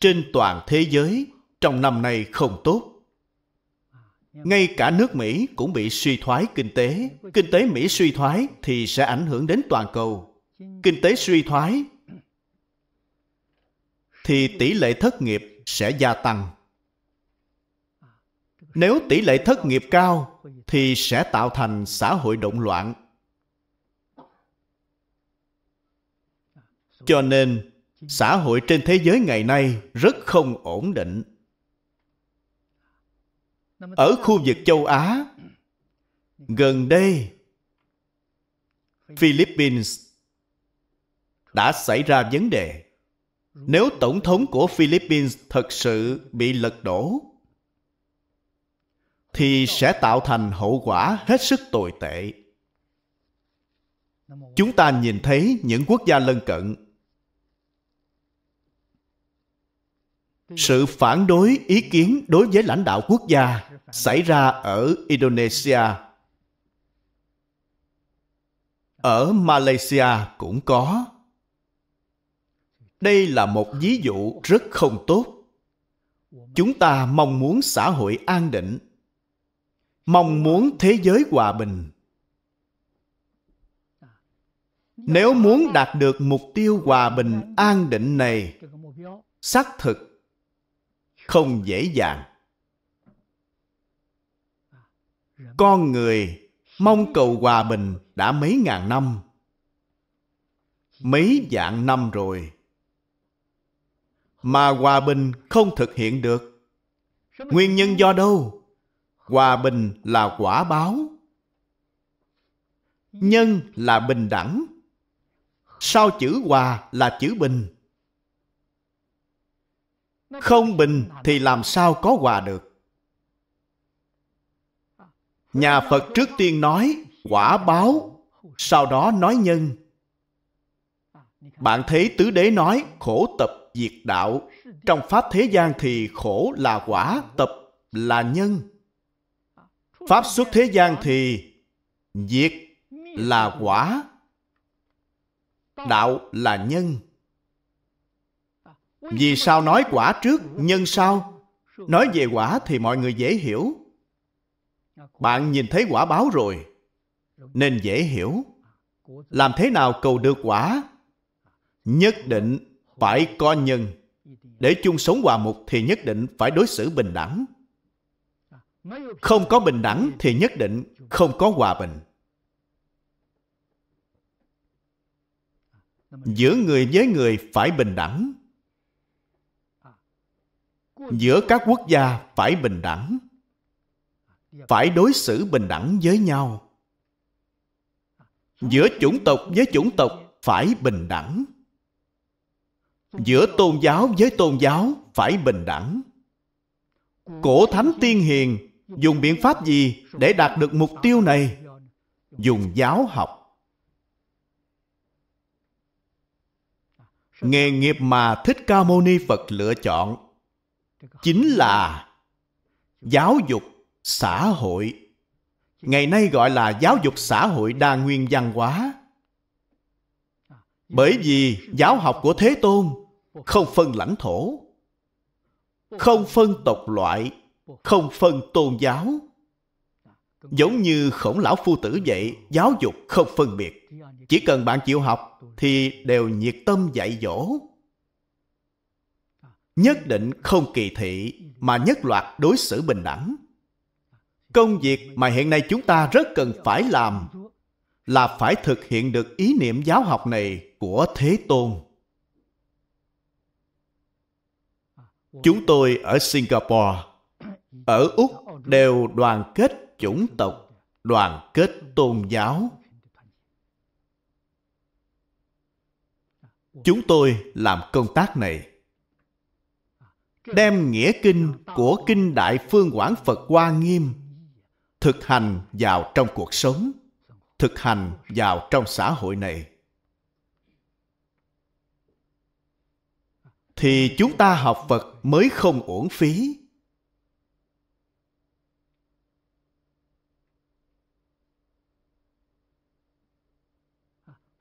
trên toàn thế giới trong năm nay không tốt ngay cả nước mỹ cũng bị suy thoái kinh tế kinh tế mỹ suy thoái thì sẽ ảnh hưởng đến toàn cầu kinh tế suy thoái thì tỷ lệ thất nghiệp sẽ gia tăng. Nếu tỷ lệ thất nghiệp cao thì sẽ tạo thành xã hội động loạn. Cho nên, xã hội trên thế giới ngày nay rất không ổn định. Ở khu vực châu Á, gần đây, Philippines đã xảy ra vấn đề nếu tổng thống của philippines thật sự bị lật đổ thì sẽ tạo thành hậu quả hết sức tồi tệ chúng ta nhìn thấy những quốc gia lân cận sự phản đối ý kiến đối với lãnh đạo quốc gia xảy ra ở indonesia ở malaysia cũng có đây là một ví dụ rất không tốt chúng ta mong muốn xã hội an định mong muốn thế giới hòa bình nếu muốn đạt được mục tiêu hòa bình an định này xác thực không dễ dàng con người mong cầu hòa bình đã mấy ngàn năm mấy vạn năm rồi mà hòa bình không thực hiện được nguyên nhân do đâu hòa bình là quả báo nhân là bình đẳng sau chữ hòa là chữ bình không bình thì làm sao có hòa được nhà phật trước tiên nói quả báo sau đó nói nhân bạn thấy tứ đế nói khổ tập diệt đạo trong pháp thế gian thì khổ là quả tập là nhân pháp xuất thế gian thì diệt là quả đạo là nhân vì sao nói quả trước nhân sau nói về quả thì mọi người dễ hiểu bạn nhìn thấy quả báo rồi nên dễ hiểu làm thế nào cầu được quả nhất định phải có nhân để chung sống hòa mục thì nhất định phải đối xử bình đẳng không có bình đẳng thì nhất định không có hòa bình giữa người với người phải bình đẳng giữa các quốc gia phải bình đẳng phải đối xử bình đẳng với nhau giữa chủng tộc với chủng tộc phải bình đẳng giữa tôn giáo với tôn giáo phải bình đẳng cổ thánh tiên hiền dùng biện pháp gì để đạt được mục tiêu này dùng giáo học nghề nghiệp mà thích ca mâu ni phật lựa chọn chính là giáo dục xã hội ngày nay gọi là giáo dục xã hội đa nguyên văn hóa bởi vì giáo học của thế tôn không phân lãnh thổ không phân tộc loại không phân tôn giáo giống như khổng lão phu tử vậy giáo dục không phân biệt chỉ cần bạn chịu học thì đều nhiệt tâm dạy dỗ nhất định không kỳ thị mà nhất loạt đối xử bình đẳng công việc mà hiện nay chúng ta rất cần phải làm là phải thực hiện được ý niệm giáo học này của thế tôn chúng tôi ở singapore ở úc đều đoàn kết chủng tộc đoàn kết tôn giáo chúng tôi làm công tác này đem nghĩa kinh của kinh đại phương quảng phật hoa nghiêm thực hành vào trong cuộc sống thực hành vào trong xã hội này thì chúng ta học Phật mới không uổng phí.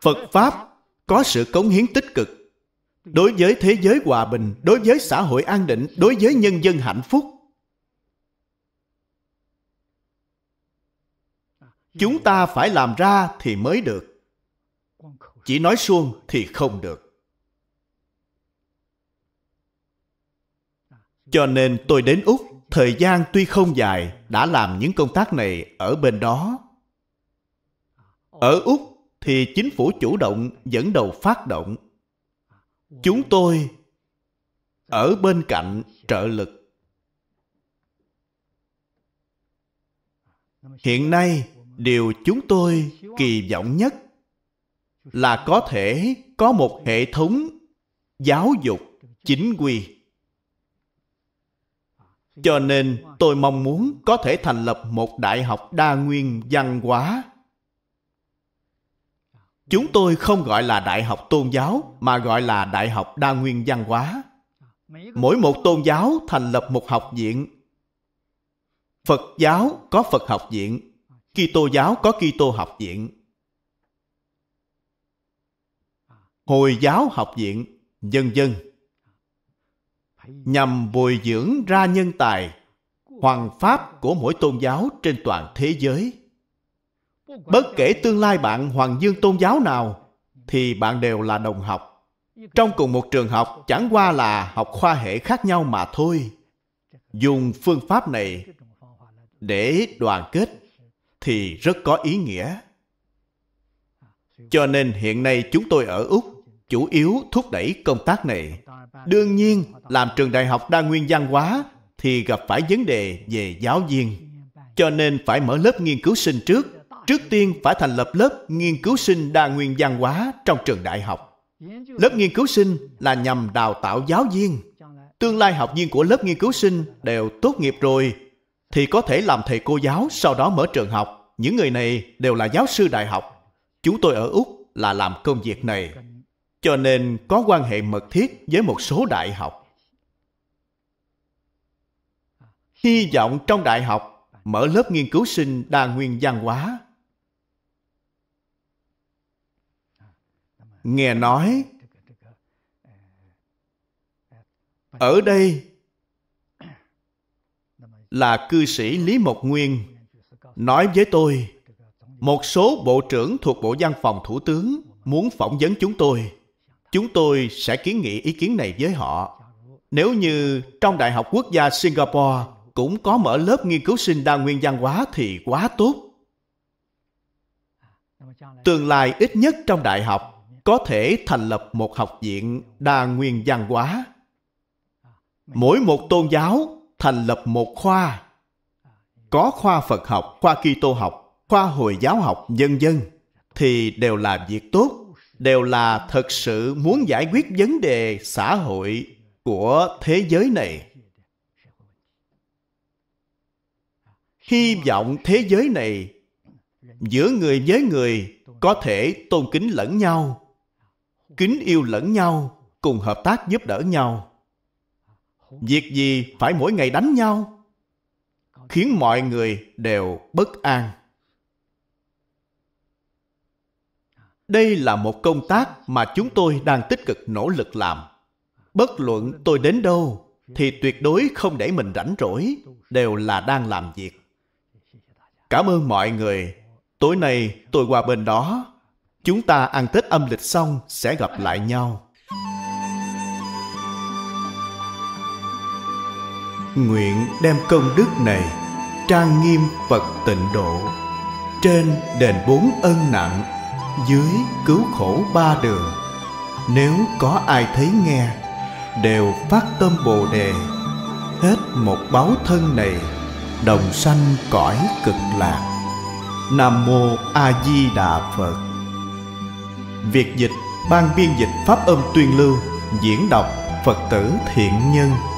Phật Pháp có sự cống hiến tích cực đối với thế giới hòa bình, đối với xã hội an định, đối với nhân dân hạnh phúc. Chúng ta phải làm ra thì mới được. Chỉ nói suông thì không được. Cho nên tôi đến Úc, thời gian tuy không dài, đã làm những công tác này ở bên đó. Ở Úc thì chính phủ chủ động dẫn đầu phát động. Chúng tôi ở bên cạnh trợ lực. Hiện nay, điều chúng tôi kỳ vọng nhất là có thể có một hệ thống giáo dục chính quy cho nên tôi mong muốn có thể thành lập một đại học đa nguyên văn hóa chúng tôi không gọi là đại học tôn giáo mà gọi là đại học đa nguyên văn hóa mỗi một tôn giáo thành lập một học viện phật giáo có phật học viện kitô giáo có kitô học viện hồi giáo học viện vân dân nhằm bồi dưỡng ra nhân tài hoàng pháp của mỗi tôn giáo trên toàn thế giới bất kể tương lai bạn hoàng dương tôn giáo nào thì bạn đều là đồng học trong cùng một trường học chẳng qua là học khoa hệ khác nhau mà thôi dùng phương pháp này để đoàn kết thì rất có ý nghĩa cho nên hiện nay chúng tôi ở úc chủ yếu thúc đẩy công tác này. Đương nhiên, làm trường đại học đa nguyên văn hóa thì gặp phải vấn đề về giáo viên. Cho nên phải mở lớp nghiên cứu sinh trước. Trước tiên phải thành lập lớp nghiên cứu sinh đa nguyên văn hóa trong trường đại học. Lớp nghiên cứu sinh là nhằm đào tạo giáo viên. Tương lai học viên của lớp nghiên cứu sinh đều tốt nghiệp rồi thì có thể làm thầy cô giáo sau đó mở trường học. Những người này đều là giáo sư đại học. Chúng tôi ở Úc là làm công việc này cho nên có quan hệ mật thiết với một số đại học. Hy vọng trong đại học mở lớp nghiên cứu sinh đa nguyên văn hóa. Nghe nói ở đây là cư sĩ Lý Mộc Nguyên nói với tôi một số bộ trưởng thuộc Bộ Văn phòng Thủ tướng muốn phỏng vấn chúng tôi chúng tôi sẽ kiến nghị ý kiến này với họ. Nếu như trong Đại học Quốc gia Singapore cũng có mở lớp nghiên cứu sinh đa nguyên văn hóa thì quá tốt. Tương lai ít nhất trong đại học có thể thành lập một học viện đa nguyên văn hóa. Mỗi một tôn giáo thành lập một khoa. Có khoa Phật học, khoa Kitô học, khoa Hồi giáo học, dân dân thì đều là việc tốt đều là thật sự muốn giải quyết vấn đề xã hội của thế giới này hy vọng thế giới này giữa người với người có thể tôn kính lẫn nhau kính yêu lẫn nhau cùng hợp tác giúp đỡ nhau việc gì phải mỗi ngày đánh nhau khiến mọi người đều bất an Đây là một công tác mà chúng tôi đang tích cực nỗ lực làm. Bất luận tôi đến đâu, thì tuyệt đối không để mình rảnh rỗi, đều là đang làm việc. Cảm ơn mọi người. Tối nay tôi qua bên đó. Chúng ta ăn Tết âm lịch xong sẽ gặp lại nhau. Nguyện đem công đức này trang nghiêm Phật tịnh độ trên đền bốn ân nặng dưới cứu khổ ba đường nếu có ai thấy nghe đều phát tâm bồ đề hết một báo thân này đồng sanh cõi cực lạc nam mô a di đà phật việc dịch ban biên dịch pháp âm tuyên lưu diễn đọc phật tử thiện nhân